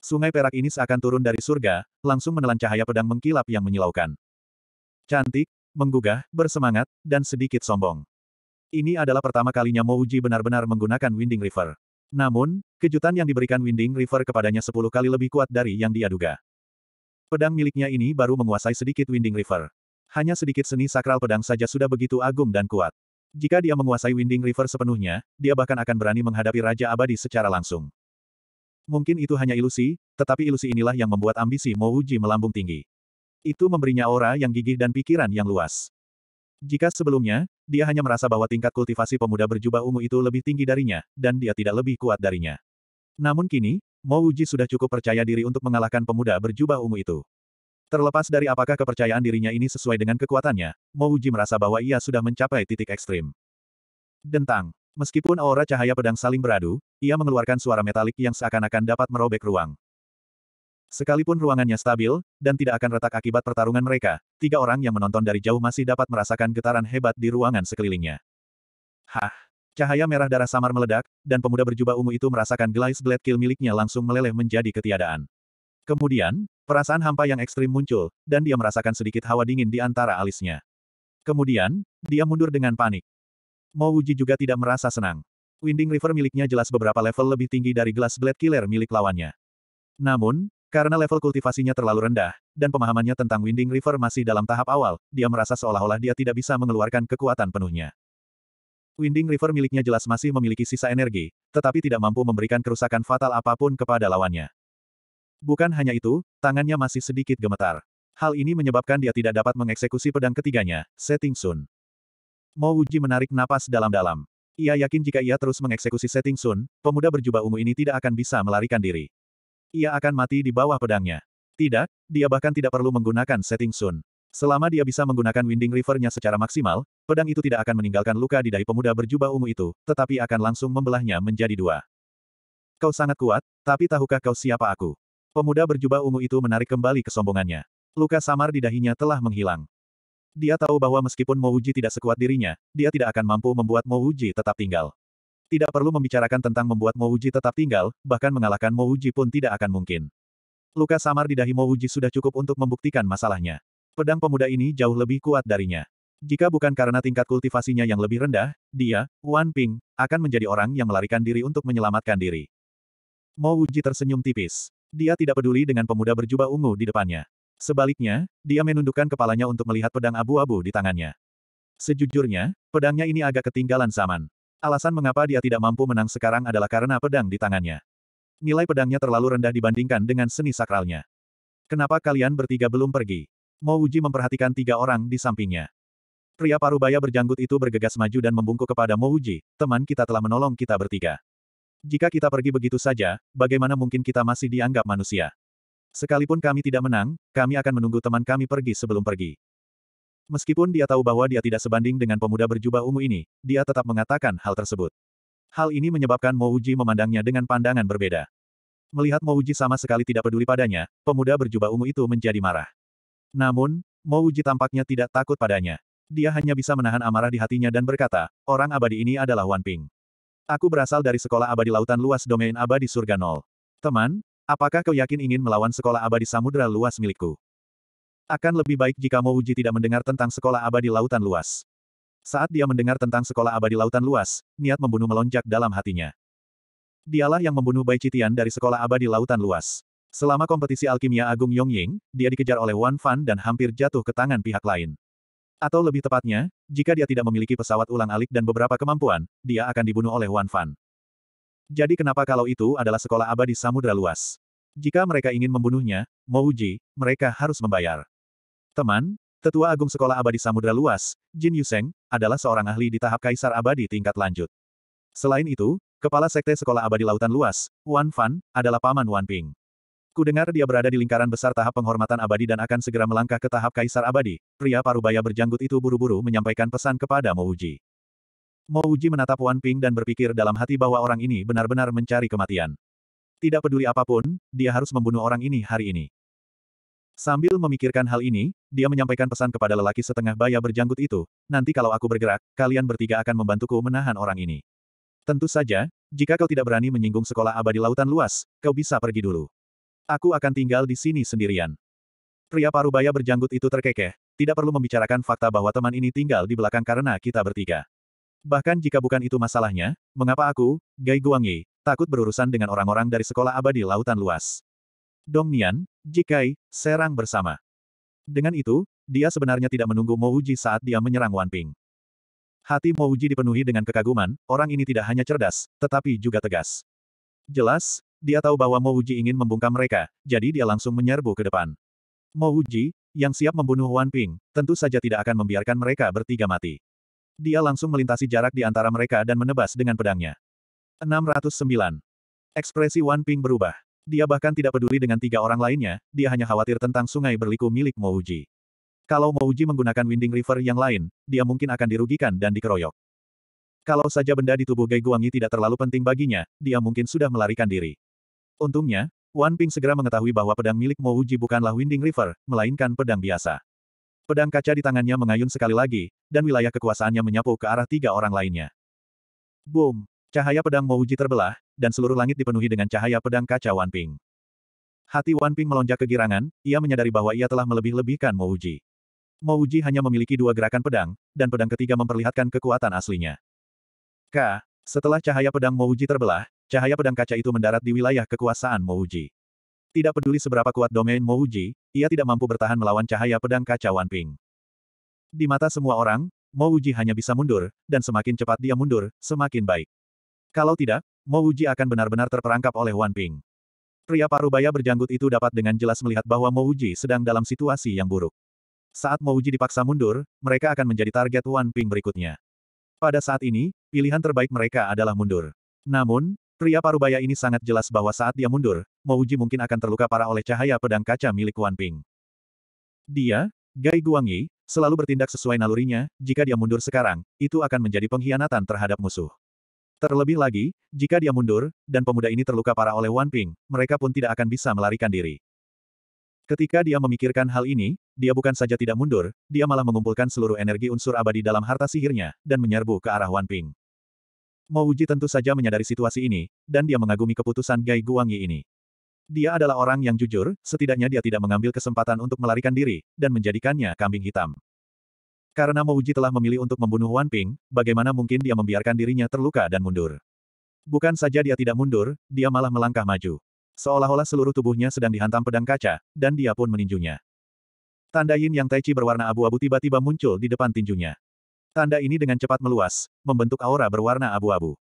Sungai perak ini seakan turun dari surga, langsung menelan cahaya pedang mengkilap yang menyilaukan. Cantik, menggugah, bersemangat, dan sedikit sombong. Ini adalah pertama kalinya Mouji benar-benar menggunakan Winding River. Namun, kejutan yang diberikan Winding River kepadanya sepuluh kali lebih kuat dari yang dia duga. Pedang miliknya ini baru menguasai sedikit Winding River. Hanya sedikit seni sakral pedang saja sudah begitu agung dan kuat. Jika dia menguasai Winding River sepenuhnya, dia bahkan akan berani menghadapi Raja Abadi secara langsung. Mungkin itu hanya ilusi, tetapi ilusi inilah yang membuat ambisi Mouji melambung tinggi. Itu memberinya aura yang gigih dan pikiran yang luas. Jika sebelumnya, dia hanya merasa bahwa tingkat kultivasi pemuda berjubah ungu itu lebih tinggi darinya, dan dia tidak lebih kuat darinya. Namun kini, Mo Uji sudah cukup percaya diri untuk mengalahkan pemuda berjubah ungu itu. Terlepas dari apakah kepercayaan dirinya ini sesuai dengan kekuatannya, Mo Uji merasa bahwa ia sudah mencapai titik ekstrim. Dentang. Meskipun aura cahaya pedang saling beradu, ia mengeluarkan suara metalik yang seakan-akan dapat merobek ruang. Sekalipun ruangannya stabil, dan tidak akan retak akibat pertarungan mereka, tiga orang yang menonton dari jauh masih dapat merasakan getaran hebat di ruangan sekelilingnya. Hah! Cahaya merah darah samar meledak, dan pemuda berjubah ungu itu merasakan Glaze Blade Kill miliknya langsung meleleh menjadi ketiadaan. Kemudian, perasaan hampa yang ekstrim muncul, dan dia merasakan sedikit hawa dingin di antara alisnya. Kemudian, dia mundur dengan panik. Mo Wuji juga tidak merasa senang. Winding River miliknya jelas beberapa level lebih tinggi dari gelas Blade Killer milik lawannya. Namun, karena level kultivasinya terlalu rendah, dan pemahamannya tentang Winding River masih dalam tahap awal, dia merasa seolah-olah dia tidak bisa mengeluarkan kekuatan penuhnya. Winding River miliknya jelas masih memiliki sisa energi, tetapi tidak mampu memberikan kerusakan fatal apapun kepada lawannya. Bukan hanya itu, tangannya masih sedikit gemetar. Hal ini menyebabkan dia tidak dapat mengeksekusi pedang ketiganya, Setting Sun. Mo Wuji menarik napas dalam-dalam. Ia yakin jika ia terus mengeksekusi Setting Sun, pemuda berjubah ungu ini tidak akan bisa melarikan diri ia akan mati di bawah pedangnya. Tidak, dia bahkan tidak perlu menggunakan setting sun. Selama dia bisa menggunakan winding rivernya secara maksimal, pedang itu tidak akan meninggalkan luka di dahi pemuda berjubah ungu itu, tetapi akan langsung membelahnya menjadi dua. Kau sangat kuat, tapi tahukah kau siapa aku? Pemuda berjubah ungu itu menarik kembali kesombongannya. Luka samar di dahinya telah menghilang. Dia tahu bahwa meskipun Mouji tidak sekuat dirinya, dia tidak akan mampu membuat Mouji tetap tinggal. Tidak perlu membicarakan tentang membuat Mouji tetap tinggal, bahkan mengalahkan Mouji pun tidak akan mungkin. Luka samar di dahi Mouji sudah cukup untuk membuktikan masalahnya. Pedang pemuda ini jauh lebih kuat darinya. Jika bukan karena tingkat kultivasinya yang lebih rendah, dia, Wan Ping, akan menjadi orang yang melarikan diri untuk menyelamatkan diri. Mouji tersenyum tipis. Dia tidak peduli dengan pemuda berjubah ungu di depannya. Sebaliknya, dia menundukkan kepalanya untuk melihat pedang abu-abu di tangannya. Sejujurnya, pedangnya ini agak ketinggalan zaman. Alasan mengapa dia tidak mampu menang sekarang adalah karena pedang di tangannya. Nilai pedangnya terlalu rendah dibandingkan dengan seni sakralnya. Kenapa kalian bertiga belum pergi? Mo Uji memperhatikan tiga orang di sampingnya. Pria parubaya berjanggut itu bergegas maju dan membungkuk kepada Mo Uji, teman kita telah menolong kita bertiga. Jika kita pergi begitu saja, bagaimana mungkin kita masih dianggap manusia? Sekalipun kami tidak menang, kami akan menunggu teman kami pergi sebelum pergi. Meskipun dia tahu bahwa dia tidak sebanding dengan pemuda berjubah ungu ini, dia tetap mengatakan hal tersebut. Hal ini menyebabkan Mouji memandangnya dengan pandangan berbeda. Melihat Mouji sama sekali tidak peduli padanya, pemuda berjubah ungu itu menjadi marah. Namun, Mouji tampaknya tidak takut padanya. Dia hanya bisa menahan amarah di hatinya dan berkata, orang abadi ini adalah Wan Ping. Aku berasal dari sekolah abadi lautan luas domain abadi surga nol. Teman, apakah kau yakin ingin melawan sekolah abadi samudera luas milikku? Akan lebih baik jika Mo Uji tidak mendengar tentang sekolah abadi lautan luas. Saat dia mendengar tentang sekolah abadi lautan luas, niat membunuh melonjak dalam hatinya. Dialah yang membunuh Bai Citian dari sekolah abadi lautan luas. Selama kompetisi alkimia agung Yongying, dia dikejar oleh Wan Fan dan hampir jatuh ke tangan pihak lain. Atau lebih tepatnya, jika dia tidak memiliki pesawat ulang-alik dan beberapa kemampuan, dia akan dibunuh oleh Wan Fan. Jadi kenapa kalau itu adalah sekolah abadi samudra luas? Jika mereka ingin membunuhnya, Mouji, mereka harus membayar. Teman, Tetua Agung Sekolah Abadi Samudra Luas, Jin Yuseng, adalah seorang ahli di tahap Kaisar Abadi tingkat lanjut. Selain itu, Kepala Sekte Sekolah Abadi Lautan Luas, Wan Fan, adalah paman Wan Ping. Kudengar dia berada di lingkaran besar tahap penghormatan abadi dan akan segera melangkah ke tahap Kaisar Abadi, pria parubaya berjanggut itu buru-buru menyampaikan pesan kepada Uji. Mo Uji menatap Wan Ping dan berpikir dalam hati bahwa orang ini benar-benar mencari kematian. Tidak peduli apapun, dia harus membunuh orang ini hari ini. Sambil memikirkan hal ini, dia menyampaikan pesan kepada lelaki setengah baya berjanggut itu, nanti kalau aku bergerak, kalian bertiga akan membantuku menahan orang ini. Tentu saja, jika kau tidak berani menyinggung sekolah abadi lautan luas, kau bisa pergi dulu. Aku akan tinggal di sini sendirian. Pria paruh baya berjanggut itu terkekeh, tidak perlu membicarakan fakta bahwa teman ini tinggal di belakang karena kita bertiga. Bahkan jika bukan itu masalahnya, mengapa aku, Gai Guangyi, takut berurusan dengan orang-orang dari sekolah abadi lautan luas? Dong Nian, Jikai, serang bersama. Dengan itu, dia sebenarnya tidak menunggu Mouji saat dia menyerang Wan Ping. Hati Mouji dipenuhi dengan kekaguman, orang ini tidak hanya cerdas, tetapi juga tegas. Jelas, dia tahu bahwa Mouji ingin membungkam mereka, jadi dia langsung menyerbu ke depan. Mouji, yang siap membunuh Wan Ping, tentu saja tidak akan membiarkan mereka bertiga mati. Dia langsung melintasi jarak di antara mereka dan menebas dengan pedangnya. 609. Ekspresi Wan Ping berubah. Dia bahkan tidak peduli dengan tiga orang lainnya, dia hanya khawatir tentang sungai berliku milik Mouji. Kalau Mouji menggunakan Winding River yang lain, dia mungkin akan dirugikan dan dikeroyok. Kalau saja benda di tubuh Gai Guangyi tidak terlalu penting baginya, dia mungkin sudah melarikan diri. Untungnya, Wan Ping segera mengetahui bahwa pedang milik Mouji bukanlah Winding River, melainkan pedang biasa. Pedang kaca di tangannya mengayun sekali lagi, dan wilayah kekuasaannya menyapu ke arah tiga orang lainnya. Boom! Cahaya pedang Mouji terbelah, dan seluruh langit dipenuhi dengan cahaya pedang kaca Wan Ping. Hati Wan Ping melonjak kegirangan, ia menyadari bahwa ia telah melebih-lebihkan Mouji. Mouji hanya memiliki dua gerakan pedang, dan pedang ketiga memperlihatkan kekuatan aslinya. K. Setelah cahaya pedang Mouji terbelah, cahaya pedang kaca itu mendarat di wilayah kekuasaan Mouji. Tidak peduli seberapa kuat domain Mouji, ia tidak mampu bertahan melawan cahaya pedang kaca Wan Ping. Di mata semua orang, Mouji hanya bisa mundur, dan semakin cepat dia mundur, semakin baik. Kalau tidak, Mo Wuji akan benar-benar terperangkap oleh Wan Ping. Pria parubaya berjanggut itu dapat dengan jelas melihat bahwa Mo Wuji sedang dalam situasi yang buruk. Saat Mo Wuji dipaksa mundur, mereka akan menjadi target Wan Ping berikutnya. Pada saat ini, pilihan terbaik mereka adalah mundur. Namun, pria parubaya ini sangat jelas bahwa saat dia mundur, Mo Wuji mungkin akan terluka parah oleh cahaya pedang kaca milik Wan Ping. Dia, Gai Guangyi, selalu bertindak sesuai nalurinya, jika dia mundur sekarang, itu akan menjadi pengkhianatan terhadap musuh. Terlebih lagi, jika dia mundur, dan pemuda ini terluka parah oleh Wan Ping, mereka pun tidak akan bisa melarikan diri. Ketika dia memikirkan hal ini, dia bukan saja tidak mundur, dia malah mengumpulkan seluruh energi unsur abadi dalam harta sihirnya, dan menyerbu ke arah Wan Ping. Wuji tentu saja menyadari situasi ini, dan dia mengagumi keputusan Gai Guangyi ini. Dia adalah orang yang jujur, setidaknya dia tidak mengambil kesempatan untuk melarikan diri, dan menjadikannya kambing hitam. Karena Mouji telah memilih untuk membunuh Wan Ping, bagaimana mungkin dia membiarkan dirinya terluka dan mundur? Bukan saja dia tidak mundur, dia malah melangkah maju. Seolah-olah seluruh tubuhnya sedang dihantam pedang kaca, dan dia pun meninjunya. Tanda yin yang Taichi berwarna abu-abu tiba-tiba muncul di depan tinjunya. Tanda ini dengan cepat meluas, membentuk aura berwarna abu-abu.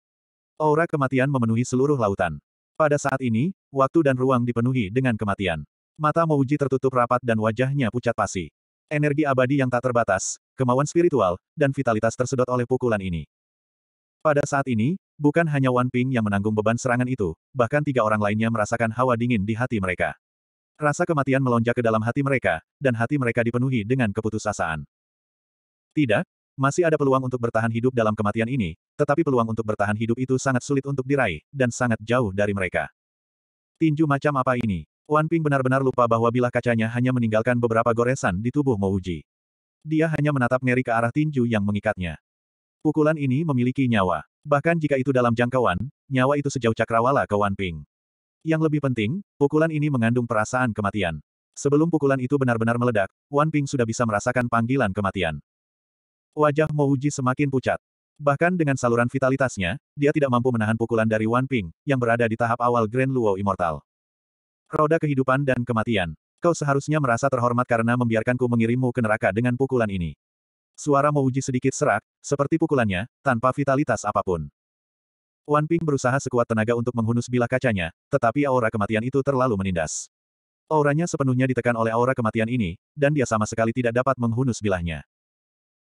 Aura kematian memenuhi seluruh lautan. Pada saat ini, waktu dan ruang dipenuhi dengan kematian. Mata Mouji tertutup rapat dan wajahnya pucat pasi. Energi abadi yang tak terbatas, kemauan spiritual, dan vitalitas tersedot oleh pukulan ini. Pada saat ini, bukan hanya Wan Ping yang menanggung beban serangan itu, bahkan tiga orang lainnya merasakan hawa dingin di hati mereka. Rasa kematian melonjak ke dalam hati mereka, dan hati mereka dipenuhi dengan keputusasaan. Tidak, masih ada peluang untuk bertahan hidup dalam kematian ini, tetapi peluang untuk bertahan hidup itu sangat sulit untuk diraih, dan sangat jauh dari mereka. Tinju macam apa ini? Wan Ping benar-benar lupa bahwa bila kacanya hanya meninggalkan beberapa goresan di tubuh Mouji. Dia hanya menatap ngeri ke arah tinju yang mengikatnya. Pukulan ini memiliki nyawa. Bahkan jika itu dalam jangkauan, nyawa itu sejauh cakrawala ke Wan Ping. Yang lebih penting, pukulan ini mengandung perasaan kematian. Sebelum pukulan itu benar-benar meledak, Wan Ping sudah bisa merasakan panggilan kematian. Wajah Mouji semakin pucat. Bahkan dengan saluran vitalitasnya, dia tidak mampu menahan pukulan dari Wan Ping, yang berada di tahap awal Grand Luo Immortal. Roda kehidupan dan kematian. Kau seharusnya merasa terhormat karena membiarkanku mengirimmu ke neraka dengan pukulan ini. Suara Mouji sedikit serak, seperti pukulannya, tanpa vitalitas apapun. Wan Ping berusaha sekuat tenaga untuk menghunus bilah kacanya, tetapi aura kematian itu terlalu menindas. Auranya sepenuhnya ditekan oleh aura kematian ini, dan dia sama sekali tidak dapat menghunus bilahnya.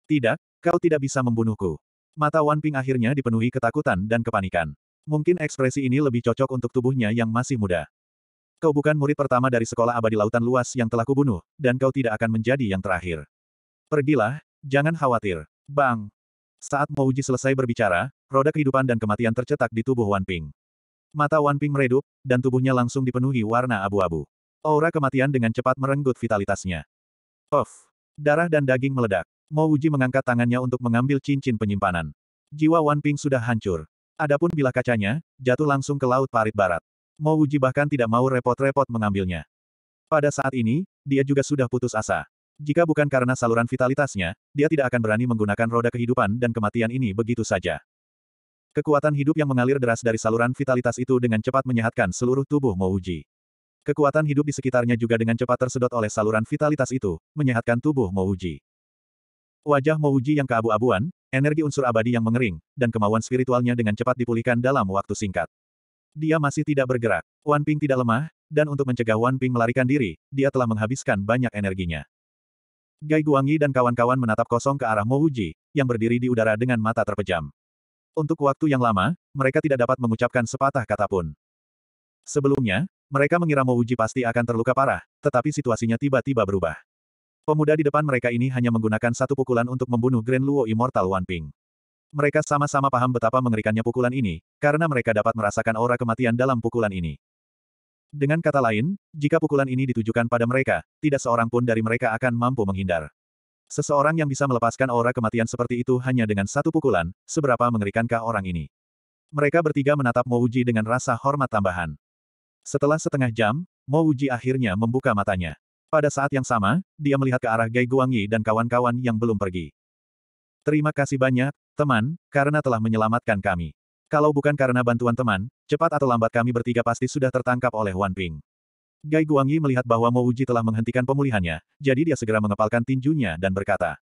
Tidak, kau tidak bisa membunuhku. Mata Wan Ping akhirnya dipenuhi ketakutan dan kepanikan. Mungkin ekspresi ini lebih cocok untuk tubuhnya yang masih muda. Kau bukan murid pertama dari sekolah abadi lautan luas yang telah kubunuh, dan kau tidak akan menjadi yang terakhir. Pergilah, jangan khawatir. Bang! Saat Uji selesai berbicara, roda kehidupan dan kematian tercetak di tubuh Wan Ping. Mata Wan Ping meredup, dan tubuhnya langsung dipenuhi warna abu-abu. Aura kematian dengan cepat merenggut vitalitasnya. Of! Darah dan daging meledak. Uji mengangkat tangannya untuk mengambil cincin penyimpanan. Jiwa Wan Ping sudah hancur. Adapun bila kacanya, jatuh langsung ke Laut Parit Barat. Mo Uji bahkan tidak mau repot-repot mengambilnya. Pada saat ini, dia juga sudah putus asa. Jika bukan karena saluran vitalitasnya, dia tidak akan berani menggunakan roda kehidupan dan kematian ini begitu saja. Kekuatan hidup yang mengalir deras dari saluran vitalitas itu dengan cepat menyehatkan seluruh tubuh Mouji. Kekuatan hidup di sekitarnya juga dengan cepat tersedot oleh saluran vitalitas itu, menyehatkan tubuh Mouji. Wajah Mouji yang keabu-abuan, energi unsur abadi yang mengering, dan kemauan spiritualnya dengan cepat dipulihkan dalam waktu singkat. Dia masih tidak bergerak. Wan Ping tidak lemah, dan untuk mencegah Wan Ping melarikan diri, dia telah menghabiskan banyak energinya. Gai Guangyi dan kawan-kawan menatap kosong ke arah Mo Uji, yang berdiri di udara dengan mata terpejam. Untuk waktu yang lama, mereka tidak dapat mengucapkan sepatah kata pun. Sebelumnya, mereka mengira Mo Uji pasti akan terluka parah, tetapi situasinya tiba-tiba berubah. Pemuda di depan mereka ini hanya menggunakan satu pukulan untuk membunuh Grand Luo Immortal Wan Ping. Mereka sama-sama paham betapa mengerikannya pukulan ini, karena mereka dapat merasakan aura kematian dalam pukulan ini. Dengan kata lain, jika pukulan ini ditujukan pada mereka, tidak seorang pun dari mereka akan mampu menghindar. Seseorang yang bisa melepaskan aura kematian seperti itu hanya dengan satu pukulan, seberapa mengerikankah orang ini? Mereka bertiga menatap Mouji dengan rasa hormat tambahan. Setelah setengah jam, Mouji akhirnya membuka matanya. Pada saat yang sama, dia melihat ke arah Gai Guangyi dan kawan-kawan yang belum pergi. Terima kasih banyak, teman, karena telah menyelamatkan kami. Kalau bukan karena bantuan teman, cepat atau lambat kami bertiga pasti sudah tertangkap oleh Wan Ping. Gai Guangyi melihat bahwa Mo Uji telah menghentikan pemulihannya, jadi dia segera mengepalkan tinjunya dan berkata.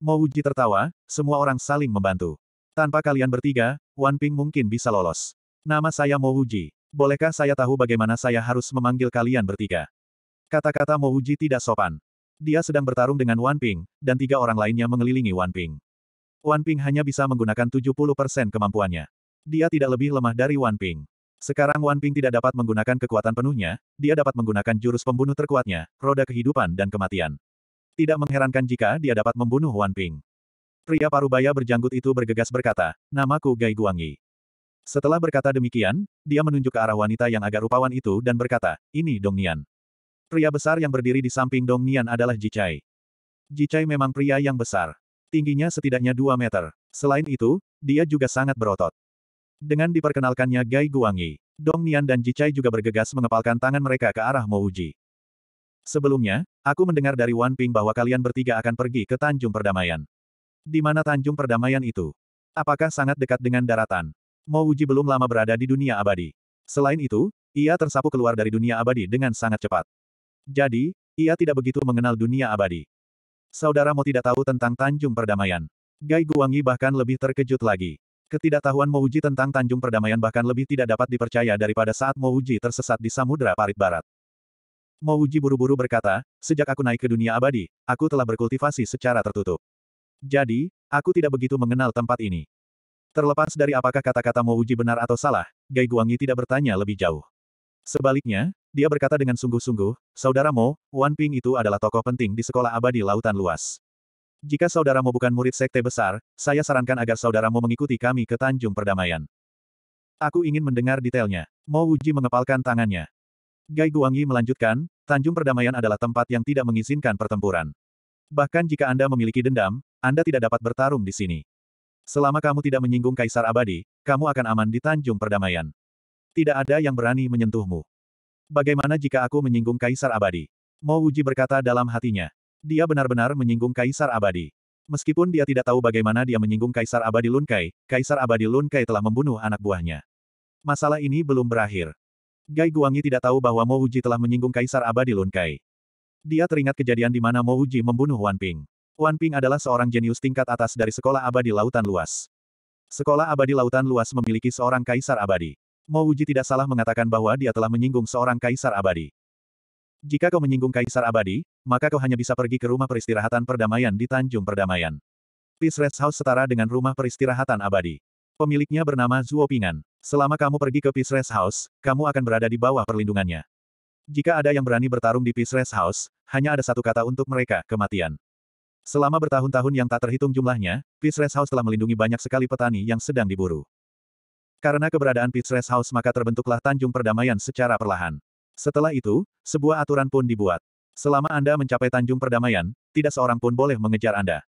Mo Uji tertawa, semua orang saling membantu. Tanpa kalian bertiga, Wan Ping mungkin bisa lolos. Nama saya Mo Uji. Bolehkah saya tahu bagaimana saya harus memanggil kalian bertiga? Kata-kata Mo Uji tidak sopan. Dia sedang bertarung dengan Wan Ping, dan tiga orang lainnya mengelilingi Wan Ping. Wan Ping hanya bisa menggunakan 70% kemampuannya. Dia tidak lebih lemah dari Wan Ping. Sekarang Wan Ping tidak dapat menggunakan kekuatan penuhnya, dia dapat menggunakan jurus pembunuh terkuatnya, roda kehidupan dan kematian. Tidak mengherankan jika dia dapat membunuh Wan Ping. Pria parubaya berjanggut itu bergegas berkata, namaku Gai Guangyi. Setelah berkata demikian, dia menunjuk ke arah wanita yang agak rupawan itu dan berkata, ini Dong Nian." Pria besar yang berdiri di samping Dong Nian adalah Jicai. Jicai memang pria yang besar. Tingginya setidaknya 2 meter. Selain itu, dia juga sangat berotot. Dengan diperkenalkannya Gai Guangyi, Dong Nian dan Jicai juga bergegas mengepalkan tangan mereka ke arah Mo Uji. Sebelumnya, aku mendengar dari Wan Ping bahwa kalian bertiga akan pergi ke Tanjung Perdamaian. Di mana Tanjung Perdamaian itu? Apakah sangat dekat dengan daratan? Mo Uji belum lama berada di dunia abadi. Selain itu, ia tersapu keluar dari dunia abadi dengan sangat cepat. Jadi, ia tidak begitu mengenal dunia abadi. Saudara mau tidak tahu tentang Tanjung Perdamaian. Gai Guangyi bahkan lebih terkejut lagi. Ketidaktahuan Mouji tentang Tanjung Perdamaian bahkan lebih tidak dapat dipercaya daripada saat Mouji tersesat di Samudra Parit Barat. Mouji buru-buru berkata, sejak aku naik ke dunia abadi, aku telah berkultivasi secara tertutup. Jadi, aku tidak begitu mengenal tempat ini. Terlepas dari apakah kata-kata Mouji benar atau salah, Gai Guangyi tidak bertanya lebih jauh. Sebaliknya, dia berkata dengan sungguh-sungguh, Saudara Mo, Wan Ping itu adalah tokoh penting di Sekolah Abadi Lautan Luas. Jika Saudara Mo bukan murid sekte besar, saya sarankan agar Saudara Mo mengikuti kami ke Tanjung Perdamaian. Aku ingin mendengar detailnya. Mo Wuji mengepalkan tangannya. Gai Guangyi melanjutkan, Tanjung Perdamaian adalah tempat yang tidak mengizinkan pertempuran. Bahkan jika Anda memiliki dendam, Anda tidak dapat bertarung di sini. Selama kamu tidak menyinggung Kaisar Abadi, kamu akan aman di Tanjung Perdamaian. Tidak ada yang berani menyentuhmu. Bagaimana jika aku menyinggung Kaisar Abadi? Mo Uji berkata dalam hatinya. Dia benar-benar menyinggung Kaisar Abadi. Meskipun dia tidak tahu bagaimana dia menyinggung Kaisar Abadi Lunkai, Kaisar Abadi Lunkai telah membunuh anak buahnya. Masalah ini belum berakhir. Gai Guangyi tidak tahu bahwa Mo Uji telah menyinggung Kaisar Abadi Lunkai. Dia teringat kejadian di mana Mo Uji membunuh Wan Ping. Wan Ping adalah seorang jenius tingkat atas dari Sekolah Abadi Lautan Luas. Sekolah Abadi Lautan Luas memiliki seorang kaisar abadi. Mo Wuji tidak salah mengatakan bahwa dia telah menyinggung seorang kaisar abadi. Jika kau menyinggung kaisar abadi, maka kau hanya bisa pergi ke rumah peristirahatan perdamaian di Tanjung Perdamaian. Peace Rest House setara dengan rumah peristirahatan abadi. Pemiliknya bernama Zuo Pingan. Selama kamu pergi ke Peace Rest House, kamu akan berada di bawah perlindungannya. Jika ada yang berani bertarung di Peace Rest House, hanya ada satu kata untuk mereka, kematian. Selama bertahun-tahun yang tak terhitung jumlahnya, Peace Rest House telah melindungi banyak sekali petani yang sedang diburu. Karena keberadaan Peach Rest House maka terbentuklah Tanjung Perdamaian secara perlahan. Setelah itu, sebuah aturan pun dibuat. Selama Anda mencapai Tanjung Perdamaian, tidak seorang pun boleh mengejar Anda.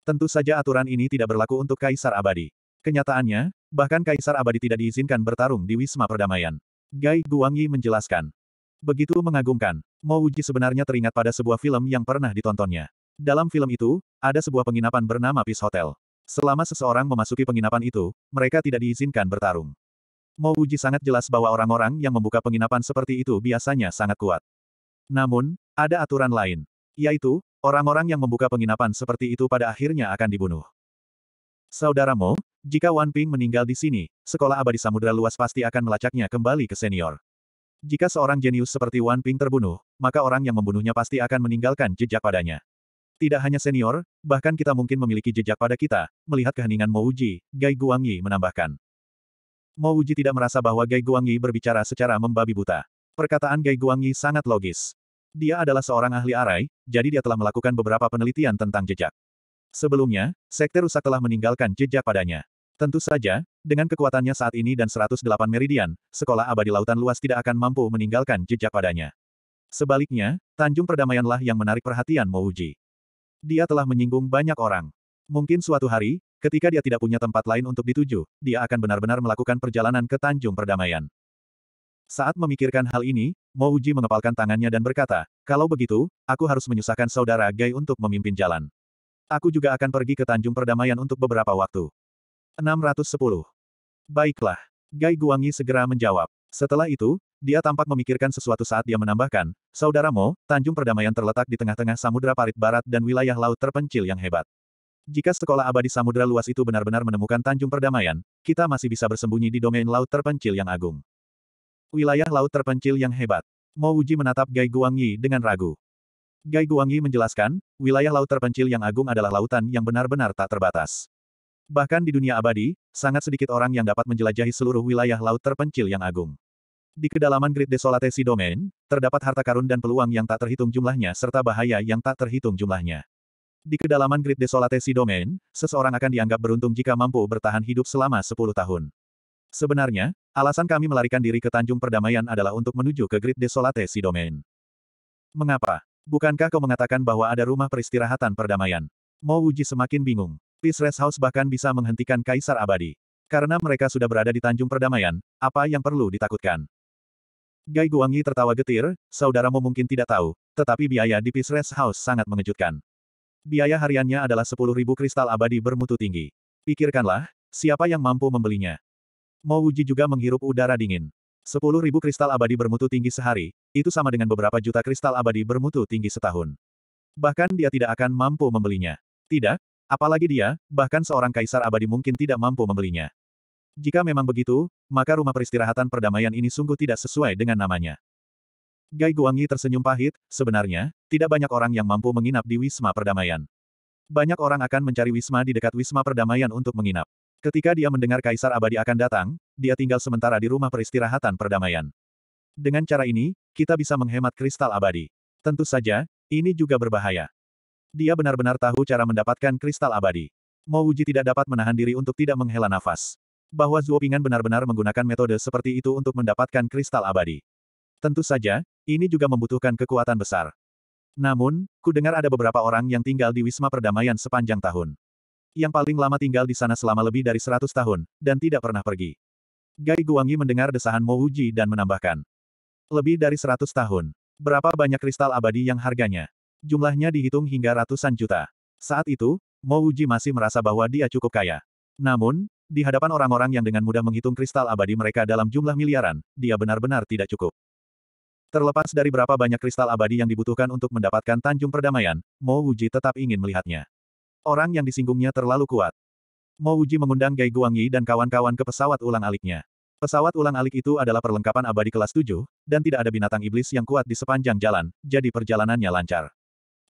Tentu saja aturan ini tidak berlaku untuk Kaisar Abadi. Kenyataannya, bahkan Kaisar Abadi tidak diizinkan bertarung di Wisma Perdamaian. Gai Guangyi menjelaskan. Begitu mengagumkan. Mo Wuji sebenarnya teringat pada sebuah film yang pernah ditontonnya. Dalam film itu, ada sebuah penginapan bernama Peace Hotel. Selama seseorang memasuki penginapan itu, mereka tidak diizinkan bertarung. Mo Uji sangat jelas bahwa orang-orang yang membuka penginapan seperti itu biasanya sangat kuat. Namun, ada aturan lain. Yaitu, orang-orang yang membuka penginapan seperti itu pada akhirnya akan dibunuh. Saudara Mo, jika Wan Ping meninggal di sini, sekolah abadi samudera luas pasti akan melacaknya kembali ke senior. Jika seorang jenius seperti Wan Ping terbunuh, maka orang yang membunuhnya pasti akan meninggalkan jejak padanya. Tidak hanya senior, bahkan kita mungkin memiliki jejak pada kita, melihat keheningan Mouji, Gai Guangyi menambahkan. Mouji tidak merasa bahwa Gai Guangyi berbicara secara membabi buta. Perkataan Gai Guangyi sangat logis. Dia adalah seorang ahli arai, jadi dia telah melakukan beberapa penelitian tentang jejak. Sebelumnya, Sekte Rusak telah meninggalkan jejak padanya. Tentu saja, dengan kekuatannya saat ini dan 108 meridian, sekolah abadi lautan luas tidak akan mampu meninggalkan jejak padanya. Sebaliknya, Tanjung Perdamaianlah yang menarik perhatian Mouji. Dia telah menyinggung banyak orang. Mungkin suatu hari, ketika dia tidak punya tempat lain untuk dituju, dia akan benar-benar melakukan perjalanan ke Tanjung Perdamaian. Saat memikirkan hal ini, Mo Uji mengepalkan tangannya dan berkata, kalau begitu, aku harus menyusahkan saudara Gai untuk memimpin jalan. Aku juga akan pergi ke Tanjung Perdamaian untuk beberapa waktu. 610. Baiklah. Gai Guangyi segera menjawab. Setelah itu, dia tampak memikirkan sesuatu saat dia menambahkan, Saudara Mo, Tanjung Perdamaian terletak di tengah-tengah Samudra Parit Barat dan wilayah laut terpencil yang hebat. Jika sekolah abadi samudra luas itu benar-benar menemukan Tanjung Perdamaian, kita masih bisa bersembunyi di domain laut terpencil yang agung. Wilayah laut terpencil yang hebat. Mo Uji menatap Gai Guangyi dengan ragu. Gai Guangyi menjelaskan, wilayah laut terpencil yang agung adalah lautan yang benar-benar tak terbatas. Bahkan di dunia abadi, sangat sedikit orang yang dapat menjelajahi seluruh wilayah laut terpencil yang agung. Di kedalaman Great Desolatesi Domain, terdapat harta karun dan peluang yang tak terhitung jumlahnya serta bahaya yang tak terhitung jumlahnya. Di kedalaman Great Desolatesi Domain, seseorang akan dianggap beruntung jika mampu bertahan hidup selama 10 tahun. Sebenarnya, alasan kami melarikan diri ke Tanjung Perdamaian adalah untuk menuju ke Great Desolatesi Domain. Mengapa? Bukankah kau mengatakan bahwa ada rumah peristirahatan perdamaian? Mo Wuji semakin bingung. Peace Rest House bahkan bisa menghentikan Kaisar Abadi. Karena mereka sudah berada di Tanjung Perdamaian, apa yang perlu ditakutkan? Gai Guangyi tertawa getir, saudaramu mungkin tidak tahu, tetapi biaya di Peace Rest House sangat mengejutkan. Biaya hariannya adalah 10.000 kristal abadi bermutu tinggi. Pikirkanlah, siapa yang mampu membelinya? Mo Wuji juga menghirup udara dingin. 10.000 kristal abadi bermutu tinggi sehari, itu sama dengan beberapa juta kristal abadi bermutu tinggi setahun. Bahkan dia tidak akan mampu membelinya. Tidak, Apalagi dia, bahkan seorang kaisar abadi mungkin tidak mampu membelinya. Jika memang begitu, maka rumah peristirahatan perdamaian ini sungguh tidak sesuai dengan namanya. Gai Guangyi tersenyum pahit, sebenarnya, tidak banyak orang yang mampu menginap di Wisma Perdamaian. Banyak orang akan mencari Wisma di dekat Wisma Perdamaian untuk menginap. Ketika dia mendengar Kaisar Abadi akan datang, dia tinggal sementara di rumah peristirahatan perdamaian. Dengan cara ini, kita bisa menghemat kristal abadi. Tentu saja, ini juga berbahaya. Dia benar-benar tahu cara mendapatkan kristal abadi. Mo Wuji tidak dapat menahan diri untuk tidak menghela nafas. Bahwa Zuo Ping'an benar-benar menggunakan metode seperti itu untuk mendapatkan kristal abadi. Tentu saja, ini juga membutuhkan kekuatan besar. Namun, ku dengar ada beberapa orang yang tinggal di Wisma Perdamaian sepanjang tahun. Yang paling lama tinggal di sana selama lebih dari 100 tahun, dan tidak pernah pergi. Gai Guangyi mendengar desahan Mo Wuji dan menambahkan. Lebih dari 100 tahun. Berapa banyak kristal abadi yang harganya? Jumlahnya dihitung hingga ratusan juta. Saat itu, Mo Uji masih merasa bahwa dia cukup kaya. Namun, di hadapan orang-orang yang dengan mudah menghitung kristal abadi mereka dalam jumlah miliaran, dia benar-benar tidak cukup. Terlepas dari berapa banyak kristal abadi yang dibutuhkan untuk mendapatkan Tanjung Perdamaian, Mo Uji tetap ingin melihatnya. Orang yang disinggungnya terlalu kuat. Mo Uji mengundang Gai Guangyi dan kawan-kawan ke pesawat ulang aliknya. Pesawat ulang alik itu adalah perlengkapan abadi kelas 7, dan tidak ada binatang iblis yang kuat di sepanjang jalan, jadi perjalanannya lancar.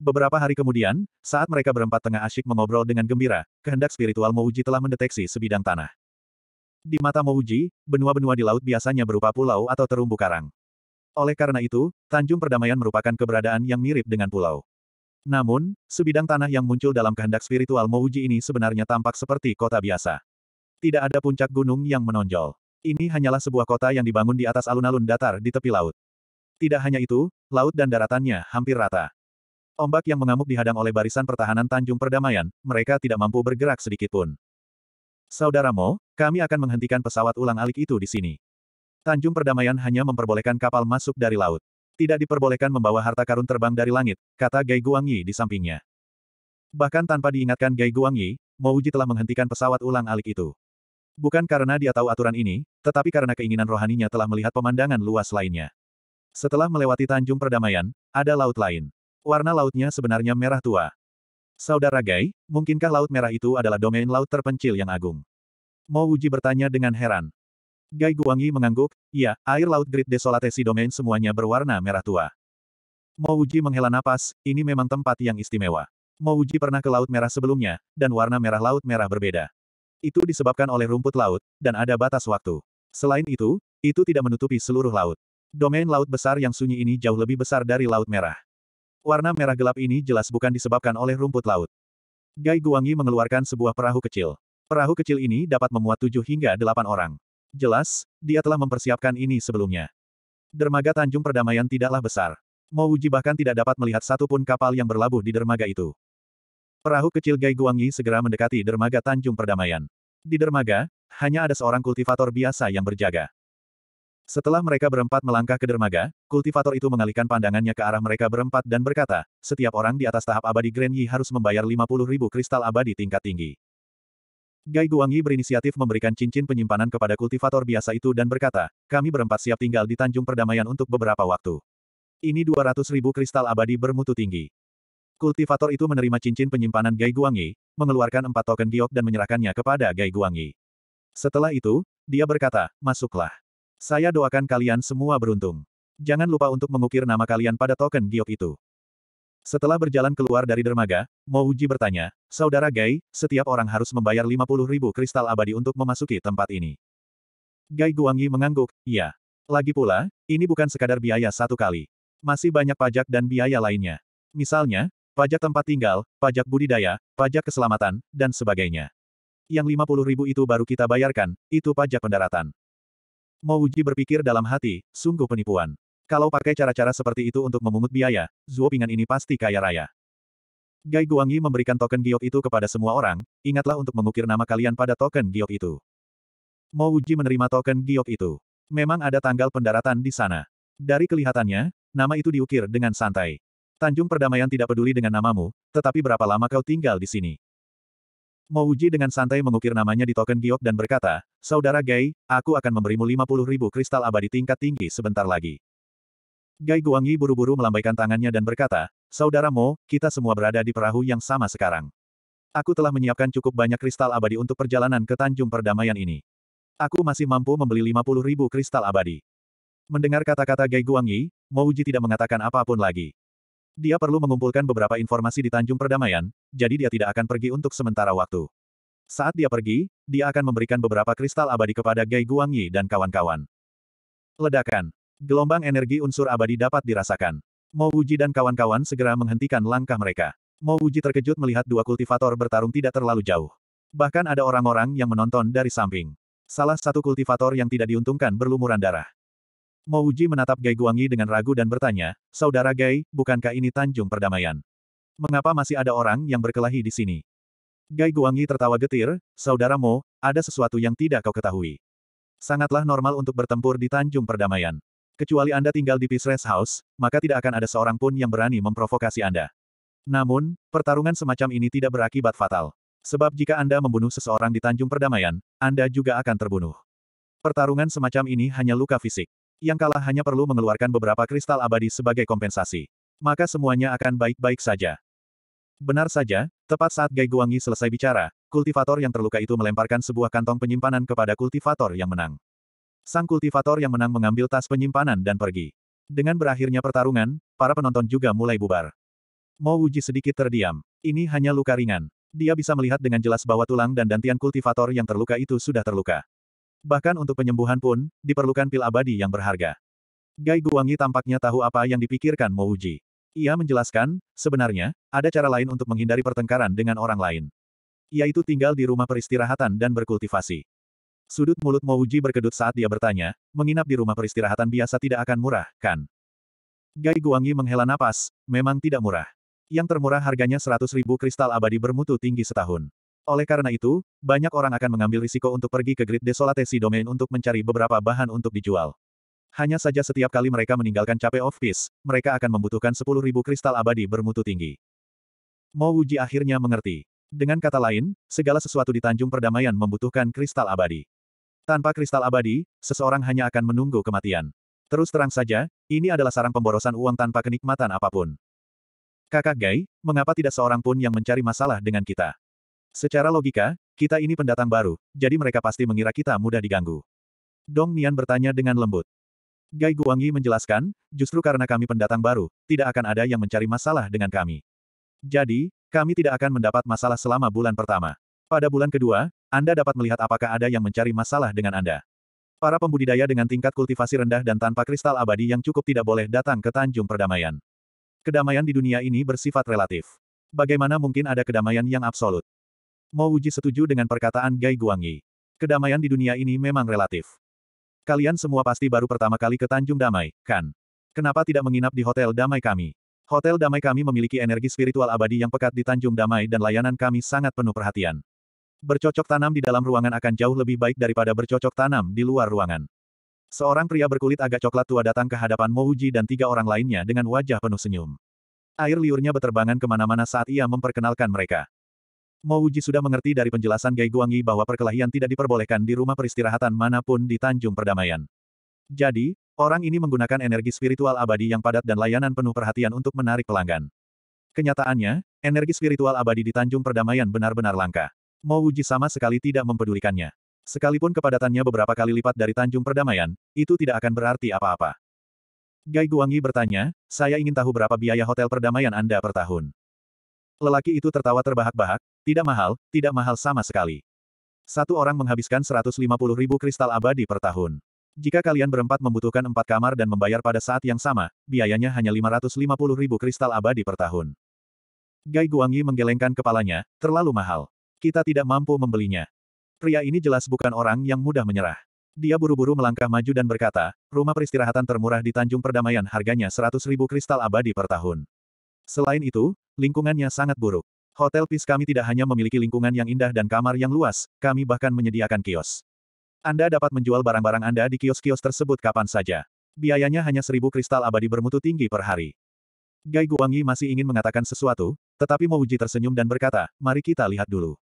Beberapa hari kemudian, saat mereka berempat tengah asyik mengobrol dengan gembira, kehendak spiritual Mouji telah mendeteksi sebidang tanah. Di mata Mouji, benua-benua di laut biasanya berupa pulau atau terumbu karang. Oleh karena itu, Tanjung Perdamaian merupakan keberadaan yang mirip dengan pulau. Namun, sebidang tanah yang muncul dalam kehendak spiritual Mouji ini sebenarnya tampak seperti kota biasa. Tidak ada puncak gunung yang menonjol. Ini hanyalah sebuah kota yang dibangun di atas alun-alun datar di tepi laut. Tidak hanya itu, laut dan daratannya hampir rata. Ombak yang mengamuk dihadang oleh barisan pertahanan Tanjung Perdamaian, mereka tidak mampu bergerak sedikitpun. Saudara Mo, kami akan menghentikan pesawat ulang-alik itu di sini. Tanjung Perdamaian hanya memperbolehkan kapal masuk dari laut. Tidak diperbolehkan membawa harta karun terbang dari langit, kata Gai Guangyi di sampingnya. Bahkan tanpa diingatkan Gai Guangyi, Mo Uji telah menghentikan pesawat ulang-alik itu. Bukan karena dia tahu aturan ini, tetapi karena keinginan rohaninya telah melihat pemandangan luas lainnya. Setelah melewati Tanjung Perdamaian, ada laut lain. Warna lautnya sebenarnya merah tua. Saudara Gai, mungkinkah Laut Merah itu adalah domain laut terpencil yang agung? Mo Wuji bertanya dengan heran. Gai Guangyi mengangguk, ya, air laut Great Desolatesi domain semuanya berwarna merah tua. Mo Wuji menghela napas, ini memang tempat yang istimewa. Mo Wuji pernah ke Laut Merah sebelumnya, dan warna merah Laut Merah berbeda. Itu disebabkan oleh rumput laut, dan ada batas waktu. Selain itu, itu tidak menutupi seluruh laut. Domain laut besar yang sunyi ini jauh lebih besar dari Laut Merah. Warna merah gelap ini jelas bukan disebabkan oleh rumput laut. Gai Guangyi mengeluarkan sebuah perahu kecil. Perahu kecil ini dapat memuat tujuh hingga delapan orang. Jelas, dia telah mempersiapkan ini sebelumnya. Dermaga Tanjung Perdamaian tidaklah besar. Wuji bahkan tidak dapat melihat satupun kapal yang berlabuh di dermaga itu. Perahu kecil Gai Guangyi segera mendekati dermaga Tanjung Perdamaian. Di dermaga, hanya ada seorang kultivator biasa yang berjaga. Setelah mereka berempat melangkah ke dermaga, kultivator itu mengalihkan pandangannya ke arah mereka berempat dan berkata, setiap orang di atas tahap abadi Grand Yi harus membayar 50 ribu kristal abadi tingkat tinggi. Gai Guangyi berinisiatif memberikan cincin penyimpanan kepada kultivator biasa itu dan berkata, kami berempat siap tinggal di Tanjung Perdamaian untuk beberapa waktu. Ini 200 ribu kristal abadi bermutu tinggi. Kultivator itu menerima cincin penyimpanan Gai Guangyi, mengeluarkan empat token giok dan menyerahkannya kepada Gai Guangyi. Setelah itu, dia berkata, masuklah. Saya doakan kalian semua beruntung. Jangan lupa untuk mengukir nama kalian pada token giok itu. Setelah berjalan keluar dari dermaga, Mouji bertanya, Saudara Gai, setiap orang harus membayar 50 ribu kristal abadi untuk memasuki tempat ini. Gai Guangyi mengangguk, iya. Lagi pula, ini bukan sekadar biaya satu kali. Masih banyak pajak dan biaya lainnya. Misalnya, pajak tempat tinggal, pajak budidaya, pajak keselamatan, dan sebagainya. Yang 50 ribu itu baru kita bayarkan, itu pajak pendaratan. Mo Wuji berpikir dalam hati, sungguh penipuan. Kalau pakai cara-cara seperti itu untuk memungut biaya, Zuo Pingan ini pasti kaya raya. Gai Guangyi memberikan token giok itu kepada semua orang, ingatlah untuk mengukir nama kalian pada token giok itu. Mo Wuji menerima token giok itu. Memang ada tanggal pendaratan di sana. Dari kelihatannya, nama itu diukir dengan santai. Tanjung perdamaian tidak peduli dengan namamu, tetapi berapa lama kau tinggal di sini. Mo Uji dengan santai mengukir namanya di token giok dan berkata, Saudara Gai, aku akan memberimu 50 ribu kristal abadi tingkat tinggi sebentar lagi. Gai Guangyi buru-buru melambaikan tangannya dan berkata, Saudara Mo, kita semua berada di perahu yang sama sekarang. Aku telah menyiapkan cukup banyak kristal abadi untuk perjalanan ke Tanjung Perdamaian ini. Aku masih mampu membeli 50 ribu kristal abadi. Mendengar kata-kata Gai Guangyi, Mo Uji tidak mengatakan apapun lagi. Dia perlu mengumpulkan beberapa informasi di Tanjung Perdamaian, jadi dia tidak akan pergi untuk sementara waktu. Saat dia pergi, dia akan memberikan beberapa kristal abadi kepada Gai Guangyi dan kawan-kawan. Ledakan. Gelombang energi unsur abadi dapat dirasakan. Mo Wuji dan kawan-kawan segera menghentikan langkah mereka. Mo Wuji terkejut melihat dua kultivator bertarung tidak terlalu jauh. Bahkan ada orang-orang yang menonton dari samping. Salah satu kultivator yang tidak diuntungkan berlumuran darah. Mo Uji menatap Gai Guangyi dengan ragu dan bertanya, Saudara Gai, bukankah ini Tanjung Perdamaian? Mengapa masih ada orang yang berkelahi di sini? Gai Guangyi tertawa getir, Saudara Mo, ada sesuatu yang tidak kau ketahui. Sangatlah normal untuk bertempur di Tanjung Perdamaian. Kecuali Anda tinggal di Peace Rest House, maka tidak akan ada seorang pun yang berani memprovokasi Anda. Namun, pertarungan semacam ini tidak berakibat fatal. Sebab jika Anda membunuh seseorang di Tanjung Perdamaian, Anda juga akan terbunuh. Pertarungan semacam ini hanya luka fisik. Yang kalah hanya perlu mengeluarkan beberapa kristal abadi sebagai kompensasi. Maka semuanya akan baik-baik saja. Benar saja, tepat saat Gai Guangyi selesai bicara, kultivator yang terluka itu melemparkan sebuah kantong penyimpanan kepada kultivator yang menang. Sang kultivator yang menang mengambil tas penyimpanan dan pergi. Dengan berakhirnya pertarungan, para penonton juga mulai bubar. Mo Wuji sedikit terdiam. Ini hanya luka ringan. Dia bisa melihat dengan jelas bahwa tulang dan dantian kultivator yang terluka itu sudah terluka. Bahkan untuk penyembuhan pun, diperlukan pil abadi yang berharga. Gai Guangyi tampaknya tahu apa yang dipikirkan Mo Uji. Ia menjelaskan, sebenarnya, ada cara lain untuk menghindari pertengkaran dengan orang lain. Yaitu tinggal di rumah peristirahatan dan berkultivasi. Sudut mulut Mo Uji berkedut saat dia bertanya, menginap di rumah peristirahatan biasa tidak akan murah, kan? Gai Guangyi menghela napas, memang tidak murah. Yang termurah harganya 100 ribu kristal abadi bermutu tinggi setahun. Oleh karena itu, banyak orang akan mengambil risiko untuk pergi ke grid Desolate Sea Domain untuk mencari beberapa bahan untuk dijual. Hanya saja setiap kali mereka meninggalkan Cape of Peace, mereka akan membutuhkan 10.000 kristal abadi bermutu tinggi. Mo Wuji akhirnya mengerti. Dengan kata lain, segala sesuatu di Tanjung Perdamaian membutuhkan kristal abadi. Tanpa kristal abadi, seseorang hanya akan menunggu kematian. Terus terang saja, ini adalah sarang pemborosan uang tanpa kenikmatan apapun. Kakak Gai, mengapa tidak seorang pun yang mencari masalah dengan kita? Secara logika, kita ini pendatang baru, jadi mereka pasti mengira kita mudah diganggu. Dong Nian bertanya dengan lembut. Gai Guangyi menjelaskan, justru karena kami pendatang baru, tidak akan ada yang mencari masalah dengan kami. Jadi, kami tidak akan mendapat masalah selama bulan pertama. Pada bulan kedua, Anda dapat melihat apakah ada yang mencari masalah dengan Anda. Para pembudidaya dengan tingkat kultivasi rendah dan tanpa kristal abadi yang cukup tidak boleh datang ke Tanjung Perdamaian. Kedamaian di dunia ini bersifat relatif. Bagaimana mungkin ada kedamaian yang absolut? Mo Wuji setuju dengan perkataan Gai Guangyi. Kedamaian di dunia ini memang relatif. Kalian semua pasti baru pertama kali ke Tanjung Damai, kan? Kenapa tidak menginap di Hotel Damai kami? Hotel Damai kami memiliki energi spiritual abadi yang pekat di Tanjung Damai dan layanan kami sangat penuh perhatian. Bercocok tanam di dalam ruangan akan jauh lebih baik daripada bercocok tanam di luar ruangan. Seorang pria berkulit agak coklat tua datang ke hadapan Mo Wuji dan tiga orang lainnya dengan wajah penuh senyum. Air liurnya beterbangan kemana-mana saat ia memperkenalkan mereka. Mo Wuji sudah mengerti dari penjelasan Gai Guangyi bahwa perkelahian tidak diperbolehkan di rumah peristirahatan manapun di Tanjung Perdamaian. Jadi, orang ini menggunakan energi spiritual abadi yang padat dan layanan penuh perhatian untuk menarik pelanggan. Kenyataannya, energi spiritual abadi di Tanjung Perdamaian benar-benar langka. Mo Wuji sama sekali tidak mempedulikannya. Sekalipun kepadatannya beberapa kali lipat dari Tanjung Perdamaian, itu tidak akan berarti apa-apa. Gai Guangyi bertanya, saya ingin tahu berapa biaya hotel perdamaian Anda per tahun. Lelaki itu tertawa terbahak-bahak, tidak mahal, tidak mahal sama sekali. Satu orang menghabiskan 150 ribu kristal abadi per tahun. Jika kalian berempat membutuhkan empat kamar dan membayar pada saat yang sama, biayanya hanya 550 ribu kristal abadi per tahun. Gai Guangyi menggelengkan kepalanya, terlalu mahal. Kita tidak mampu membelinya. Pria ini jelas bukan orang yang mudah menyerah. Dia buru-buru melangkah maju dan berkata, rumah peristirahatan termurah di Tanjung Perdamaian harganya 100 ribu kristal abadi per tahun. Selain itu, lingkungannya sangat buruk. Hotel Peace kami tidak hanya memiliki lingkungan yang indah dan kamar yang luas, kami bahkan menyediakan kios. Anda dapat menjual barang-barang Anda di kios-kios tersebut kapan saja. Biayanya hanya seribu kristal abadi bermutu tinggi per hari. Gai Guangyi masih ingin mengatakan sesuatu, tetapi Mouji tersenyum dan berkata, mari kita lihat dulu.